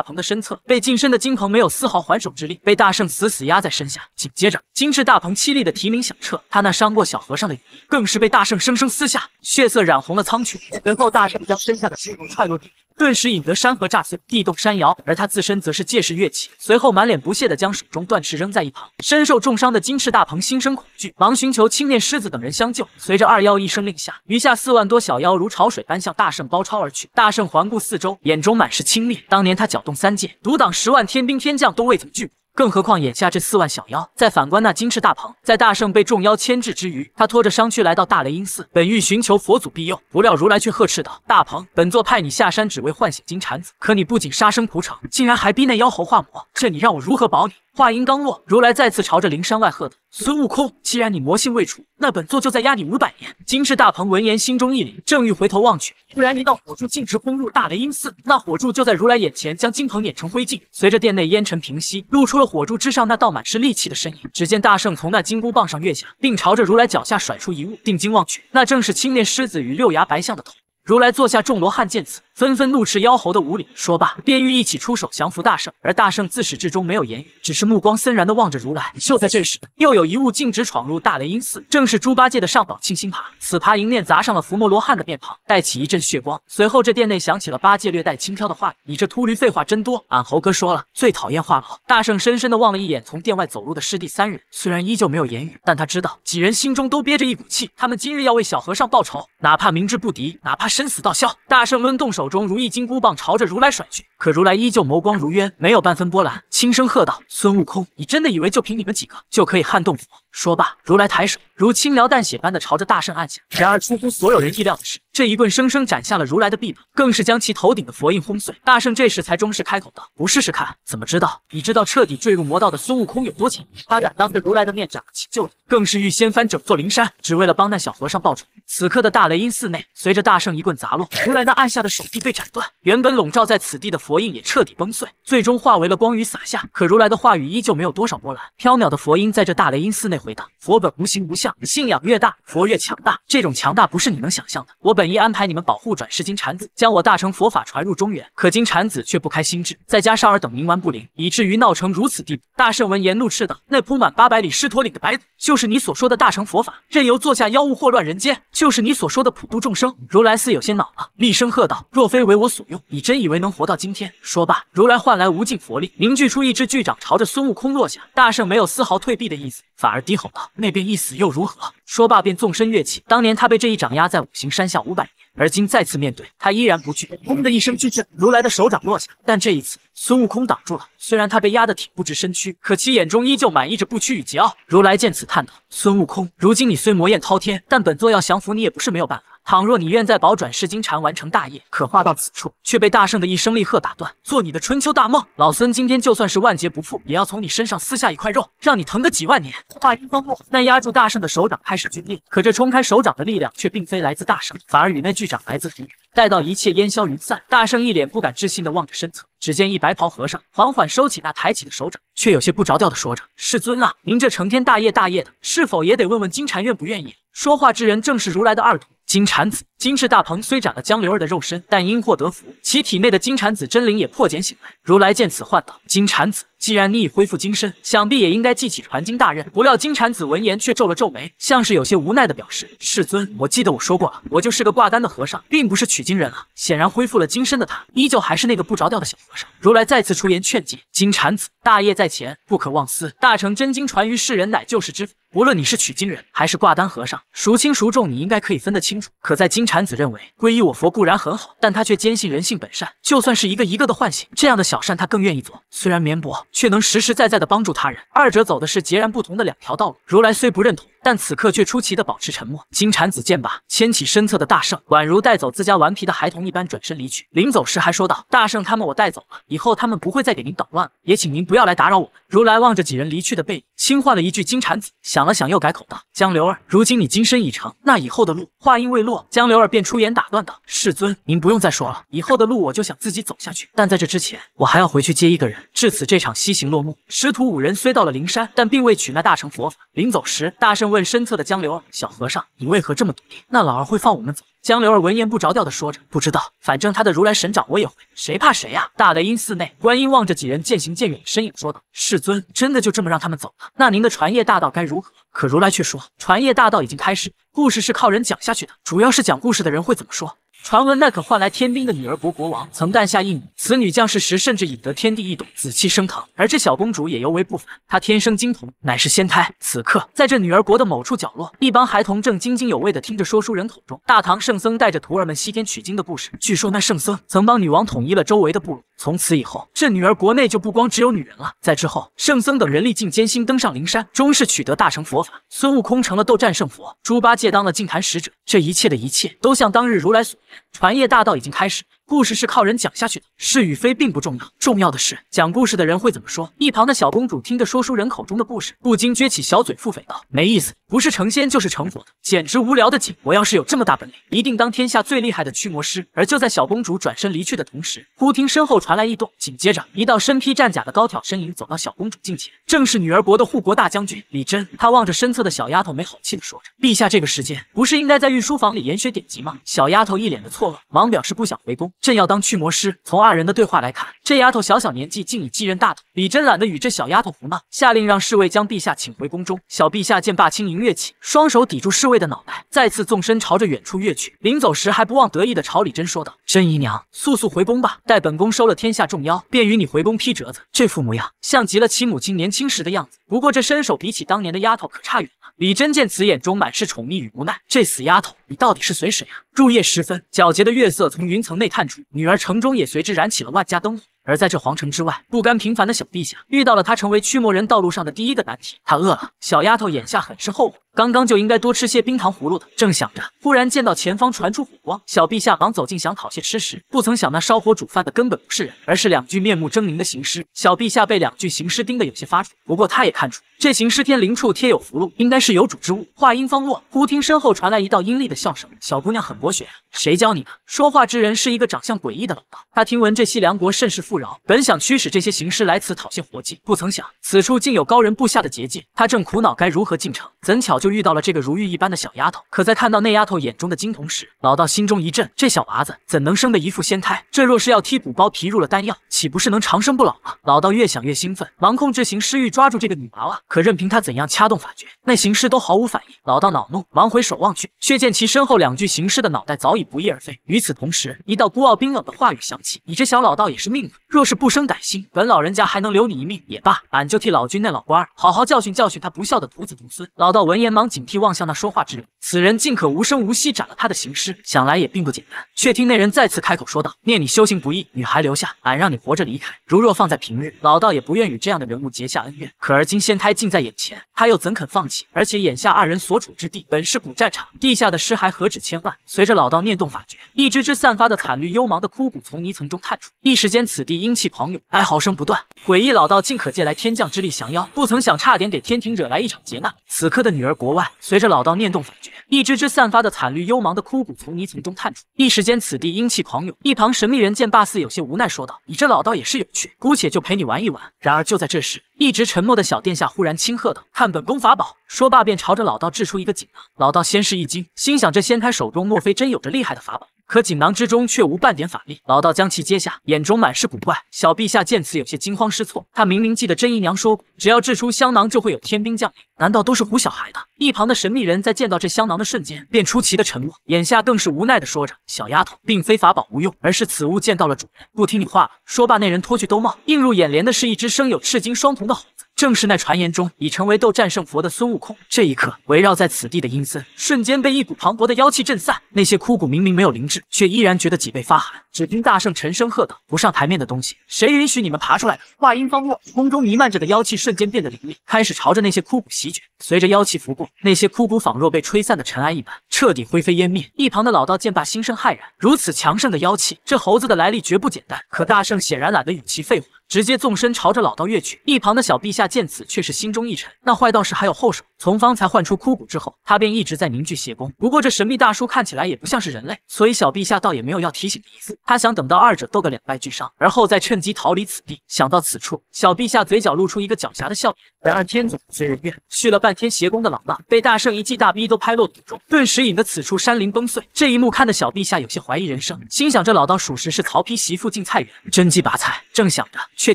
鹏的身侧，被近身的金鹏没有丝毫还手之力，被大圣死死压在身下。紧接着，金翅大鹏凄厉的啼鸣响彻，他那伤过小和尚的羽翼更是被大圣生生撕下，血色染红了苍穹。随后，大圣将身下的金鹏踹落地，顿时引得山河炸碎，地动山摇。而他自身则是借势跃起，随后满脸不屑的将手中断翅扔在一旁。身受重伤的金翅大鹏心生恐惧，忙寻求青面狮子等人相救。随着二妖一声令下，余下四万多小妖如潮水般向大圣包抄而去。大圣环顾四周，眼中满。是轻蔑。当年他搅动三界，独挡十万天兵天将都未曾惧，更何况眼下这四万小妖。再反观那金翅大鹏，在大圣被众妖牵制之余，他拖着伤躯来到大雷音寺，本欲寻求佛祖庇佑，不料如来却呵斥道：“大鹏，本座派你下山只为唤醒金蝉子，可你不仅杀生屠城，竟然还逼那妖猴化魔，这你让我如何保你？”话音刚落，如来再次朝着灵山外喝道：“孙悟空，既然你魔性未除，那本座就再压你五百年。”金翅大鹏闻言，心中一凛，正欲回头望去，突然一道火柱径直轰入大雷音寺，那火柱就在如来眼前将金鹏碾成灰烬。随着殿内烟尘平息，露出了火柱之上那道满是戾气的身影。只见大圣从那金箍棒上跃下，并朝着如来脚下甩出一物，定睛望去，那正是青面狮子与六牙白象的头。如来坐下，众罗汉见此，纷纷怒斥妖猴的无礼。说罢，便欲一起出手降服大圣。而大圣自始至终没有言语，只是目光森然地望着如来。就在这时，又有一物径直闯入大雷音寺，正是猪八戒的上宝清心耙。此耙迎面砸上了伏魔罗汉的面庞，带起一阵血光。随后，这殿内响起了八戒略带轻佻的话语：“你这秃驴，废话真多！俺猴哥说了，最讨厌话痨。”大圣深深地望了一眼从殿外走路的师弟三人，虽然依旧没有言语，但他知道几人心中都憋着一股气。他们今日要为小和尚报仇，哪怕明知不敌，哪怕是。生死道消，大圣抡动手中如意金箍棒，朝着如来甩去。可如来依旧眸光如渊，没有半分波澜，轻声喝道：“孙悟空，你真的以为就凭你们几个就可以撼动我？”说罢，如来抬手，如轻描淡写般的朝着大圣按下。然而，出乎所有人意料的是。这一棍生生斩下了如来的臂膀，更是将其头顶的佛印轰碎。大圣这时才终是开口道：“不试试看，怎么知道？你知道彻底坠入魔道的孙悟空有多强？他敢当着如来的面斩起旧子，更是欲掀翻整座灵山，只为了帮那小和尚报仇。此刻的大雷音寺内，随着大圣一棍砸落，如来那按下的手臂被斩断，原本笼罩在此地的佛印也彻底崩碎，最终化为了光雨洒下。可如来的话语依旧没有多少波澜，飘渺的佛音在这大雷音寺内回荡。佛本无形无相，信仰越大，佛越强大。这种强大不是你能想象的。我本。本意安排你们保护转世金蝉子，将我大乘佛法传入中原。可金蝉子却不开心智，再加上尔等冥顽不灵，以至于闹成如此地步。大圣闻言怒斥道：“那铺满八百里狮驼岭的白骨，就是你所说的大乘佛法，任由座下妖物祸乱人间，就是你所说的普度众生。”如来似有些恼了，厉声喝道：“若非为我所用，你真以为能活到今天？”说罢，如来换来无尽佛力，凝聚出一只巨掌，朝着孙悟空落下。大圣没有丝毫退避的意思，反而低吼道：“那便一死又如何？”说罢，便纵身跃起。当年他被这一掌压在五行山下五百年，而今再次面对，他依然不惧。轰的一声巨震，如来的手掌落下，但这一次孙悟空挡住了。虽然他被压得挺不直身躯，可其眼中依旧满溢着不屈与桀骜。如来见此，叹道：“孙悟空，如今你虽魔焰滔天，但本座要降服你也不是没有办法。”倘若你愿在宝转世金蝉完成大业，可话到此处却被大圣的一声厉喝打断。做你的春秋大梦，老孙今天就算是万劫不复，也要从你身上撕下一块肉，让你疼个几万年。话音刚落，那压住大圣的手掌开始皲裂，可这冲开手掌的力量却并非来自大圣，反而与那巨掌来自同。待到一切烟消云散，大圣一脸不敢置信的望着身侧，只见一白袍和尚缓缓收起那抬起的手掌，却有些不着调的说着：“世尊啊，您这成天大业大业的，是否也得问问金蝉愿不愿意？”说话之人正是如来的二徒。金蝉子，金翅大鹏虽斩了江流儿的肉身，但因祸得福，其体内的金蝉子真灵也破茧醒来。如来见此，唤道：“金蝉子。”既然你已恢复金身，想必也应该记起传经大任。不料金蝉子闻言却皱了皱眉，像是有些无奈的表示：“世尊，我记得我说过了，我就是个挂单的和尚，并不是取经人啊。”显然恢复了金身的他，依旧还是那个不着调的小和尚。如来再次出言劝诫：“金蝉子，大业在前，不可妄思。大乘真经传于世人，乃救世之法。无论你是取经人还是挂单和尚，孰轻孰重，你应该可以分得清楚。”可在金蝉子认为皈依我佛固然很好，但他却坚信人性本善，就算是一个一个的唤醒，这样的小善他更愿意做，虽然绵薄。却能实实在在的帮助他人，二者走的是截然不同的两条道路。如来虽不认同。但此刻却出奇的保持沉默。金蝉子见罢，牵起身侧的大圣，宛如带走自家顽皮的孩童一般，转身离去。临走时还说道：“大圣他们我带走了，以后他们不会再给您捣乱了，也请您不要来打扰我们。”如来望着几人离去的背影，轻唤了一句金蝉子，想了想又改口道：“江流儿，如今你金身已成，那以后的路……”话音未落，江流儿便出言打断道：“世尊，您不用再说了，以后的路我就想自己走下去。但在这之前，我还要回去接一个人。”至此，这场西行落幕。师徒五人虽到了灵山，但并未取那大成佛法。临走时，大圣。问身侧的江流儿：“小和尚，你为何这么笃定那老儿会放我们走？”江流儿闻言不着调的说着：“不知道，反正他的如来神掌我也会，谁怕谁呀！”大雷音寺内，观音望着几人渐行渐远的身影，说道：“世尊，真的就这么让他们走了？那您的传业大道该如何？”可如来却说：“传业大道已经开始，故事是靠人讲下去的，主要是讲故事的人会怎么说。”传闻那可换来天兵的女儿国国王曾诞下一女，此女降世时甚至引得天地异动，紫气升腾。而这小公主也尤为不凡，她天生金童，乃是仙胎。此刻，在这女儿国的某处角落，一帮孩童正津津有味地听着说书人口中大唐圣僧带着徒儿们西天取经的故事。据说那圣僧曾帮女王统一了周围的部落，从此以后这女儿国内就不光只有女人了。在之后，圣僧等人历尽艰辛登上灵山，终是取得大成佛法。孙悟空成了斗战胜佛，猪八戒当了净坛使者。这一切的一切，都像当日如来所。船业大道已经开始。故事是靠人讲下去的，是与非并不重要，重要的是讲故事的人会怎么说。一旁的小公主听着说书人口中的故事，不禁撅起小嘴，腹诽道：“没意思，不是成仙就是成佛的，简直无聊的紧。我要是有这么大本领，一定当天下最厉害的驱魔师。”而就在小公主转身离去的同时，忽听身后传来异动，紧接着一道身披战甲的高挑身影走到小公主近前，正是女儿国的护国大将军李贞。他望着身侧的小丫头，没好气的说着：“陛下，这个时间不是应该在御书房里研学典籍吗？”小丫头一脸的错愕，忙表示不想回宫。朕要当驱魔师。从二人的对话来看，这丫头小小年纪竟已继任大统。李真懒得与这小丫头胡闹，下令让侍卫将陛下请回宫中。小陛下见霸轻盈跃起，双手抵住侍卫的脑袋，再次纵身朝着远处跃去。临走时还不忘得意地朝李真说道：“真姨娘，速速回宫吧，待本宫收了天下众妖，便与你回宫批折子。”这副模样像极了其母亲年轻时的样子，不过这身手比起当年的丫头可差远。李真见此，眼中满是宠溺与无奈。这死丫头，你到底是随谁啊？入夜时分，皎洁的月色从云层内探出，女儿城中也随之燃起了万家灯火。而在这皇城之外，不甘平凡的小陛下遇到了他成为驱魔人道路上的第一个难题。他饿了，小丫头眼下很是后悔。刚刚就应该多吃些冰糖葫芦的。正想着，忽然见到前方传出火光，小陛下忙走近想讨些吃食，不曾想那烧火煮饭的根本不是人，而是两具面目狰狞的行尸。小陛下被两具行尸盯得有些发怵，不过他也看出这行尸天灵处贴有符箓，应该是有主之物。话音方落，忽听身后传来一道阴厉的笑声：“小姑娘很博学呀，谁教你的？”说话之人是一个长相诡异的老道。他听闻这西凉国甚是富饶，本想驱使这些行尸来此讨些活计，不曾想此处竟有高人布下的结界。他正苦恼该如何进城，怎巧。就遇到了这个如玉一般的小丫头，可在看到那丫头眼中的金瞳时，老道心中一震，这小娃子怎能生的一副仙胎？这若是要剔骨包皮入了丹药，岂不是能长生不老吗？老道越想越兴奋，忙控制行尸欲抓住这个女娃娃，可任凭他怎样掐动法诀，那行尸都毫无反应。老道恼怒，忙回首望去，却见其身后两具行尸的脑袋早已不翼而飞。与此同时，一道孤傲冰冷的话语响起：“你这小老道也是命苦，若是不生歹心，本老人家还能留你一命也罢。俺就替老君那老官儿好好教训教训他不孝的徒子徒孙。”老道闻言。连忙警惕望向那说话之人，此人竟可无声无息斩了他的行尸，想来也并不简单。却听那人再次开口说道：“念你修行不易，女孩留下，俺让你活着离开。如若放在平日，老道也不愿与这样的人物结下恩怨。可而今仙胎近在眼前，他又怎肯放弃？而且眼下二人所处之地本是古战场，地下的尸骸何止千万。随着老道念动法诀，一只只散发的惨绿幽芒的枯骨从泥层中探出，一时间此地阴气狂涌，哀嚎声不断。诡异老道竟可借来天降之力降妖，不曾想差点给天庭惹来一场劫难。此刻的女儿。”国外，随着老道念动法诀，一只只散发的惨绿幽芒的枯骨从泥丛中探出，一时间此地阴气狂涌。一旁神秘人见霸四有些无奈，说道：“你这老道也是有趣，姑且就陪你玩一玩。”然而就在这时，一直沉默的小殿下忽然轻喝道：“看本宫法宝！”说罢便朝着老道掷出一个锦囊。老道先是一惊，心想这掀开手中，莫非真有着厉害的法宝？可锦囊之中却无半点法力，老道将其接下，眼中满是古怪。小陛下见此有些惊慌失措，他明明记得甄姨娘说过，只要掷出香囊就会有天兵降临，难道都是唬小孩的？一旁的神秘人在见到这香囊的瞬间便出奇的沉默，眼下更是无奈的说着：“小丫头，并非法宝无用，而是此物见到了主人，不听你话了。”说罢，那人脱去兜帽，映入眼帘的是一只生有赤金双瞳的猴。正是那传言中已成为斗战胜佛的孙悟空。这一刻，围绕在此地的阴森瞬间被一股磅礴的妖气震散。那些枯骨明明没有灵智，却依然觉得脊背发寒。只听大圣沉声喝道：“不上台面的东西，谁允许你们爬出来的？”话音方落，空中弥漫着的妖气瞬间变得凌厉，开始朝着那些枯骨席卷。随着妖气拂过，那些枯骨仿若被吹散的尘埃一般，彻底灰飞烟灭。一旁的老道见罢，心生骇然：如此强盛的妖气，这猴子的来历绝不简单。可大圣显然懒得与其废话。直接纵身朝着老道跃去，一旁的小陛下见此却是心中一沉，那坏道士还有后手。从方才唤出枯骨之后，他便一直在凝聚邪功。不过这神秘大叔看起来也不像是人类，所以小陛下倒也没有要提醒的意思。他想等到二者斗个两败俱伤，而后再趁机逃离此地。想到此处，小陛下嘴角露出一个狡黠的笑脸。然而天总不随人愿，蓄了半天邪功的老道被大圣一记大逼都拍落土中，顿时引得此处山林崩碎。这一幕看得小陛下有些怀疑人生，心想这老道属实是曹丕媳妇进菜园真鸡拔菜。正想着。却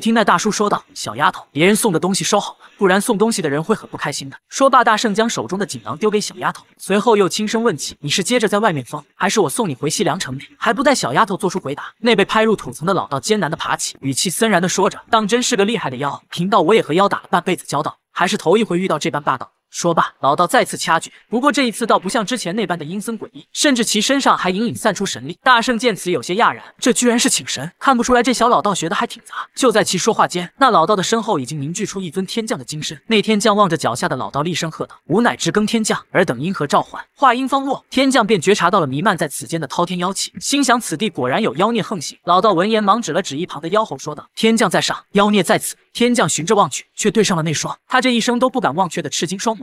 听那大叔说道：“小丫头，别人送的东西收好了，不然送东西的人会很不开心的。”说罢，大圣将手中的锦囊丢给小丫头，随后又轻声问起：“你是接着在外面疯，还是我送你回西凉城？”还不待小丫头做出回答，那被拍入土层的老道艰难的爬起，语气森然的说着：“当真是个厉害的妖，贫道我也和妖打了半辈子交道，还是头一回遇到这般霸道。”说罢，老道再次掐诀，不过这一次倒不像之前那般的阴森诡异，甚至其身上还隐隐散出神力。大圣见此有些讶然，这居然是请神，看不出来这小老道学的还挺杂。就在其说话间，那老道的身后已经凝聚出一尊天将的金身。那天将望着脚下的老道，厉声喝道：“吾乃执更天将，尔等因何召唤？”话音方落，天将便觉察到了弥漫在此间的滔天妖气，心想此地果然有妖孽横行。老道闻言，忙指了指一旁的妖猴，说道：“天将在上，妖孽在此。”天将循着望去，却对上了那双他这一生都不敢忘却的赤金双眸。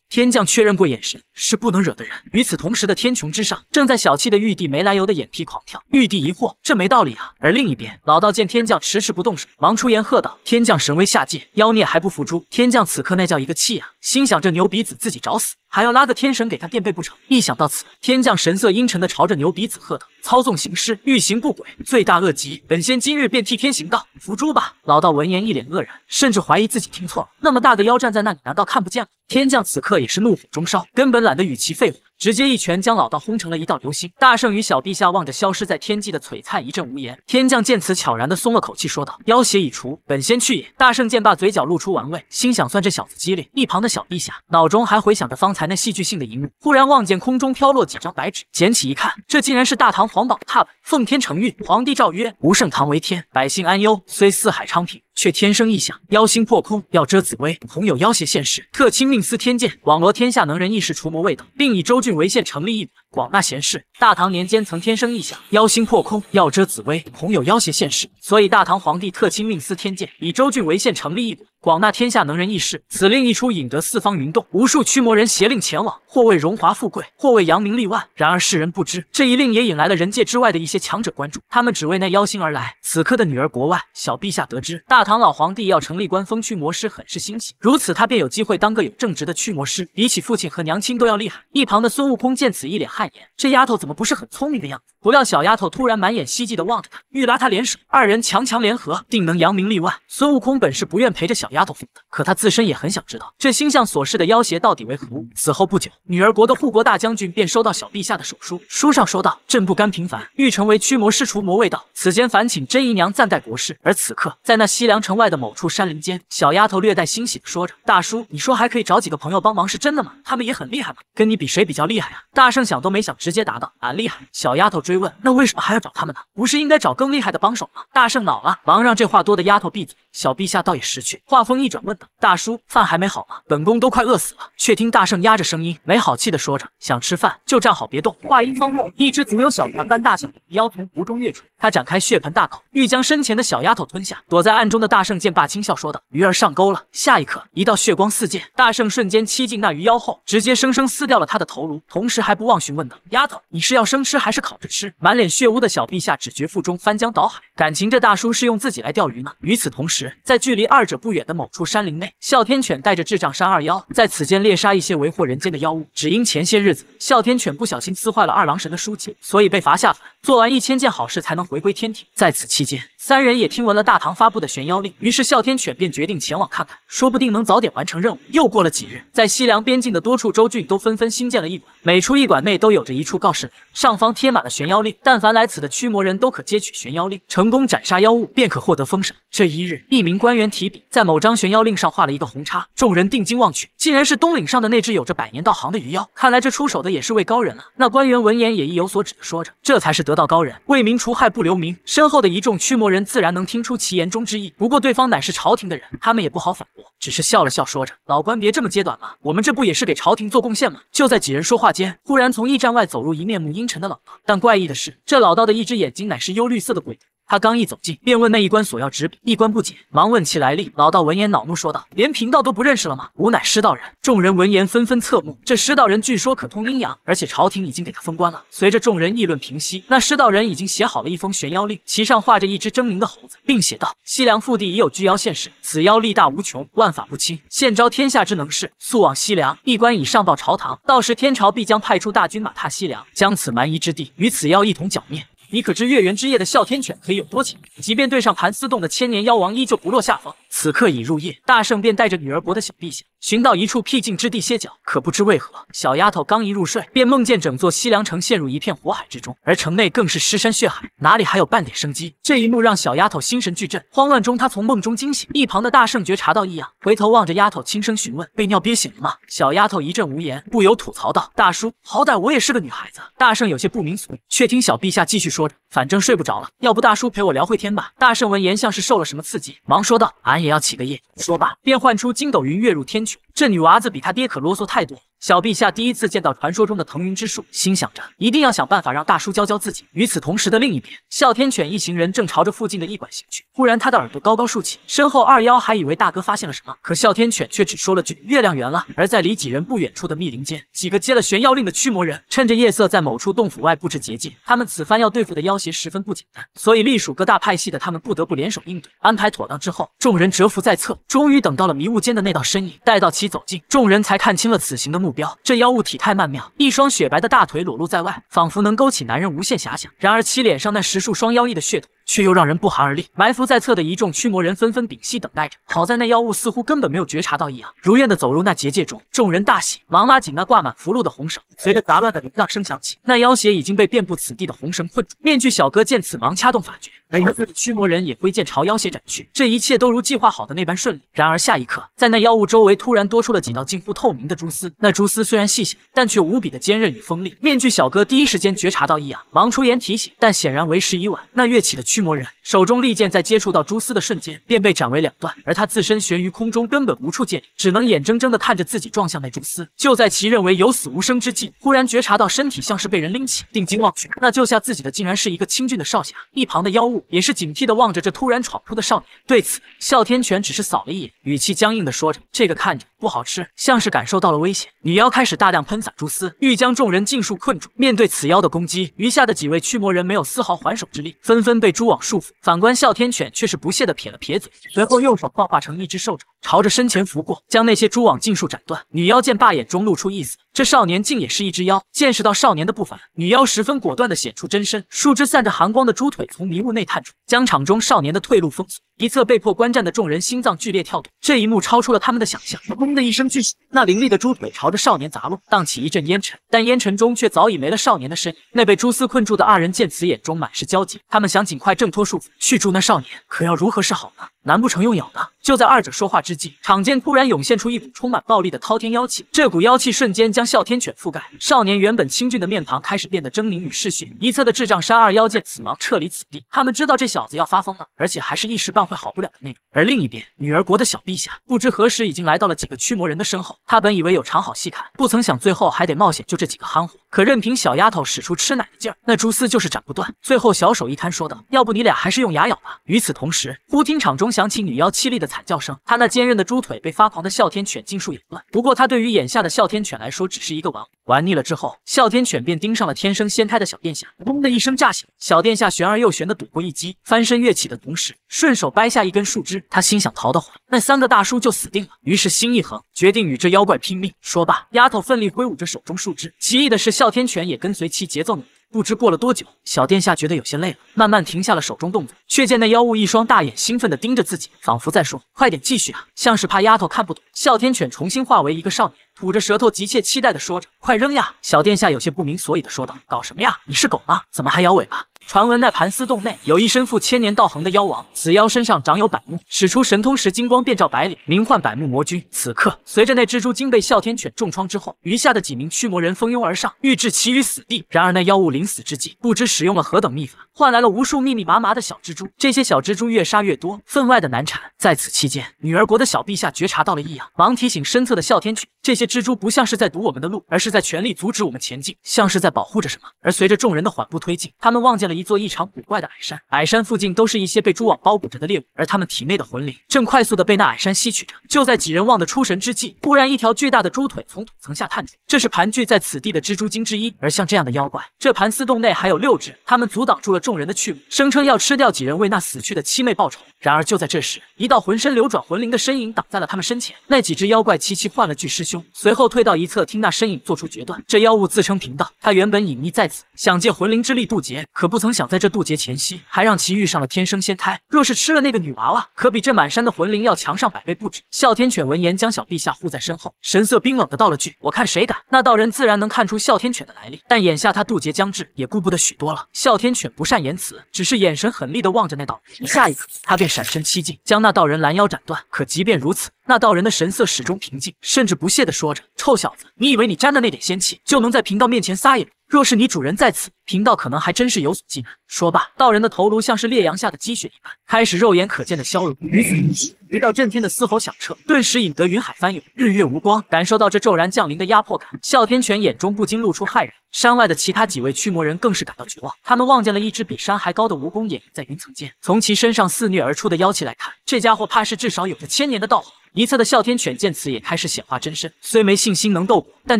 天将确认过眼神，是不能惹的人。与此同时的天穹之上，正在小憩的玉帝没来由的眼皮狂跳。玉帝疑惑，这没道理啊。而另一边，老道见天将迟迟不动手，忙出言喝道：“天将神威下界，妖孽还不伏诛？”天将此刻那叫一个气啊，心想这牛鼻子自己找死，还要拉个天神给他垫背不成？一想到此，天将神色阴沉的朝着牛鼻子喝道：“操纵行尸，欲行不轨，罪大恶极，本仙今日便替天行道，伏诛吧！”老道闻言一脸愕然，甚至怀疑自己听错了。那么大个妖站在那里，难道看不见？天将此刻。也是怒火中烧，根本懒得与其废话。直接一拳将老道轰成了一道流星。大圣与小陛下望着消失在天际的璀璨，一阵无言。天将见此，悄然的松了口气，说道：“妖邪已除，本仙去也。”大圣见罢，嘴角露出玩味，心想算这小子机灵。一旁的小陛下脑中还回想着方才那戏剧性的一幕，忽然望见空中飘落几张白纸，捡起一看，这竟然是大唐皇榜的拓本。奉天承运，皇帝诏曰：吾圣唐为天，百姓安忧。虽四海昌平，却天生异象，妖星破空，要遮紫薇，恐有妖邪现世。特亲命司天监网罗天下能人异士，除魔卫道，并以周具。为县成立一广纳贤士，大唐年间曾天生异象，妖星破空，要遮紫薇，恐有妖邪现世，所以大唐皇帝特亲命司天监以州郡为县成立一股，广纳天下能人异士。此令一出，引得四方云动，无数驱魔人携令前往，或为荣华富贵，或为扬名立万。然而世人不知，这一令也引来了人界之外的一些强者关注，他们只为那妖星而来。此刻的女儿国外，小陛下得知大唐老皇帝要成立官封驱魔师，很是欣喜，如此他便有机会当个有正直的驱魔师，比起父亲和娘亲都要厉害。一旁的孙悟空见此，一脸害。这丫头怎么不是很聪明的样子？不料小丫头突然满眼希冀地望着他，欲拉他联手，二人强强联合，定能扬名立万。孙悟空本是不愿陪着小丫头疯的，可他自身也很想知道这星象所示的妖邪到底为何物。此后不久，女儿国的护国大将军便收到小陛下的手书，书上说道：“朕不甘平凡，欲成为驱魔师、除魔卫道。此间烦请真姨娘暂代国事。”而此刻，在那西凉城外的某处山林间，小丫头略带欣喜地说着：“大叔，你说还可以找几个朋友帮忙是真的吗？他们也很厉害吗？跟你比谁比较厉害啊？”大圣想都没想，直接答道：“俺厉害。”小丫头追。追问，那为什么还要找他们呢？不是应该找更厉害的帮手吗？大圣恼了，忙让这话多的丫头闭嘴。小陛下倒也识趣，话锋一转，问道：“大叔，饭还没好吗？本宫都快饿死了。”却听大圣压着声音，没好气的说着：“想吃饭就站好别动。”话音方落，一只足有小船般大小的妖从湖中跃出，他展开血盆大口，欲将身前的小丫头吞下。躲在暗中的大圣见罢，轻笑说道：“鱼儿上钩了。”下一刻，一道血光四溅，大圣瞬间欺进那鱼妖后，直接生生撕掉了他的头颅，同时还不忘询问道：“丫头，你是要生吃还是烤着吃？”满脸血污的小陛下只觉腹中翻江倒海，感情这大叔是用自己来钓鱼呢？与此同时，在距离二者不远的某处山林内，哮天犬带着智障山二妖在此间猎杀一些为祸人间的妖物，只因前些日子哮天犬不小心撕坏了二郎神的书籍，所以被罚下凡，做完一千件好事才能回归天庭。在此期间。三人也听闻了大唐发布的悬妖令，于是哮天犬便决定前往看看，说不定能早点完成任务。又过了几日，在西凉边境的多处州郡都纷纷新建了驿馆，每处驿馆内都有着一处告示，上方贴满了悬妖令。但凡来此的驱魔人都可接取悬妖令，成功斩杀妖物便可获得封神。这一日，一名官员提笔在某张悬妖令上画了一个红叉，众人定睛望去，竟然是东岭上的那只有着百年道行的鱼妖。看来这出手的也是位高人了。那官员闻言也意有所指的说着：“这才是得道高人，为民除害不留名。”身后的一众驱魔人。人自然能听出其言中之意，不过对方乃是朝廷的人，他们也不好反驳，只是笑了笑，说着：“老官别这么揭短嘛，我们这不也是给朝廷做贡献吗？”就在几人说话间，忽然从驿站外走入一面目阴沉的老道，但怪异的是，这老道的一只眼睛乃是幽绿色的鬼。他刚一走近，便问那一官索要纸笔，一官不解，忙问其来历。老道闻言恼怒说道：“连贫道都不认识了吗？”“吾乃师道人。”众人闻言纷纷侧目。这师道人据说可通阴阳，而且朝廷已经给他封官了。随着众人议论平息，那师道人已经写好了一封悬妖令，其上画着一只狰狞的猴子，并写道：“西凉腹地已有巨妖现世，此妖力大无穷，万法不侵，现招天下之能士，速往西凉一官已上报朝堂，到时天朝必将派出大军马踏西凉，将此蛮夷之地与此妖一同剿灭。”你可知月圆之夜的哮天犬可以有多强？即便对上盘丝洞的千年妖王，依旧不落下风。此刻已入夜，大圣便带着女儿国的小陛下寻到一处僻静之地歇脚。可不知为何，小丫头刚一入睡，便梦见整座西凉城陷入一片火海之中，而城内更是尸山血海，哪里还有半点生机？这一幕让小丫头心神俱震，慌乱中她从梦中惊醒。一旁的大圣觉察到异样，回头望着丫头，轻声询问：“被尿憋醒了吗？”小丫头一阵无言，不由吐槽道：“大叔，好歹我也是个女孩子。”大圣有些不明所以，却听小陛下继续说。说着，反正睡不着了，要不大叔陪我聊会天吧。大圣闻言，像是受了什么刺激，忙说道：“俺也要起个夜。”说罢，便唤出筋斗云，跃入天穹。这女娃子比他爹可啰嗦太多。小陛下第一次见到传说中的腾云之术，心想着一定要想办法让大叔教教自己。与此同时的另一边，哮天犬一行人正朝着附近的驿馆行去，忽然他的耳朵高高竖起，身后二妖还以为大哥发现了什么，可哮天犬却只说了句月亮圆了。而在离几人不远处的密林间，几个接了玄妖令的驱魔人趁着夜色在某处洞府外布置结界。他们此番要对付的妖邪十分不简单，所以隶属各大派系的他们不得不联手应对。安排妥当之后，众人蛰伏在侧，终于等到了迷雾间的那道身影。待到其走近，众人才看清了此行的目。目标，这妖物体态曼妙，一双雪白的大腿裸露在外，仿佛能勾起男人无限遐想。然而，其脸上那十数双妖异的血瞳。却又让人不寒而栗。埋伏在侧的一众驱魔人纷纷屏息等待着。好在那妖物似乎根本没有觉察到异样，如愿的走入那结界中。众人大喜，忙拉紧那挂满符箓的红绳。随着杂乱的铃铛声响起，那妖邪已经被遍布此地的红绳困住。面具小哥见此，忙掐动法诀。每个驱魔人也挥剑朝妖邪斩去。这一切都如计划好的那般顺利。然而下一刻，在那妖物周围突然多出了几道近乎透明的蛛丝。那蛛丝虽然细小，但却无比的坚韧与锋利。面具小哥第一时间觉察到异样，忙出言提醒，但显然为时已晚。那跃起的。驱魔人手中利剑在接触到蛛丝的瞬间便被斩为两段，而他自身悬于空中，根本无处借力，只能眼睁睁的看着自己撞向那蛛丝。就在其认为有死无生之际，忽然觉察到身体像是被人拎起，定睛望去，那救下自己的竟然是一个清俊的少侠。一旁的妖物也是警惕的望着这突然闯出的少年，对此，哮天犬只是扫了一眼，语气僵硬的说着：“这个看着。”不好吃，像是感受到了危险，女妖开始大量喷洒蛛丝，欲将众人尽数困住。面对此妖的攻击，余下的几位驱魔人没有丝毫还手之力，纷纷被蛛网束缚。反观哮天犬却是不屑的撇了撇嘴，随后右手幻化成一只兽爪，朝着身前拂过，将那些蛛网尽数斩断。女妖见罢，眼中露出意思，这少年竟也是一只妖。见识到少年的不凡，女妖十分果断的显出真身，数只散着寒光的猪腿从迷雾内探出，将场中少年的退路封锁。一侧被迫观战的众人心脏剧烈跳动，这一幕超出了他们的想象。砰的一声巨响，那凌厉的猪腿朝着少年砸落，荡起一阵烟尘，但烟尘中却早已没了少年的身影。那被蛛丝困住的二人见此，眼中满是焦急，他们想尽快挣脱束缚去助那少年，可要如何是好呢？难不成用咬的？就在二者说话之际，场间突然涌现出一股充满暴力的滔天妖气，这股妖气瞬间将哮天犬覆盖，少年原本清俊的面庞开始变得狰狞与嗜血。一侧的智障山二妖见此忙撤离此地，他们知道这小子要发疯了，而且还是一时半会好不了的那种。而另一边，女儿国的小陛下不知何时已经来到了几个驱魔人的身后，他本以为有场好戏看，不曾想最后还得冒险救这几个憨货，可任凭小丫头使出吃奶的劲儿，那蛛丝就是斩不断。最后小手一摊，说道：“要不你俩还是用牙咬吧。”与此同时，忽听场中响起女妖凄厉的。惨叫声，他那坚韧的猪腿被发狂的哮天犬尽数咬断。不过他对于眼下的哮天犬来说，只是一个玩玩腻了之后，哮天犬便盯上了天生掀开的小殿下。嗡的一声炸响，小殿下悬而又悬的躲过一击，翻身跃起的同时，顺手掰下一根树枝。他心想逃的话，那三个大叔就死定了。于是心一横，决定与这妖怪拼命。说罢，丫头奋力挥舞着手中树枝。奇异的是，哮天犬也跟随其节奏扭。不知过了多久，小殿下觉得有些累了，慢慢停下了手中动作，却见那妖物一双大眼兴奋地盯着自己，仿佛在说：“快点继续啊！”像是怕丫头看不懂，哮天犬重新化为一个少年，吐着舌头，急切期待地说着：“快扔呀！”小殿下有些不明所以地说道：“搞什么呀？你是狗吗？怎么还摇尾巴？”传闻那盘丝洞内有一身负千年道行的妖王，此妖身上长有百目，使出神通时金光遍照百里，名唤百目魔君。此刻，随着那蜘蛛精被哮天犬重创之后，余下的几名驱魔人蜂拥而上，欲置其于死地。然而那妖物临死之际，不知使用了何等秘法，换来了无数密密麻麻的小蜘蛛。这些小蜘蛛越杀越多，分外的难缠。在此期间，女儿国的小陛下觉察到了异样，忙提醒身侧的哮天犬。这些蜘蛛不像是在堵我们的路，而是在全力阻止我们前进，像是在保护着什么。而随着众人的缓步推进，他们望见了一座异常古怪的矮山，矮山附近都是一些被蛛网包裹着的猎物，而他们体内的魂灵正快速的被那矮山吸取着。就在几人望得出神之际，忽然一条巨大的蛛腿从土层下探出，这是盘踞在此地的蜘蛛精之一。而像这样的妖怪，这盘丝洞内还有六只，他们阻挡住了众人的去路，声称要吃掉几人为那死去的七妹报仇。然而就在这时，一道浑身流转魂灵的身影挡在了他们身前，那几只妖怪齐齐换了句尸。兄。随后退到一侧，听那身影做出决断。这妖物自称贫道，他原本隐匿在此，想借魂灵之力渡劫，可不曾想在这渡劫前夕，还让其遇上了天生仙胎。若是吃了那个女娃娃，可比这满山的魂灵要强上百倍不止。哮天犬闻言，将小陛下护在身后，神色冰冷的道了句：“我看谁敢。”那道人自然能看出哮天犬的来历，但眼下他渡劫将至，也顾不得许多了。哮天犬不善言辞，只是眼神狠厉的望着那道人，下一刻他便闪身七进，将那道人拦腰斩断。可即便如此。那道人的神色始终平静，甚至不屑的说着：“臭小子，你以为你沾的那点仙气就能在贫道面前撒野？若是你主人在此，贫道可能还真是有所忌惮。”说罢，道人的头颅像是烈阳下的积雪一般，开始肉眼可见的消融。与此同时，一道震天的嘶吼响彻，顿时引得云海翻涌，日月无光。感受到这骤然降临的压迫感，哮天犬眼中不禁露出骇然。山外的其他几位驱魔人更是感到绝望，他们望见了一只比山还高的蜈蚣眼，在云层间，从其身上肆虐而出的妖气来看，这家伙怕是至少有着千年的道行。一侧的哮天犬见此，也开始显化真身。虽没信心能斗过，但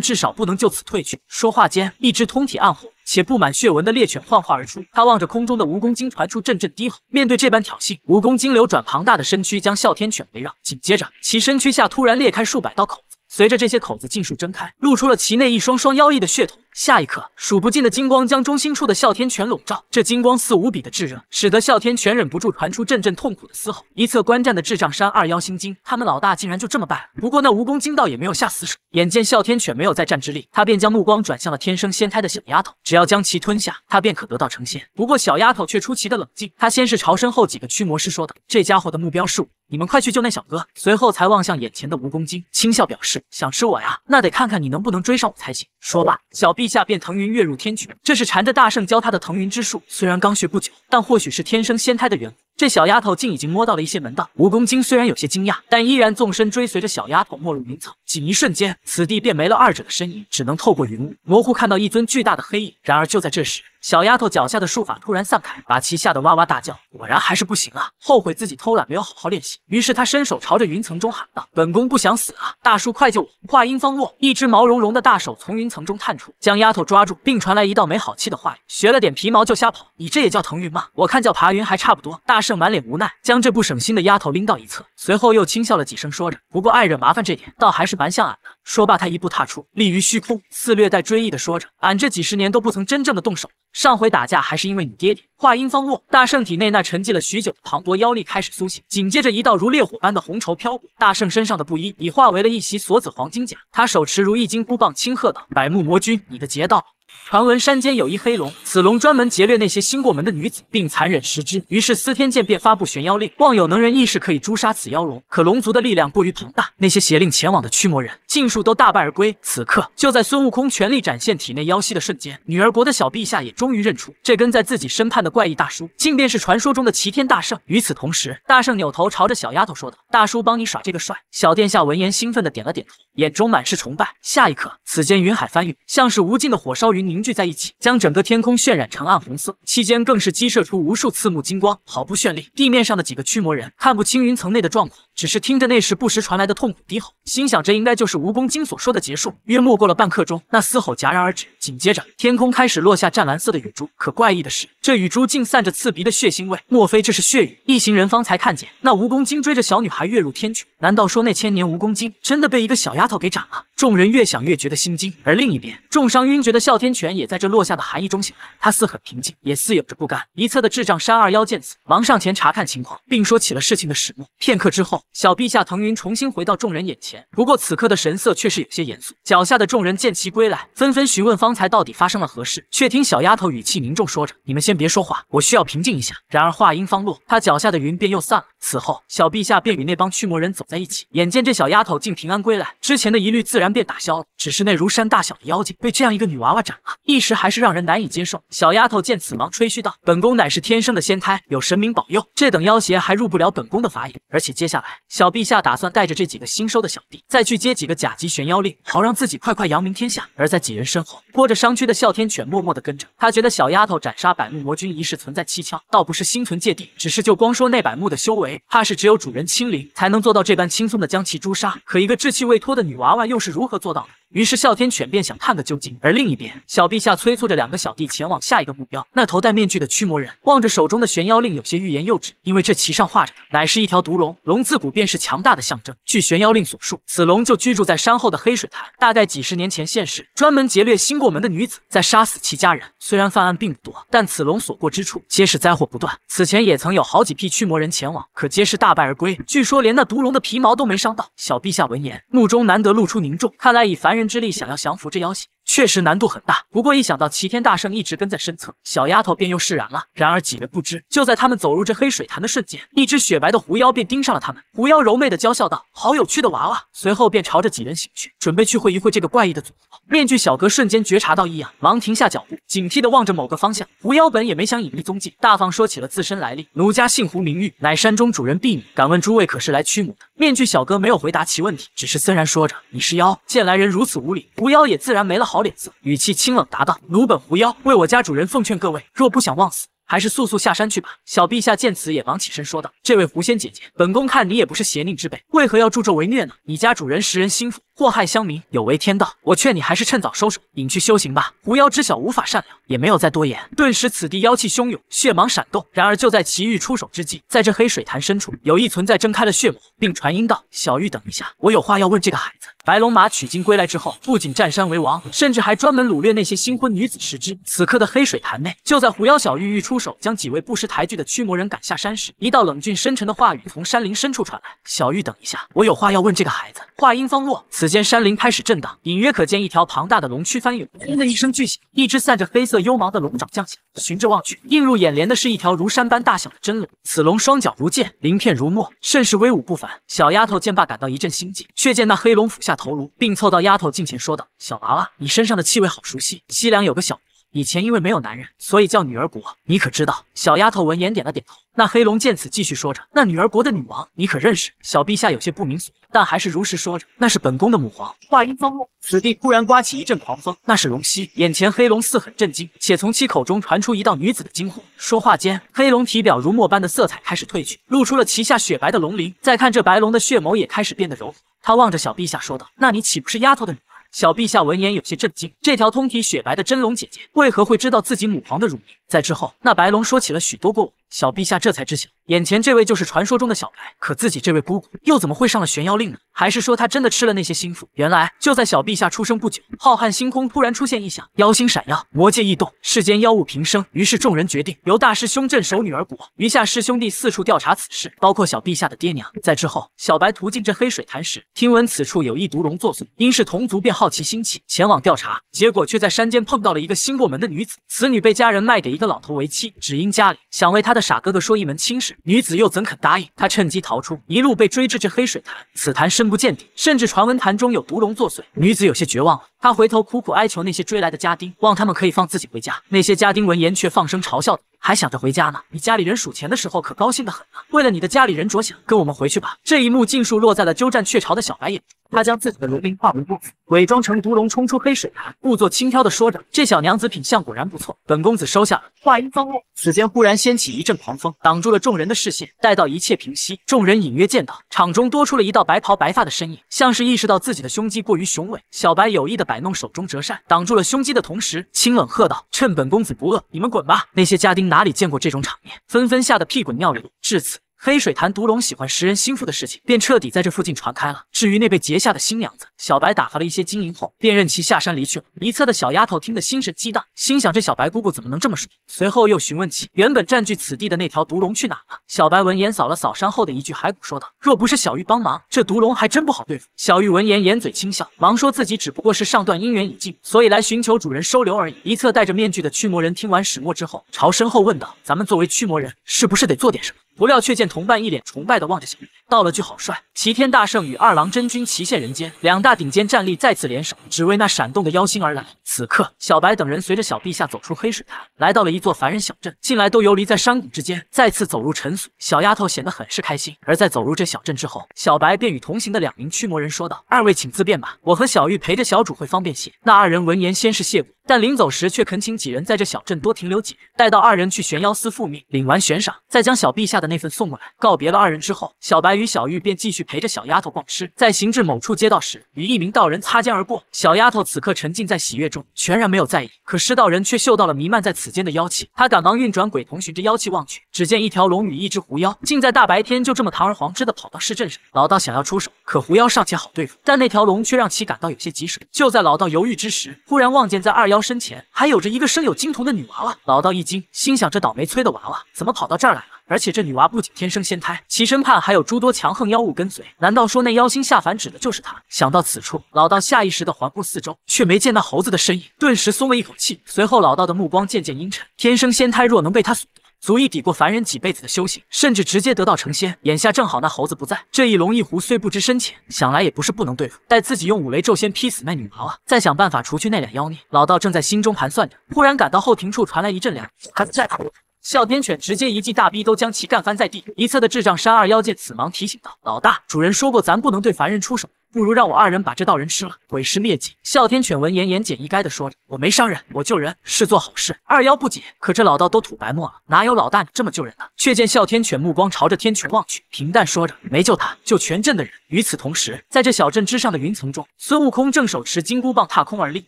至少不能就此退去。说话间，一只通体暗红且布满血纹的猎犬幻化而出。它望着空中的蜈蚣精，传出阵阵低吼。面对这般挑衅，蜈蚣精流转庞大的身躯将哮天犬围绕。紧接着，其身躯下突然裂开数百道口子。随着这些口子尽数睁开，露出了其内一双双妖异的血瞳。下一刻，数不尽的金光将中心处的哮天犬笼罩。这金光似无比的炙热，使得哮天犬忍不住传出阵阵痛苦的嘶吼。一侧观战的智障山二妖心惊，他们老大竟然就这么败了。不过那蜈蚣精道也没有下死手，眼见哮天犬没有再战之力，他便将目光转向了天生仙胎的小丫头，只要将其吞下，他便可得到成仙。不过小丫头却出奇的冷静，她先是朝身后几个驱魔师说道：“这家伙的目标是我。”你们快去救那小哥，随后才望向眼前的蜈蚣精，轻笑表示想吃我呀？那得看看你能不能追上我才行。说罢，小陛下便腾云跃入天穹，这是缠着大圣教他的腾云之术，虽然刚学不久，但或许是天生仙胎的缘故，这小丫头竟已经摸到了一些门道。蜈蚣精虽然有些惊讶，但依然纵身追随着小丫头没入云层，仅一瞬间，此地便没了二者的身影，只能透过云雾模糊看到一尊巨大的黑影。然而就在这时，小丫头脚下的术法突然散开，把其吓得哇哇大叫。果然还是不行啊！后悔自己偷懒没有好好练习。于是他伸手朝着云层中喊道：“本宫不想死啊！大叔，快救我！”话音方落，一只毛茸茸的大手从云层中探出，将丫头抓住，并传来一道没好气的话语：“学了点皮毛就瞎跑，你这也叫腾云吗？我看叫爬云还差不多。”大圣满脸无奈，将这不省心的丫头拎到一侧，随后又轻笑了几声，说着：“不过爱惹麻烦这点，倒还是蛮像俺的。”说罢，他一步踏出，立于虚空，似略带追忆的说着：“俺这几十年都不曾真正的动手，上回打架还是因为你爹爹。”话音方落，大圣体内那沉寂了许久的磅礴妖力开始苏醒，紧接着一道如烈火般的红绸飘过，大圣身上的布衣已化为了一袭锁子黄金甲。他手持如意金箍棒，轻喝道：“百目魔君，你的劫到了！”传闻山间有一黑龙，此龙专门劫掠那些新过门的女子，并残忍食之。于是司天监便发布悬妖令，望有能人异士可以诛杀此妖龙。可龙族的力量过于庞大，那些邪令前往的驱魔人。尽数都大败而归。此刻，就在孙悟空全力展现体内妖息的瞬间，女儿国的小陛下也终于认出，这根在自己身畔的怪异大叔，竟便是传说中的齐天大圣。与此同时，大圣扭头朝着小丫头说道：“大叔，帮你耍这个帅。”小殿下闻言兴奋的点了点头，眼中满是崇拜。下一刻，此间云海翻涌，像是无尽的火烧云凝聚在一起，将整个天空渲染成暗红色。期间更是激射出无数刺目金光，毫不绚丽。地面上的几个驱魔人看不清云层内的状况。只是听着那时不时传来的痛苦低吼，心想这应该就是蜈蚣精所说的结束。约莫过了半刻钟，那嘶吼戛然而止，紧接着天空开始落下湛蓝色的雨珠。可怪异的是，这雨珠竟散着刺鼻的血腥味，莫非这是血雨？一行人方才看见那蜈蚣精追着小女孩跃入天去。难道说那千年蜈蚣精真的被一个小丫头给斩了？众人越想越觉得心惊。而另一边，重伤晕厥的哮天犬也在这落下的寒意中醒来，它似很平静，也似有着不甘。一侧的智障山二妖见此，忙上前查看情况，并说起了事情的始末。片刻之后。小陛下腾云重新回到众人眼前，不过此刻的神色却是有些严肃。脚下的众人见其归来，纷纷询问方才到底发生了何事，却听小丫头语气凝重说着：“你们先别说话，我需要平静一下。”然而话音方落，她脚下的云便又散了。此后，小陛下便与那帮驱魔人走在一起。眼见这小丫头竟平安归来，之前的疑虑自然便打消了。只是那如山大小的妖精被这样一个女娃娃斩了，一时还是让人难以接受。小丫头见此，忙吹嘘道：“本宫乃是天生的仙胎，有神明保佑，这等妖邪还入不了本宫的法眼。而且接下来……”小陛下打算带着这几个新收的小弟，再去接几个甲级玄妖令，好让自己快快扬名天下。而在几人身后，拖着伤躯的哮天犬默默的跟着。他觉得小丫头斩杀百木魔君一事存在蹊跷，倒不是心存芥蒂，只是就光说那百木的修为，怕是只有主人亲临才能做到这般轻松的将其诛杀。可一个稚气未脱的女娃娃，又是如何做到的？于是哮天犬便想探个究竟，而另一边，小陛下催促着两个小弟前往下一个目标。那头戴面具的驱魔人望着手中的玄妖令，有些欲言又止，因为这旗上画着的乃是一条毒龙。龙自古便是强大的象征。据玄妖令所述，此龙就居住在山后的黑水潭，大概几十年前现世，专门劫掠新过门的女子，在杀死其家人。虽然犯案并不多，但此龙所过之处皆是灾祸不断。此前也曾有好几批驱魔人前往，可皆是大败而归，据说连那毒龙的皮毛都没伤到。小陛下闻言，目中难得露出凝重，看来以凡人。之力想要降服这妖邪，确实难度很大。不过一想到齐天大圣一直跟在身侧，小丫头便又释然了。然而几人不知，就在他们走入这黑水潭的瞬间，一只雪白的狐妖便盯上了他们。狐妖柔媚的娇笑道：“好有趣的娃娃。”随后便朝着几人行去，准备去会一会这个怪异的组合。面具小哥瞬间觉察到异样，忙停下脚步，警惕地望着某个方向。狐妖本也没想隐匿踪迹，大方说起了自身来历。奴家姓胡，名玉，乃山中主人婢女。敢问诸位，可是来驱魔的？面具小哥没有回答其问题，只是森然说着：“你是妖。”见来人如此无礼，狐妖也自然没了好脸色，语气清冷答道：“奴本狐妖，为我家主人奉劝各位，若不想枉死，还是速速下山去吧。”小陛下见此也忙起身说道：“这位狐仙姐姐，本宫看你也不是邪佞之辈，为何要助纣为虐呢？你家主人识人心腹。”祸害乡民，有违天道。我劝你还是趁早收手，隐去修行吧。狐妖知晓无法善了，也没有再多言。顿时，此地妖气汹涌，血芒闪动。然而就在奇遇出手之际，在这黑水潭深处，有一存在睁开了血眸，并传音道：“小玉，等一下，我有话要问这个孩子。”白龙马取经归来之后，不仅占山为王，甚至还专门掳掠那些新婚女子食之。此刻的黑水潭内，就在狐妖小玉欲出手将几位不识抬举的驱魔人赶下山时，一道冷峻深沉的话语从山林深处传来：“小玉，等一下，我有话要问这个孩子。”话音方落，此。间山林开始震荡，隐约可见一条庞大的龙躯翻涌。轰的一声巨响，一只散着黑色幽芒的龙爪降下。循着望去，映入眼帘的是一条如山般大小的真龙。此龙双脚如剑，鳞片如墨，甚是威武不凡。小丫头见罢，感到一阵心悸。却见那黑龙俯下头颅，并凑到丫头近前，说道：“小娃娃，你身上的气味好熟悉。西凉有个小……”以前因为没有男人，所以叫女儿国。你可知道？小丫头闻言点了点头。那黑龙见此，继续说着：“那女儿国的女王，你可认识？”小陛下有些不明所以，但还是如实说着：“那是本宫的母皇。”话音方落，此地忽然刮起一阵狂风。那是龙息。眼前黑龙似很震惊，且从其口中传出一道女子的惊呼。说话间，黑龙体表如墨般的色彩开始褪去，露出了旗下雪白的龙鳞。再看这白龙的血眸也开始变得柔和。他望着小陛下说道：“那你岂不是丫头的女？”小陛下闻言有些震惊，这条通体雪白的真龙姐姐为何会知道自己母皇的乳名？在之后，那白龙说起了许多过往，小陛下这才知晓。眼前这位就是传说中的小白，可自己这位姑姑又怎么会上了悬妖令呢？还是说她真的吃了那些心腹？原来就在小陛下出生不久，浩瀚星空突然出现异象，妖星闪耀，魔界异动，世间妖物平生。于是众人决定由大师兄镇守女儿国，余下师兄弟四处调查此事，包括小陛下的爹娘。在之后，小白途径这黑水潭时，听闻此处有一毒龙作祟，因是同族，便好奇心起前往调查，结果却在山间碰到了一个新过门的女子，此女被家人卖给一个老头为妻，只因家里想为他的傻哥哥说一门亲事。女子又怎肯答应？她趁机逃出，一路被追至这黑水潭。此潭深不见底，甚至传闻潭中有毒龙作祟。女子有些绝望了，她回头苦苦哀求那些追来的家丁，望他们可以放自己回家。那些家丁闻言却放声嘲笑还想着回家呢？你家里人数钱的时候可高兴的很呢。为了你的家里人着想，跟我们回去吧。”这一幕尽数落在了鸠占鹊巢的小白眼中。他将自己的龙鳞化为布，伪装成毒龙冲出黑水潭，故作轻佻的说着：“这小娘子品相果然不错，本公子收下了。”话音方落，此间忽然掀起一阵狂风，挡住了众人的视线。待到一切平息，众人隐约见到场中多出了一道白袍白发的身影，像是意识到自己的胸肌过于雄伟，小白有意的摆弄手中折扇，挡住了胸肌的同时，清冷喝道：“趁本公子不饿，你们滚吧！”那些家丁哪里见过这种场面，纷纷吓得屁滚尿流。至此。黑水潭毒龙喜欢食人心腹的事情，便彻底在这附近传开了。至于那被劫下的新娘子，小白打发了一些金银后，便任其下山离去了。一侧的小丫头听得心神激荡，心想这小白姑姑怎么能这么说？随后又询问起原本占据此地的那条毒龙去哪了。小白闻言扫了扫山后的一具骸骨，说道：“若不是小玉帮忙，这毒龙还真不好对付。”小玉闻言掩嘴轻笑，忙说自己只不过是上段姻缘已尽，所以来寻求主人收留而已。一侧戴着面具的驱魔人听完始末之后，朝身后问道：“咱们作为驱魔人，是不是得做点什么？”不料，却见同伴一脸崇拜的望着小李。道了句好帅，齐天大圣与二郎真君齐现人间，两大顶尖战力再次联手，只为那闪动的妖星而来。此刻，小白等人随着小陛下走出黑水潭，来到了一座凡人小镇，近来都游离在山谷之间，再次走入尘俗。小丫头显得很是开心。而在走入这小镇之后，小白便与同行的两名驱魔人说道：“二位请自便吧，我和小玉陪着小主会方便些。”那二人闻言先是谢过，但临走时却恳请几人在这小镇多停留几日，待到二人去悬妖司复命，领完悬赏，再将小陛下的那份送过来。告别了二人之后，小白。与小玉便继续陪着小丫头逛吃，在行至某处街道时，与一名道人擦肩而过。小丫头此刻沉浸在喜悦中，全然没有在意。可施道人却嗅到了弥漫在此间的妖气，他赶忙运转鬼童，循着妖气望去，只见一条龙与一只狐妖，竟在大白天就这么堂而皇之的跑到市镇上。老道想要出手，可狐妖尚且好对付，但那条龙却让其感到有些棘手。就在老道犹豫之时，忽然望见在二妖身前还有着一个生有金童的女娃娃。老道一惊，心想这倒霉催的娃娃怎么跑到这儿来了。而且这女娃不仅天生仙胎，其身畔还有诸多强横妖物跟随。难道说那妖星下凡指的就是她？想到此处，老道下意识的环顾四周，却没见那猴子的身影，顿时松了一口气。随后，老道的目光渐渐阴沉。天生仙胎若能被他所得，足以抵过凡人几辈子的修行，甚至直接得道成仙。眼下正好那猴子不在，这一龙一狐虽不知深浅，想来也不是不能对付。待自己用五雷咒先劈死那女娃娃，再想办法除去那俩妖孽。老道正在心中盘算着，忽然感到后庭处传来一阵凉意。哮天犬直接一记大逼都将其干翻在地，一侧的智障山二妖见此忙提醒道：“老大，主人说过咱不能对凡人出手。”不如让我二人把这道人吃了，毁尸灭迹。哮天犬闻言，言简意赅地说着：“我没伤人，我救人是做好事。”二妖不解，可这老道都吐白沫了，哪有老大你这么救人呢？却见哮天犬目光朝着天穹望去，平淡说着：“没救他，救全镇的人。”与此同时，在这小镇之上的云层中，孙悟空正手持金箍棒踏空而立，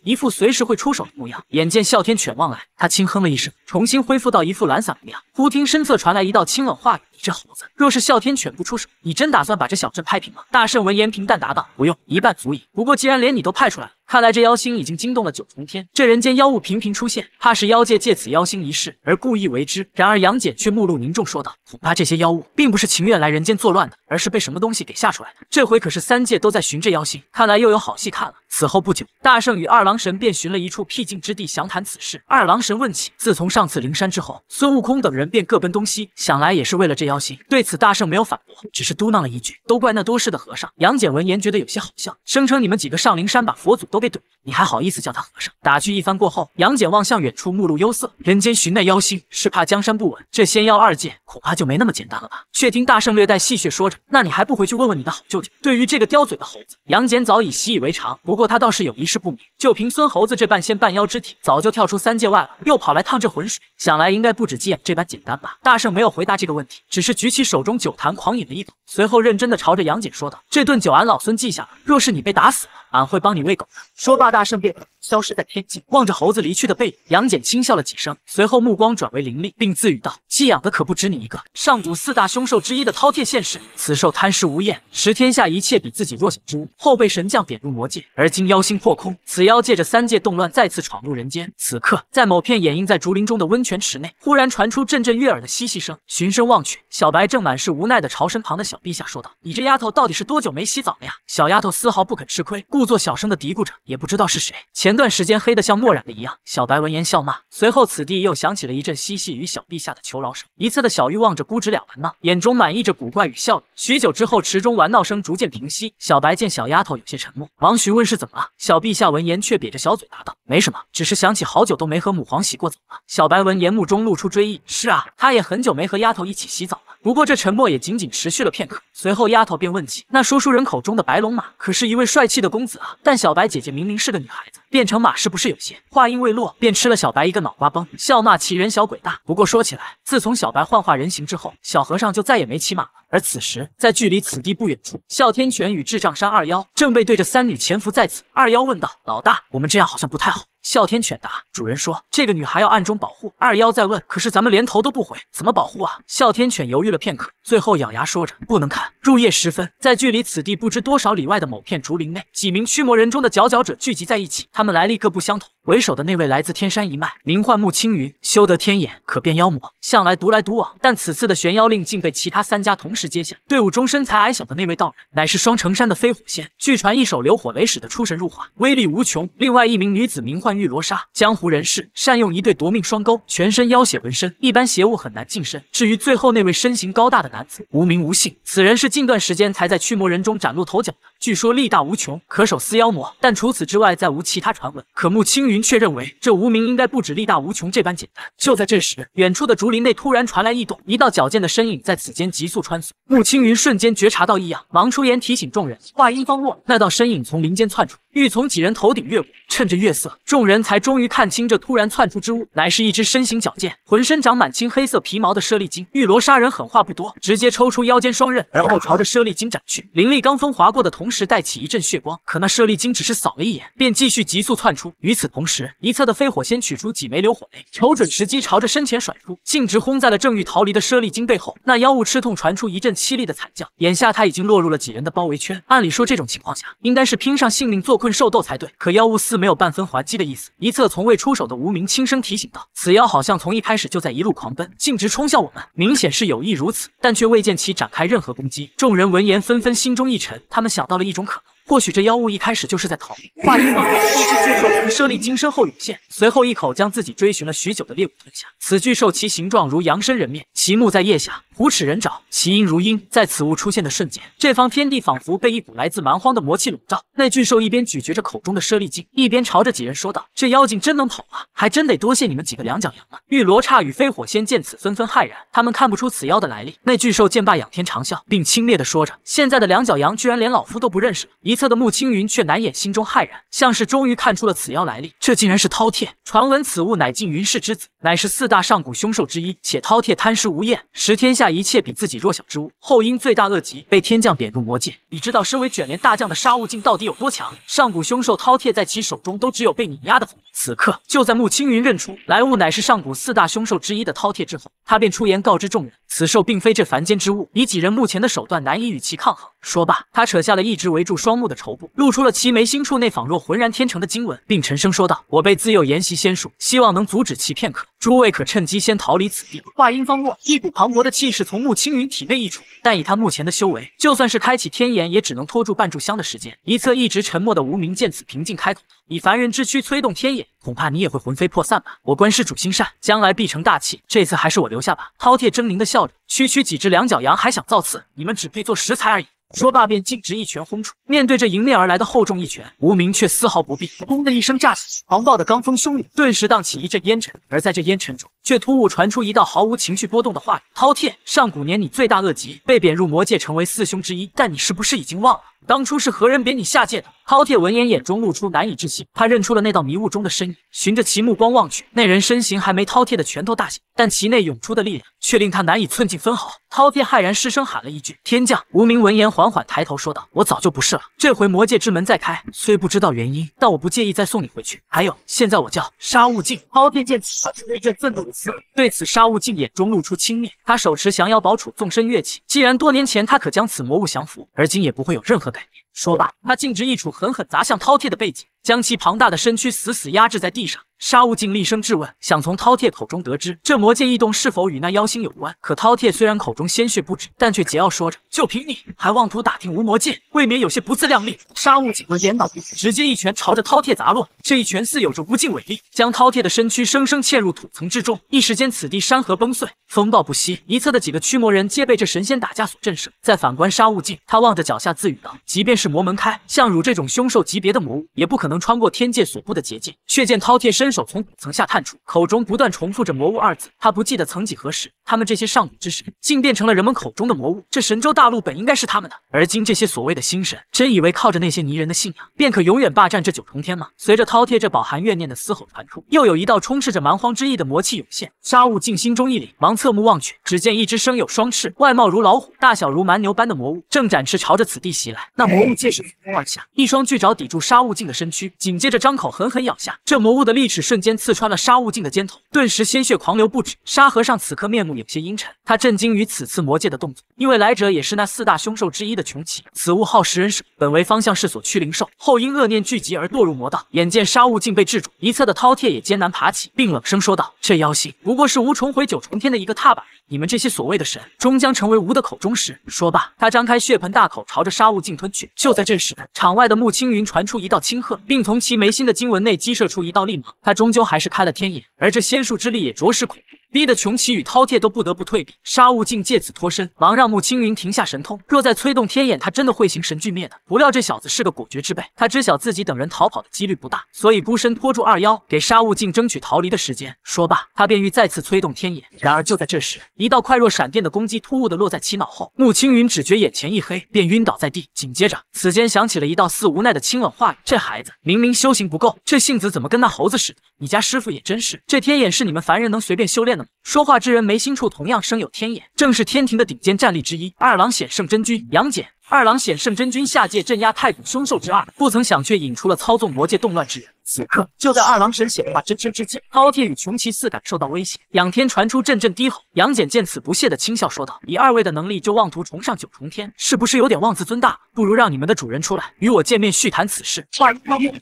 一副随时会出手的模样。眼见哮天犬望来，他轻哼了一声，重新恢复到一副懒散模样。忽听身侧传来一道清冷话语。这猴子，若是哮天犬不出手，你真打算把这小镇拍平吗？大圣闻言平淡答道：“不用，一半足矣。不过既然连你都派出来了。”看来这妖星已经惊动了九重天，这人间妖物频频出现，怕是妖界借此妖星一事而故意为之。然而杨戬却目露凝重说道：“恐怕这些妖物并不是情愿来人间作乱的，而是被什么东西给吓出来的。这回可是三界都在寻这妖星，看来又有好戏看了。”此后不久，大圣与二郎神便寻了一处僻静之地详谈此事。二郎神问起，自从上次灵山之后，孙悟空等人便各奔东西，想来也是为了这妖星。对此，大圣没有反驳，只是嘟囔了一句：“都怪那多事的和尚。”杨戬闻言觉得有些好笑，声称：“你们几个上灵山把佛祖都给。”你还好意思叫他和尚？打趣一番过后，杨戬望向远处，目露忧色。人间寻那妖星，是怕江山不稳。这仙妖二界，恐怕就没那么简单了吧？却听大圣略带戏谑说着：“那你还不回去问问你的好舅舅？”对于这个叼嘴的猴子，杨戬早已习以为常。不过他倒是有一事不明，就凭孙猴子这半仙半妖之体，早就跳出三界外了，又跑来趟这浑水，想来应该不止鸡眼这般简单吧？大圣没有回答这个问题，只是举起手中酒坛狂饮了一口，随后认真的朝着杨戬说道：“这顿酒俺老孙记下了，若是你被打死了，俺会帮你喂狗的。”说罢，大圣便。消失在天际，望着猴子离去的背影，杨戬轻笑了几声，随后目光转为凌厉，并自语道：“寄养的可不止你一个。上古四大凶兽之一的饕餮现世，此兽贪食无厌，食天下一切比自己弱小之物，后被神将贬入魔界。而今妖星破空，此妖借着三界动乱再次闯入人间。此刻，在某片掩映在竹林中的温泉池内，忽然传出阵阵悦耳的嬉戏声。循声望去，小白正满是无奈的朝身旁的小陛下说道：‘你这丫头到底是多久没洗澡了呀？’小丫头丝毫不肯吃亏，故作小声的嘀咕着：‘也不知道是谁前。’段时间黑得像墨染的一样，小白闻言笑骂。随后此地又响起了一阵嬉戏与小陛下的求饶声。一侧的小玉望着姑侄俩玩闹，眼中满溢着古怪与笑意。许久之后，池中玩闹声逐渐平息。小白见小丫头有些沉默，忙询问是怎么了。小陛下闻言却瘪着小嘴答道：“没什么，只是想起好久都没和母皇洗过澡了。”小白闻言目中露出追忆：“是啊，他也很久没和丫头一起洗澡了。”不过这沉默也仅仅持续了片刻，随后丫头便问起那说书人口中的白龙马，可是一位帅气的公子啊？但小白姐姐明明是个女孩子。变成马是不是有些？话音未落，便吃了小白一个脑瓜崩，笑骂其人小鬼大。不过说起来，自从小白幻化人形之后，小和尚就再也没骑马了。而此时，在距离此地不远处，哮天犬与智障山二妖正背对着三女潜伏在此。二妖问道：“老大，我们这样好像不太好。”哮天犬答：“主人说，这个女孩要暗中保护。”二妖在问：“可是咱们连头都不回，怎么保护啊？”哮天犬犹豫了片刻，最后咬牙说着：“不能看。”入夜时分，在距离此地不知多少里外的某片竹林内，几名驱魔人中的佼佼者聚集在一起，他们来历各不相同。为首的那位来自天山一脉，名唤穆青云，修得天眼，可变妖魔，向来独来独往。但此次的玄妖令竟被其他三家同时接下。队伍中身材矮小的那位道人，乃是双城山的飞虎仙，据传一手流火雷使的出神入化，威力无穷。另外一名女子名唤玉罗刹，江湖人士，善用一对夺命双钩，全身妖血纹身，一般邪物很难近身。至于最后那位身形高大的男子，无名无姓，此人是近段时间才在驱魔人中崭露头角的，据说力大无穷，可手撕妖魔，但除此之外再无其他传闻。可穆青云。云却认为这无名应该不止力大无穷这般简单。就在这时，远处的竹林内突然传来异动，一道矫健的身影在此间急速穿梭。穆青云瞬间觉察到异样，忙出言提醒众人。话音方落，那道身影从林间窜出，欲从几人头顶越过。趁着月色，众人才终于看清这突然窜出之物，乃是一只身形矫健、浑身长满青黑色皮毛的猞猁精。玉罗杀人狠话不多，直接抽出腰间双刃，然后朝着猞猁精斩去。灵力罡风划过的同时，带起一阵血光。可那猞猁精只是扫了一眼，便继续急速窜出。与此同时。同时，一侧的飞火仙取出几枚流火雷，瞅准时机，朝着身前甩出，径直轰在了正欲逃离的舍利精背后。那妖物吃痛，传出一阵凄厉的惨叫。眼下他已经落入了几人的包围圈，按理说这种情况下，应该是拼上性命做困兽斗才对。可妖物似没有半分还击的意思。一侧从未出手的无名轻声提醒道：“此妖好像从一开始就在一路狂奔，径直冲向我们，明显是有意如此，但却未见其展开任何攻击。”众人闻言，纷纷心中一沉，他们想到了一种可能。或许这妖物一开始就是在逃命。话音刚落，一只巨兽从猞猁精身后涌现，随后一口将自己追寻了许久的猎物吞下。此巨兽其形状如羊身人面，其目在腋下。虎齿人爪，其音如鹰。在此物出现的瞬间，这方天地仿佛被一股来自蛮荒的魔气笼罩。那巨兽一边咀嚼着口中的舍利精，一边朝着几人说道：“这妖精真能跑啊，还真得多谢你们几个两脚羊了。”玉罗刹与飞火仙见此，纷纷骇然。他们看不出此妖的来历。那巨兽见罢，仰天长啸，并轻蔑地说着：“现在的两脚羊居然连老夫都不认识了。”一侧的穆青云却难掩心中骇然，像是终于看出了此妖来历。这竟然是饕餮！传闻此物乃缙云氏之子。乃是四大上古凶兽之一，且饕餮贪食无厌，食天下一切比自己弱小之物。后因罪大恶极，被天将贬入魔界。你知道身为卷帘大将的杀物境到底有多强？上古凶兽饕餮在其手中都只有被碾压的份。此刻，就在穆青云认出来物乃是上古四大凶兽之一的饕餮之后，他便出言告知众人，此兽并非这凡间之物，以几人目前的手段难以与其抗衡。说罢，他扯下了一直围住双目的绸布，露出了其眉心处那仿若浑然天成的经文，并沉声说道：“我被自幼研习仙术，希望能阻止其片刻。诸位可趁机先逃离此地。”话音方落，一股磅礴的气势从穆青云体内溢出。但以他目前的修为，就算是开启天眼，也只能拖住半炷香的时间。一侧一直沉默的无名见此，平静开口道：“以凡人之躯催动天眼，恐怕你也会魂飞魄散吧？我观施主心善，将来必成大器。这次还是我留下吧。”饕餮狰狞的笑着，区区几只两脚羊还想造次？你们只配做食材而已。说罢，便径直一拳轰出。面对这迎面而来的厚重一拳，无名却丝毫不避，轰的一声炸响，狂暴的罡风汹涌，顿时荡起一阵烟尘。而在这烟尘中，却突兀传出一道毫无情绪波动的话语：“饕餮，上古年你罪大恶极，被贬入魔界，成为四凶之一。但你是不是已经忘了，当初是何人贬你下界的？”饕餮闻言，眼中露出难以置信，他认出了那道迷雾中的身影，循着其目光望去，那人身形还没饕餮的拳头大些，但其内涌出的力量却令他难以寸进分毫。饕餮骇然失声喊了一句：“天降无名！”闻言，缓缓抬头说道：“我早就不是了。这回魔界之门再开，虽不知道原因，但我不介意再送你回去。还有，现在我叫杀悟净。”饕餮见此，发出一阵愤怒。对此，沙悟净眼中露出轻蔑。他手持降妖宝杵，纵身跃起。既然多年前他可将此魔物降服，而今也不会有任何改变。说罢，他径直一杵狠狠砸向饕餮的背脊，将其庞大的身躯死死压制在地上。沙悟净厉声质问，想从饕餮口中得知这魔界异动是否与那妖星有关。可饕餮虽然口中鲜血不止，但却桀骜说着：“就凭你，还妄图打听无魔界，未免有些不自量力。”沙悟净闻言恼怒，直接一拳朝着饕餮砸落。这一拳似有着无尽伟力，将饕餮的身躯生生嵌入土层之中。一时间，此地山河崩碎，风暴不息。一侧的几个驱魔人皆被这神仙打架所震慑。再反观沙悟净，他望着脚下自语道：“即便是。”魔门开，像汝这种凶兽级别的魔物，也不可能穿过天界所布的结界。却见饕餮伸手从骨层下探出，口中不断重复着“魔物”二字。他不记得曾几何时。他们这些上古之神，竟变成了人们口中的魔物。这神州大陆本应该是他们的，而今这些所谓的新神，真以为靠着那些泥人的信仰，便可永远霸占这九重天吗？随着饕餮这饱含怨念的嘶吼传出，又有一道充斥着蛮荒之意的魔气涌现。沙悟净心中一凛，忙侧目望去，只见一只生有双翅、外貌如老虎、大小如蛮牛般的魔物，正展翅朝着此地袭来。那魔物借势扑冲而下，一双巨爪抵住沙悟净的身躯，紧接着张口狠狠咬下。这魔物的利齿瞬间刺穿了沙悟净的肩头，顿时鲜血狂流不止。沙和尚此刻面目。有些阴沉，他震惊于此次魔界的动作，因为来者也是那四大凶兽之一的穷奇，此物耗食人手，本为方向士所驱灵兽，后因恶念聚集而堕入魔道。眼见杀物竟被制住，一侧的饕餮也艰难爬起，并冷声说道：“这妖星不过是吾重回九重天的一个踏板，你们这些所谓的神，终将成为吾的口中食。”说罢，他张开血盆大口，朝着杀物净吞去。就在这时，场外的穆青云传出一道轻喝，并从其眉心的经文内激射出一道力芒，他终究还是开了天眼，而这仙术之力也着实恐怖。逼得穷奇与饕餮都不得不退避，沙悟净借此脱身，忙让穆青云停下神通。若再催动天眼，他真的会形神俱灭的。不料这小子是个果决之辈，他知晓自己等人逃跑的几率不大，所以孤身拖住二妖，给沙悟净争取逃离的时间。说罢，他便欲再次催动天眼。然而就在这时，一道快若闪电的攻击突兀的落在其脑后，穆青云只觉眼前一黑，便晕倒在地。紧接着，此间响起了一道似无奈的清冷话语：“这孩子明明修行不够，这性子怎么跟那猴子似的？你家师傅也真是，这天眼是你们凡人能随便修炼的？”说话之人眉心处同样生有天眼，正是天庭的顶尖战力之一——二郎显圣真君杨戬。二郎显圣真君下界镇压太古凶兽之二，不曾想却引出了操纵魔界动乱之人。此刻，就在二郎神显化真身之际，饕餮与穷奇似感受到威胁，仰天传出阵阵低吼。杨戬见此，不屑的轻笑说道：“以二位的能力，就妄图重上九重天，是不是有点妄自尊大？不如让你们的主人出来，与我见面叙谈此事。”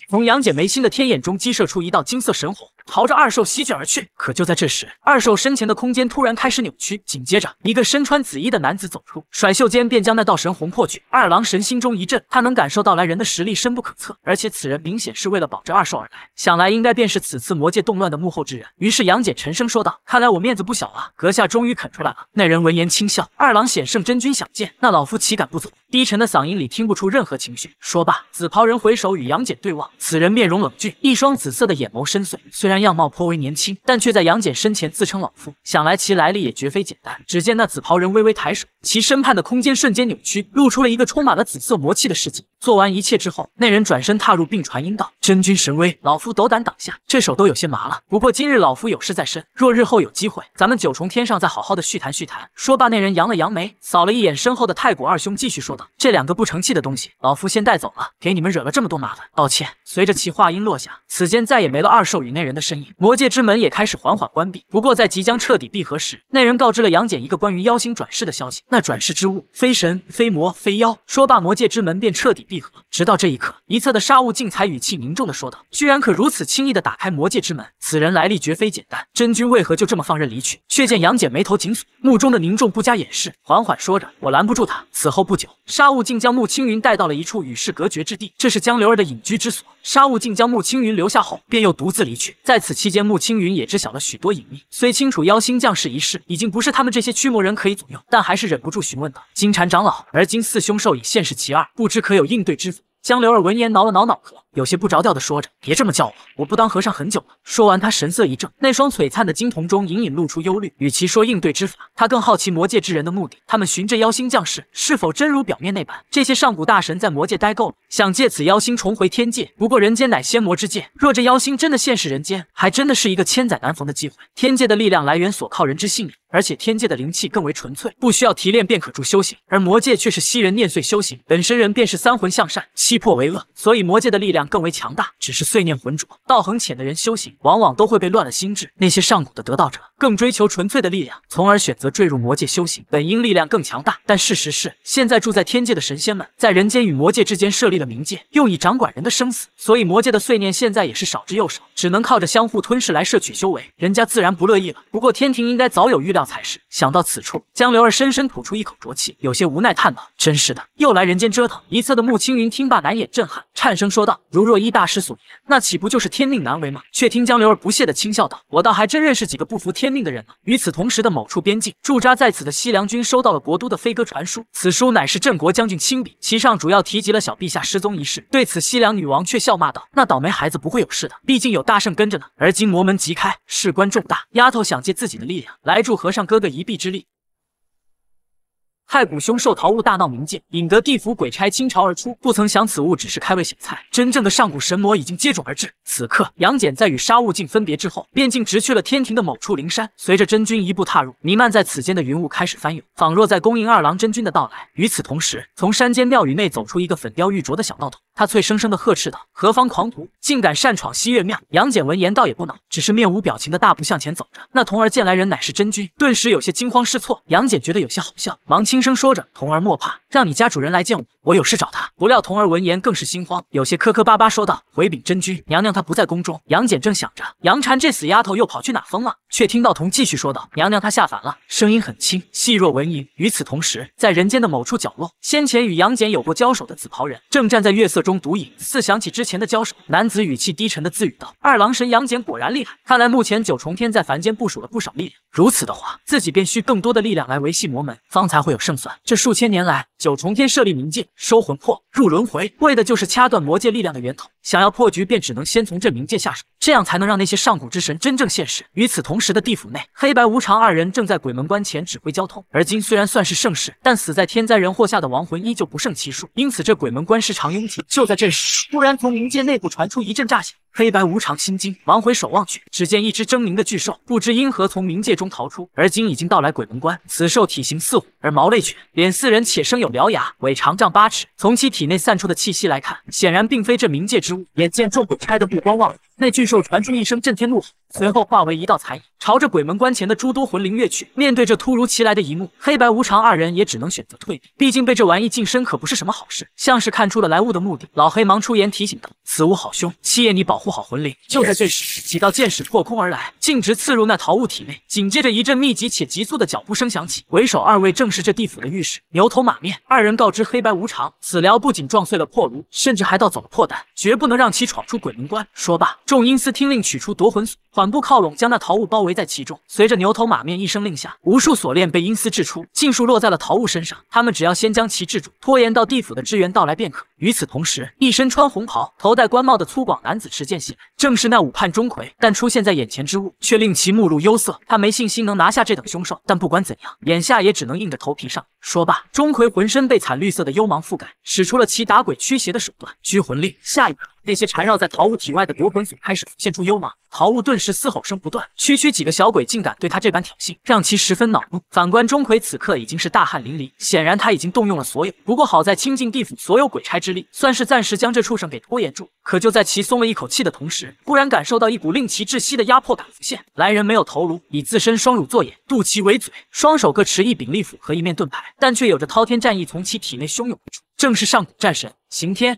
从杨戬眉心的天眼中激射出一道金色神虹，朝着二兽席卷而去。可就在这时，二兽身前的空间突然开始扭曲，紧接着，一个身穿紫衣的男子走出，甩袖间便将那道神虹破去。二郎神心中一震，他能感受到来人的实力深不可测，而且此人明显是为了保这二兽。而来，想来应该便是此次魔界动乱的幕后之人。于是杨戬沉声说道：“看来我面子不小啊，阁下终于肯出来了。”那人闻言轻笑：“二郎显圣真君想见，那老夫岂敢不从？”低沉的嗓音里听不出任何情绪。说罢，紫袍人回首与杨戬对望。此人面容冷峻，一双紫色的眼眸深邃，虽然样貌颇为年轻，但却在杨戬身前自称老夫，想来其来历也绝非简单。只见那紫袍人微微抬手。其身畔的空间瞬间扭曲，露出了一个充满了紫色魔气的世界。做完一切之后，那人转身踏入，病传音道：“真君神威，老夫斗胆挡下，这手都有些麻了。不过今日老夫有事在身，若日后有机会，咱们九重天上再好好的叙谈叙谈。”说罢，那人扬了扬眉，扫了一眼身后的太古二兄，继续说道：“这两个不成器的东西，老夫先带走了，给你们惹了这么多麻烦，抱歉。”随着其话音落下，此间再也没了二兽与那人的身影，魔界之门也开始缓缓关闭。不过在即将彻底闭合时，那人告知了杨戬一个关于妖星转世的消息。那转世之物，非神，非魔，非妖。说罢，魔界之门便彻底闭合。直到这一刻，一侧的沙悟净才语气凝重的说道：“居然可如此轻易的打开魔界之门，此人来历绝非简单。真君为何就这么放任离去？”却见杨戬眉头紧锁，目中的凝重不加掩饰，缓缓说着：“我拦不住他。”此后不久，沙悟净将穆青云带到了一处与世隔绝之地，这是江流儿的隐居之所。沙悟净将穆青云留下后，便又独自离去。在此期间，穆青云也知晓了许多隐秘。虽清楚妖星降世一事已经不是他们这些驱魔人可以左右，但还是忍不住询问道：“金蝉长老，而今四凶兽已现世其二，不知可有应对之法？”江流儿闻言挠了挠脑壳。有些不着调的说着，别这么叫我，我不当和尚很久了。说完，他神色一正，那双璀璨的金瞳中隐隐露出忧虑。与其说应对之法，他更好奇魔界之人的目的。他们寻着妖星降世，是否真如表面那般？这些上古大神在魔界待够了，想借此妖星重回天界。不过人间乃仙魔之界，若这妖星真的现世人间，还真的是一个千载难逢的机会。天界的力量来源所靠人之信仰，而且天界的灵气更为纯粹，不需要提炼便可助修行。而魔界却是吸人念碎修行，本身人便是三魂向善，七魄为恶，所以魔界的力量。更为强大，只是碎念浑浊，道行浅的人修行往往都会被乱了心智。那些上古的得道者更追求纯粹的力量，从而选择坠入魔界修行。本应力量更强大，但事实是，现在住在天界的神仙们在人间与魔界之间设立了冥界，用以掌管人的生死。所以魔界的碎念现在也是少之又少，只能靠着相互吞噬来摄取修为。人家自然不乐意了。不过天庭应该早有预料才是。想到此处，江流儿深深吐出一口浊气，有些无奈叹道：“真是的，又来人间折腾。”一侧的穆青云听罢，难掩震撼，颤声说道。如若依大师所言，那岂不就是天命难违吗？却听江流儿不屑的轻笑道：“我倒还真认识几个不服天命的人呢。”与此同时的某处边境，驻扎在此的西凉军收到了国都的飞鸽传书，此书乃是镇国将军亲笔，其上主要提及了小陛下失踪一事。对此，西凉女王却笑骂道：“那倒霉孩子不会有事的，毕竟有大圣跟着呢。”而今魔门即开，事关重大，丫头想借自己的力量来助和尚哥哥一臂之力。害古凶兽逃杌大闹冥界，引得地府鬼差倾巢而出。不曾想此物只是开胃小菜，真正的上古神魔已经接踵而至。此刻，杨戬在与沙悟净分别之后，便径直去了天庭的某处灵山。随着真君一步踏入，弥漫在此间的云雾开始翻涌，仿若在恭迎二郎真君的到来。与此同时，从山间庙宇内走出一个粉雕玉琢的小道童，他脆生生的呵斥道：“何方狂徒，竟敢擅闯西岳庙！”杨戬闻言倒也不恼，只是面无表情的大步向前走着。那童儿见来人乃是真君，顿时有些惊慌失措。杨戬觉得有些好笑，忙。轻声说着：“童儿莫怕，让你家主人来见我，我有事找他。”不料童儿闻言更是心慌，有些磕磕巴巴说道：“回禀真君娘娘，她不在宫中。”杨戬正想着，杨婵这死丫头又跑去哪疯了，却听到童继续说道：“娘娘她下凡了。”声音很轻，细若蚊蝇。与此同时，在人间的某处角落，先前与杨戬有过交手的紫袍人正站在月色中独饮，似想起之前的交手，男子语气低沉的自语道：“二郎神杨戬果然厉害，看来目前九重天在凡间部署了不少力量。”如此的话，自己便需更多的力量来维系魔门，方才会有胜算。这数千年来，九重天设立冥界，收魂魄入轮回，为的就是掐断魔界力量的源头。想要破局，便只能先从这冥界下手。这样才能让那些上古之神真正现世。与此同时的地府内，黑白无常二人正在鬼门关前指挥交通。而今虽然算是盛世，但死在天灾人祸下的亡魂依旧不胜其数，因此这鬼门关时常拥挤。就在这时，突然从冥界内部传出一阵炸响，黑白无常心惊，忙回首望去，只见一只狰狞的巨兽不知因何从冥界中逃出，而今已经到来鬼门关。此兽体型似虎而毛类犬，脸似人且生有獠牙，尾长丈八尺。从其体内散出的气息来看，显然并非这冥界之物。眼见众鬼差的不光望来。那巨兽传出一声震天怒吼，随后化为一道残影，朝着鬼门关前的诸多魂灵跃去。面对这突如其来的一幕，黑白无常二人也只能选择退避，毕竟被这玩意近身可不是什么好事。像是看出了来物的目的，老黑忙出言提醒道：“此物好凶，七爷你保护好魂灵。”就在这时，几道剑矢破空而来，径直刺入那桃物体内。紧接着一阵密集且急速的脚步声响起，为首二位正是这地府的御史，牛头马面二人告知黑白无常，此疗不仅撞碎了破炉，甚至还盗走了破丹，绝不能让其闯出鬼门关。说罢。众阴司听令，取出夺魂锁，缓步靠拢，将那桃物包围在其中。随着牛头马面一声令下，无数锁链被阴司掷出，尽数落在了桃物身上。他们只要先将其制住，拖延到地府的支援到来便可。与此同时，一身穿红袍、头戴官帽的粗犷男子持剑袭来，正是那武判钟馗。但出现在眼前之物却令其目露忧色。他没信心能拿下这等凶兽，但不管怎样，眼下也只能硬着头皮上。说罢，钟馗浑身被惨绿色的幽芒覆盖，使出了其打鬼驱邪的手段——拘魂令。下一刻，那些缠绕在桃武体外的夺魂锁开始浮现出幽芒，桃武顿时嘶吼声不断。区区几个小鬼竟敢对他这般挑衅，让其十分恼怒。反观钟馗此刻已经是大汗淋漓，显然他已经动用了所有。不过好在倾尽地府所有鬼差之力，算是暂时将这畜生给拖延住。可就在其松了一口气的同时，忽然感受到一股令其窒息的压迫感浮现。来人没有头颅，以自身双乳作眼，肚脐为嘴，双手各持一柄利斧和一面盾牌，但却有着滔天战意从其体内汹涌而出，正是上古战神刑天。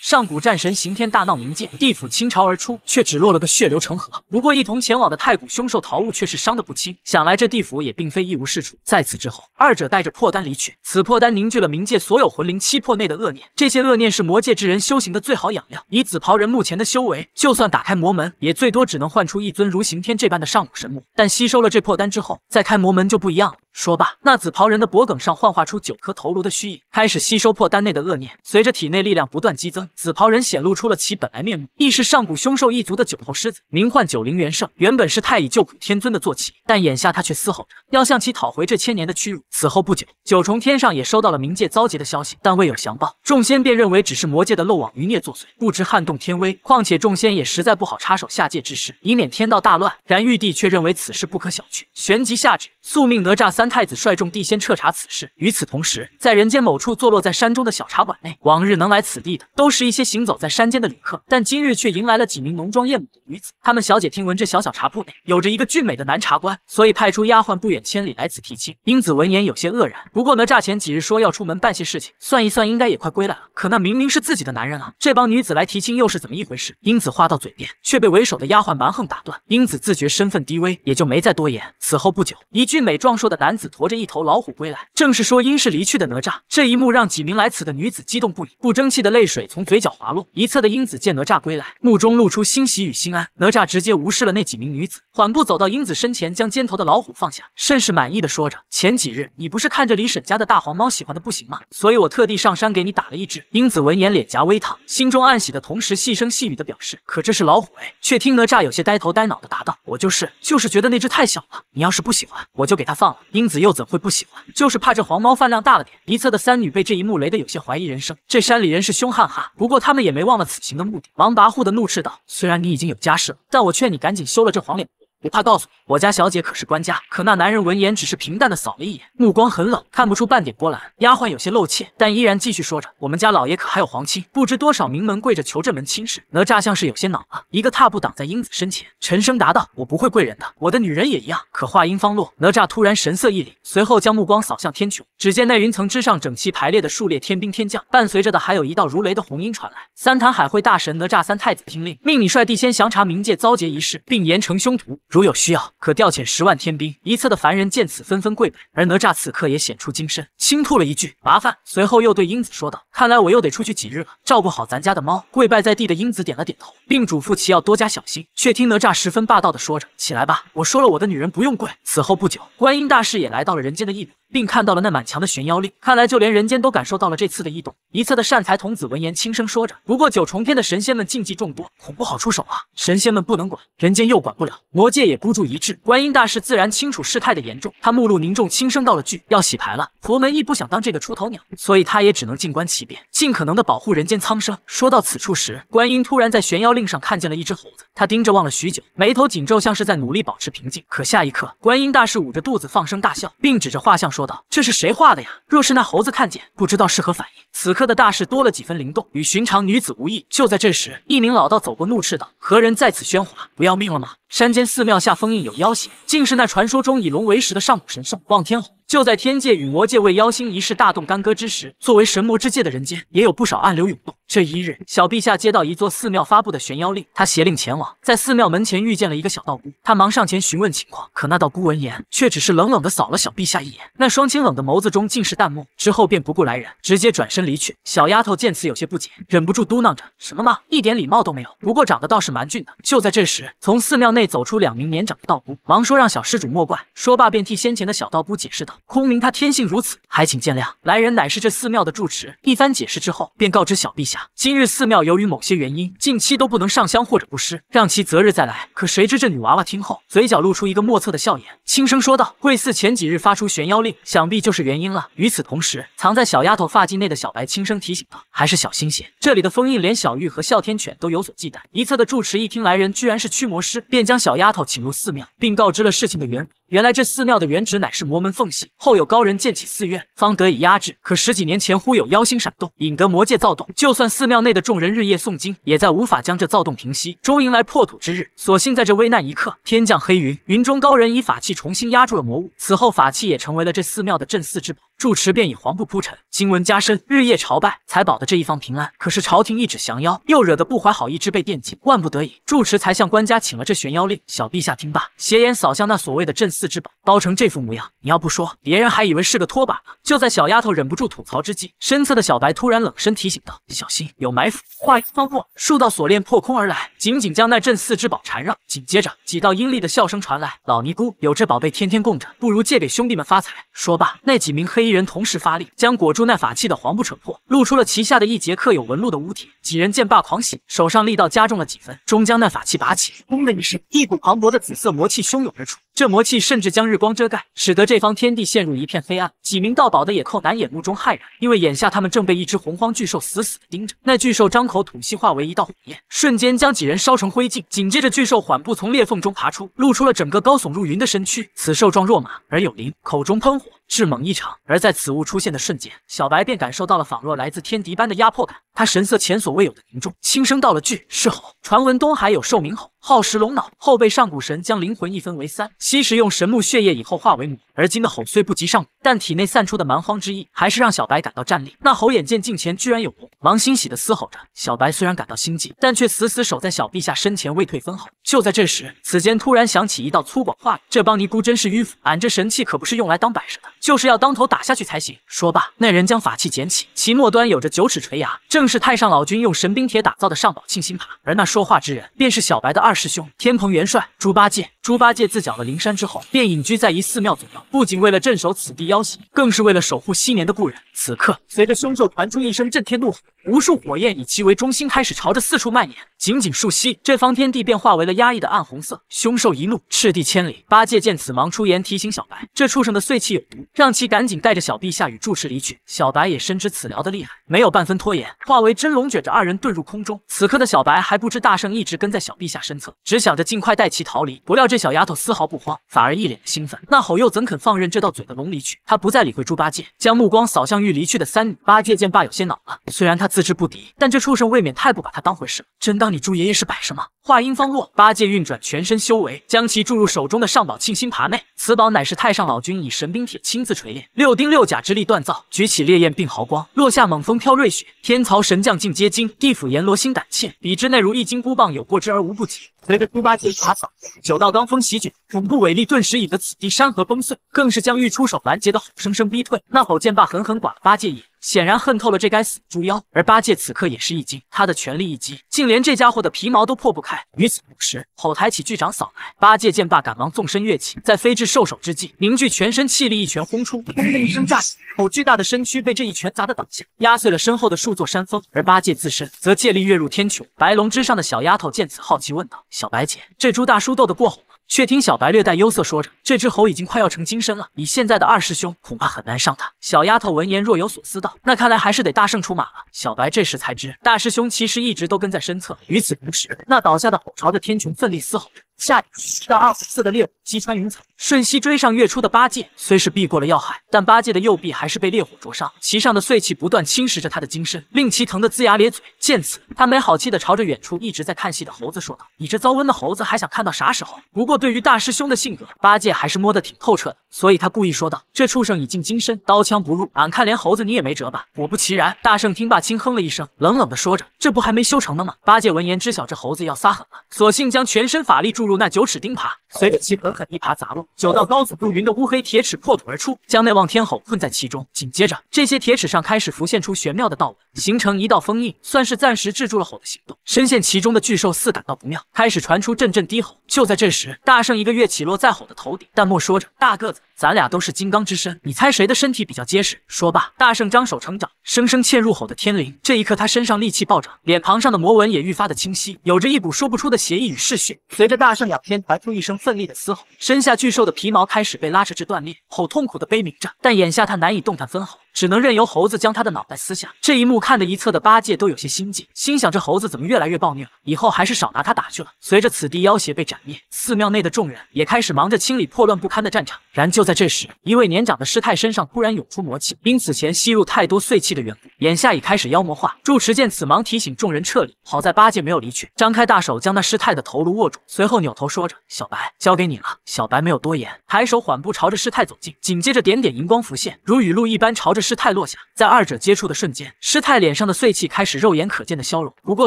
上古战神刑天大闹冥界，地府倾巢而出，却只落了个血流成河。不过一同前往的太古凶兽桃杌却是伤得不轻，想来这地府也并非一无是处。在此之后，二者带着破丹离去。此破丹凝聚了冥界所有魂灵七魄内的恶念，这些恶念是魔界之人修行的最好养料。以紫袍人目前的修为，就算打开魔门，也最多只能唤出一尊如刑天这般的上古神木。但吸收了这破丹之后，再开魔门就不一样了。说罢，那紫袍人的脖梗上幻化出九颗头颅的虚影，开始吸收破丹内的恶念。随着体内力量不断激增，紫袍人显露出了其本来面目，亦是上古凶兽一族的九头狮子，名唤九灵元圣。原本是太乙救苦天尊的坐骑，但眼下他却嘶吼着要向其讨回这千年的屈辱。此后不久，九重天上也收到了冥界遭劫的消息，但未有详报。众仙便认为只是魔界的漏网余孽作祟，不知撼动天威。况且众仙也实在不好插手下界之事，以免天道大乱。然玉帝却认为此事不可小觑，旋即下旨，宿命哪吒三。三太子率众地仙彻查此事。与此同时，在人间某处坐落在山中的小茶馆内，往日能来此地的都是一些行走在山间的旅客，但今日却迎来了几名浓妆艳抹的女子。他们小姐听闻这小小茶铺内有着一个俊美的男茶官，所以派出丫鬟不远千里来此提亲。英子闻言有些愕然，不过哪吒前几日说要出门办些事情，算一算应该也快归来了。可那明明是自己的男人啊，这帮女子来提亲又是怎么一回事？英子话到嘴边，却被为首的丫鬟蛮横打断。英子自觉身份低微，也就没再多言。此后不久，一俊美壮硕的男男子驮着一头老虎归来，正是说英氏离去的哪吒。这一幕让几名来此的女子激动不已，不争气的泪水从嘴角滑落。一侧的英子见哪吒归来，目中露出欣喜与心安。哪吒直接无视了那几名女子，缓步走到英子身前，将肩头的老虎放下，甚是满意的说着：“前几日你不是看着李婶家的大黄猫喜欢的不行吗？所以我特地上山给你打了一只。”英子闻言脸颊微烫，心中暗喜的同时，细声细语的表示：“可这是老虎哎！”却听哪吒有些呆头呆脑的答道：“我就是，就是觉得那只太小了。你要是不喜欢，我就给它放了。”英子又怎会不喜欢？就是怕这黄毛饭量大了点。一侧的三女被这一幕雷得有些怀疑人生，这山里人是凶悍哈。不过他们也没忘了此行的目的，王跋扈的怒斥道：“虽然你已经有家室了，但我劝你赶紧休了这黄脸。”不怕告诉你，我家小姐可是官家。可那男人闻言只是平淡的扫了一眼，目光很冷，看不出半点波澜。丫鬟有些露怯，但依然继续说着：“我们家老爷可还有皇亲，不知多少名门跪着求这门亲事。”哪吒像是有些恼了，一个踏步挡在英子身前，沉声答道：“我不会跪人的，我的女人也一样。”可话音方落，哪吒突然神色一凛，随后将目光扫向天穹，只见那云层之上整齐排列的数列天兵天将，伴随着的还有一道如雷的红音传来。三坛海会大神哪吒三太子听令，命你率地仙详查冥界遭劫一事，并严惩凶徒。如有需要，可调遣十万天兵。一侧的凡人见此，纷纷跪拜。而哪吒此刻也显出精神，轻吐了一句“麻烦”，随后又对英子说道：“看来我又得出去几日了，照顾好咱家的猫。”跪拜在地的英子点了点头，并嘱咐其要多加小心。却听哪吒十分霸道的说着：“起来吧，我说了我的女人不用跪。”此后不久，观音大士也来到了人间的一隅。并看到了那满墙的悬妖令，看来就连人间都感受到了这次的异动。一侧的善财童子闻言轻声说着：“不过九重天的神仙们禁忌众多，恐不好出手啊。神仙们不能管，人间又管不了，魔界也孤注一掷。观音大士自然清楚事态的严重，他目露凝重，轻声道了句：要洗牌了。佛门亦不想当这个出头鸟，所以他也只能静观其变，尽可能的保护人间苍生。说到此处时，观音突然在悬妖令上看见了一只猴子，他盯着望了许久，眉头紧皱，像是在努力保持平静。可下一刻，观音大士捂着肚子放声大笑，并指着画像说。说道：“这是谁画的呀？若是那猴子看见，不知道是何反应。”此刻的大势多了几分灵动，与寻常女子无异。就在这时，一名老道走过，怒斥道：“何人在此喧哗？不要命了吗？”山间寺庙下封印有妖邪，竟是那传说中以龙为食的上古神兽望天吼。就在天界与魔界为妖星一事大动干戈之时，作为神魔之界的人间也有不少暗流涌动。这一日，小陛下接到一座寺庙发布的悬妖令，他携令前往，在寺庙门前遇见了一个小道姑。他忙上前询问情况，可那道姑闻言却只是冷冷的扫了小陛下一眼，那双清冷的眸子中尽是淡漠，之后便不顾来人，直接转身离去。小丫头见此有些不解，忍不住嘟囔着：“什么嘛，一点礼貌都没有。不过长得倒是蛮俊的。”就在这时，从寺庙内。内走出两名年长的道姑，忙说让小施主莫怪。说罢便替先前的小道姑解释道：“空明他天性如此，还请见谅。”来人乃是这寺庙的住持。一番解释之后，便告知小陛下，今日寺庙由于某些原因，近期都不能上香或者布施，让其择日再来。可谁知这女娃娃听后，嘴角露出一个莫测的笑颜，轻声说道：“贵寺前几日发出悬妖令，想必就是原因了。”与此同时，藏在小丫头发髻内的小白轻声提醒道：“还是小心些，这里的封印连小玉和哮天犬都有所忌惮。”一侧的住持一听来人居然是驱魔师，便。将小丫头请入寺庙，并告知了事情的原由。原来这寺庙的原址乃是魔门缝隙，后有高人建起寺院，方得以压制。可十几年前忽有妖星闪动，引得魔界躁动。就算寺庙内的众人日夜诵经，也在无法将这躁动平息。终迎来破土之日。所幸在这危难一刻，天降黑云，云中高人以法器重新压住了魔物。此后法器也成为了这寺庙的镇寺之宝。住持便以黄布铺陈，经文加身，日夜朝拜，才保得这一方平安。可是朝廷一纸降妖，又惹得不怀好意之辈惦记。万不得已，住持才向官家请了这悬妖令。小陛下听罢，斜眼扫向那所谓的镇寺。四只宝包成这副模样，你要不说，别人还以为是个拖把呢。就在小丫头忍不住吐槽之际，身侧的小白突然冷声提醒道：“小心，有埋伏。”话音刚落，数道锁链破空而来，紧紧将那阵四只宝缠绕。紧接着，几道阴厉的笑声传来：“老尼姑，有这宝贝天天供着，不如借给兄弟们发财。”说罢，那几名黑衣人同时发力，将裹住那法器的黄布扯破，露出了旗下的一节刻有纹路的物体。几人见罢狂喜，手上力道加重了几分，终将那法器拔起。轰的一声，一股磅礴的紫色魔气汹涌而出。这魔气甚至将日光遮盖，使得这方天地陷入一片黑暗。几名盗宝的野寇难掩目中骇然，因为眼下他们正被一只洪荒巨兽死死的盯着。那巨兽张口吐息，化为一道火焰，瞬间将几人烧成灰烬。紧接着，巨兽缓步从裂缝中爬出，露出了整个高耸入云的身躯。此兽状若马而有灵，口中喷火，势猛异常。而在此物出现的瞬间，小白便感受到了仿若来自天敌般的压迫感。他神色前所未有的凝重，轻声道了句：“是吼。”传闻东海有兽名吼。耗时龙脑后，被上古神将灵魂一分为三。吸食用神木血液以后，化为母。而今的吼虽不及上古，但体内散出的蛮荒之意，还是让小白感到战栗。那猴眼见镜前居然有龙，忙欣喜的嘶吼着。小白虽然感到心悸，但却死死守在小陛下身前，未退分毫。就在这时，此间突然响起一道粗犷话语：“这帮尼姑真是迂腐，俺这神器可不是用来当摆设的，就是要当头打下去才行。”说罢，那人将法器捡起，其末端有着九齿锤牙，正是太上老君用神兵铁打造的上宝庆心耙。而那说话之人，便是小白的二。二师兄，天蓬元帅，猪八戒。猪八戒自剿了灵山之后，便隐居在一寺庙左右。不仅为了镇守此地妖邪，更是为了守护昔年的故人。此刻，随着凶兽传出一声震天怒吼，无数火焰以其为中心开始朝着四处蔓延。仅仅数息，这方天地便化为了压抑的暗红色。凶兽一怒，赤地千里。八戒见此，忙出言提醒小白，这畜生的碎气有毒，让其赶紧带着小陛下与住持离去。小白也深知此疗的厉害，没有半分拖延，化为真龙卷着二人遁入空中。此刻的小白还不知大圣一直跟在小陛下身侧，只想着尽快带其逃离，不料。这小丫头丝毫不慌，反而一脸的兴奋。那吼又怎肯放任这到嘴的龙离去？他不再理会猪八戒，将目光扫向欲离去的三女。八戒见爸有些恼了，虽然他自知不敌，但这畜生未免太不把他当回事，真当你猪爷爷是摆设吗？话音方落，八戒运转全身修为，将其注入手中的上宝沁心耙内。此宝乃是太上老君以神兵铁亲自锤炼，六丁六甲之力锻造，举起烈焰并毫光，落下猛风飘瑞雪，天曹神将尽皆惊，地府阎罗心胆怯。比之内如一金箍棒，有过之而无不及。随着猪八戒一撒手，九道罡风席卷，恐怖伟力顿时引得此地山河崩碎，更是将欲出手拦截的吼声声逼退。那吼剑霸狠狠剐了八戒一。显然恨透了这该死的猪妖，而八戒此刻也是一惊，他的全力一击竟连这家伙的皮毛都破不开。与此同时，吼抬起巨掌扫来，八戒见罢，赶忙纵身跃起，在飞至兽首之际，凝聚全身气力一拳轰出，轰的一声炸响，吼巨大的身躯被这一拳砸得倒下，压碎了身后的数座山峰，而八戒自身则借力跃入天穹。白龙之上的小丫头见此，好奇问道：“小白姐，这猪大叔斗得过吼？”却听小白略带忧色说着：“这只猴已经快要成精身了，以现在的二师兄恐怕很难上他。”小丫头闻言若有所思道：“那看来还是得大圣出马了。”小白这时才知大师兄其实一直都跟在身侧。与此同时，那倒下的猴朝着天穹奋力嘶吼着。下一刻，让二十四的烈火击穿云层，瞬息追上跃出的八戒。虽是避过了要害，但八戒的右臂还是被烈火灼伤，其上的碎气不断侵蚀着他的金身，令其疼得龇牙咧嘴。见此，他没好气的朝着远处一直在看戏的猴子说道：“你这遭瘟的猴子，还想看到啥时候？”不过对于大师兄的性格，八戒还是摸得挺透彻的，所以他故意说道：“这畜生已进金身，刀枪不入，俺看连猴子你也没辙吧？”果不其然，大圣听罢轻哼了一声，冷冷的说着：“这不还没修成呢吗？”八戒闻言知晓这猴子要撒狠了，索性将全身法力注入。入那九尺钉耙，随着其狠狠一耙砸落，九道高耸入云的乌黑铁齿破土而出，将那望天吼困在其中。紧接着，这些铁齿上开始浮现出玄妙的道纹，形成一道封印，算是暂时制住了吼的行动。深陷其中的巨兽似感到不妙，开始传出阵阵低吼。就在这时，大圣一个跃起，落在吼的头顶，淡漠说着：“大个子。”咱俩都是金刚之身，你猜谁的身体比较结实？说罢，大圣张手成掌，生生嵌入吼的天灵。这一刻，他身上戾气暴涨，脸庞上的魔纹也愈发的清晰，有着一股说不出的邪意与嗜血。随着大圣仰天传出一声奋力的嘶吼，身下巨兽的皮毛开始被拉扯至断裂，吼痛苦的悲鸣着，但眼下他难以动弹分毫。只能任由猴子将他的脑袋撕下。这一幕看得一侧的八戒都有些心悸，心想这猴子怎么越来越暴虐了？以后还是少拿他打去了。随着此地妖邪被斩灭，寺庙内的众人也开始忙着清理破乱不堪的战场。然就在这时，一位年长的师太身上突然涌出魔气，因此前吸入太多碎气的缘故，眼下已开始妖魔化。住持见此，忙提醒众人撤离。好在八戒没有离去，张开大手将那师太的头颅握住，随后扭头说着：“小白，交给你了。”小白没有多言，抬手缓步朝着师太走近，紧接着点点荧光浮现，如雨露一般朝着。师太落下，在二者接触的瞬间，师太脸上的碎气开始肉眼可见的消融。不过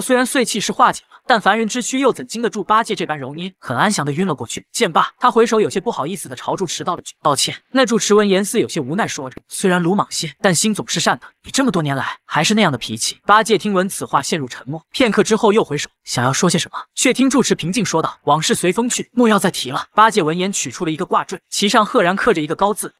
虽然碎气是化解了，但凡人之躯又怎经得住八戒这般揉捏？很安详的晕了过去。见罢，他回首，有些不好意思的朝住持道了句：“抱歉。”那住持闻言似有些无奈，说着：“虽然鲁莽些，但心总是善的。你这么多年来还是那样的脾气。”八戒听闻此话，陷入沉默。片刻之后，又回首想要说些什么，却听住持平静说道：“往事随风去，莫要再提了。”八戒闻言，取出了一个挂坠，其上赫然刻着一个高字。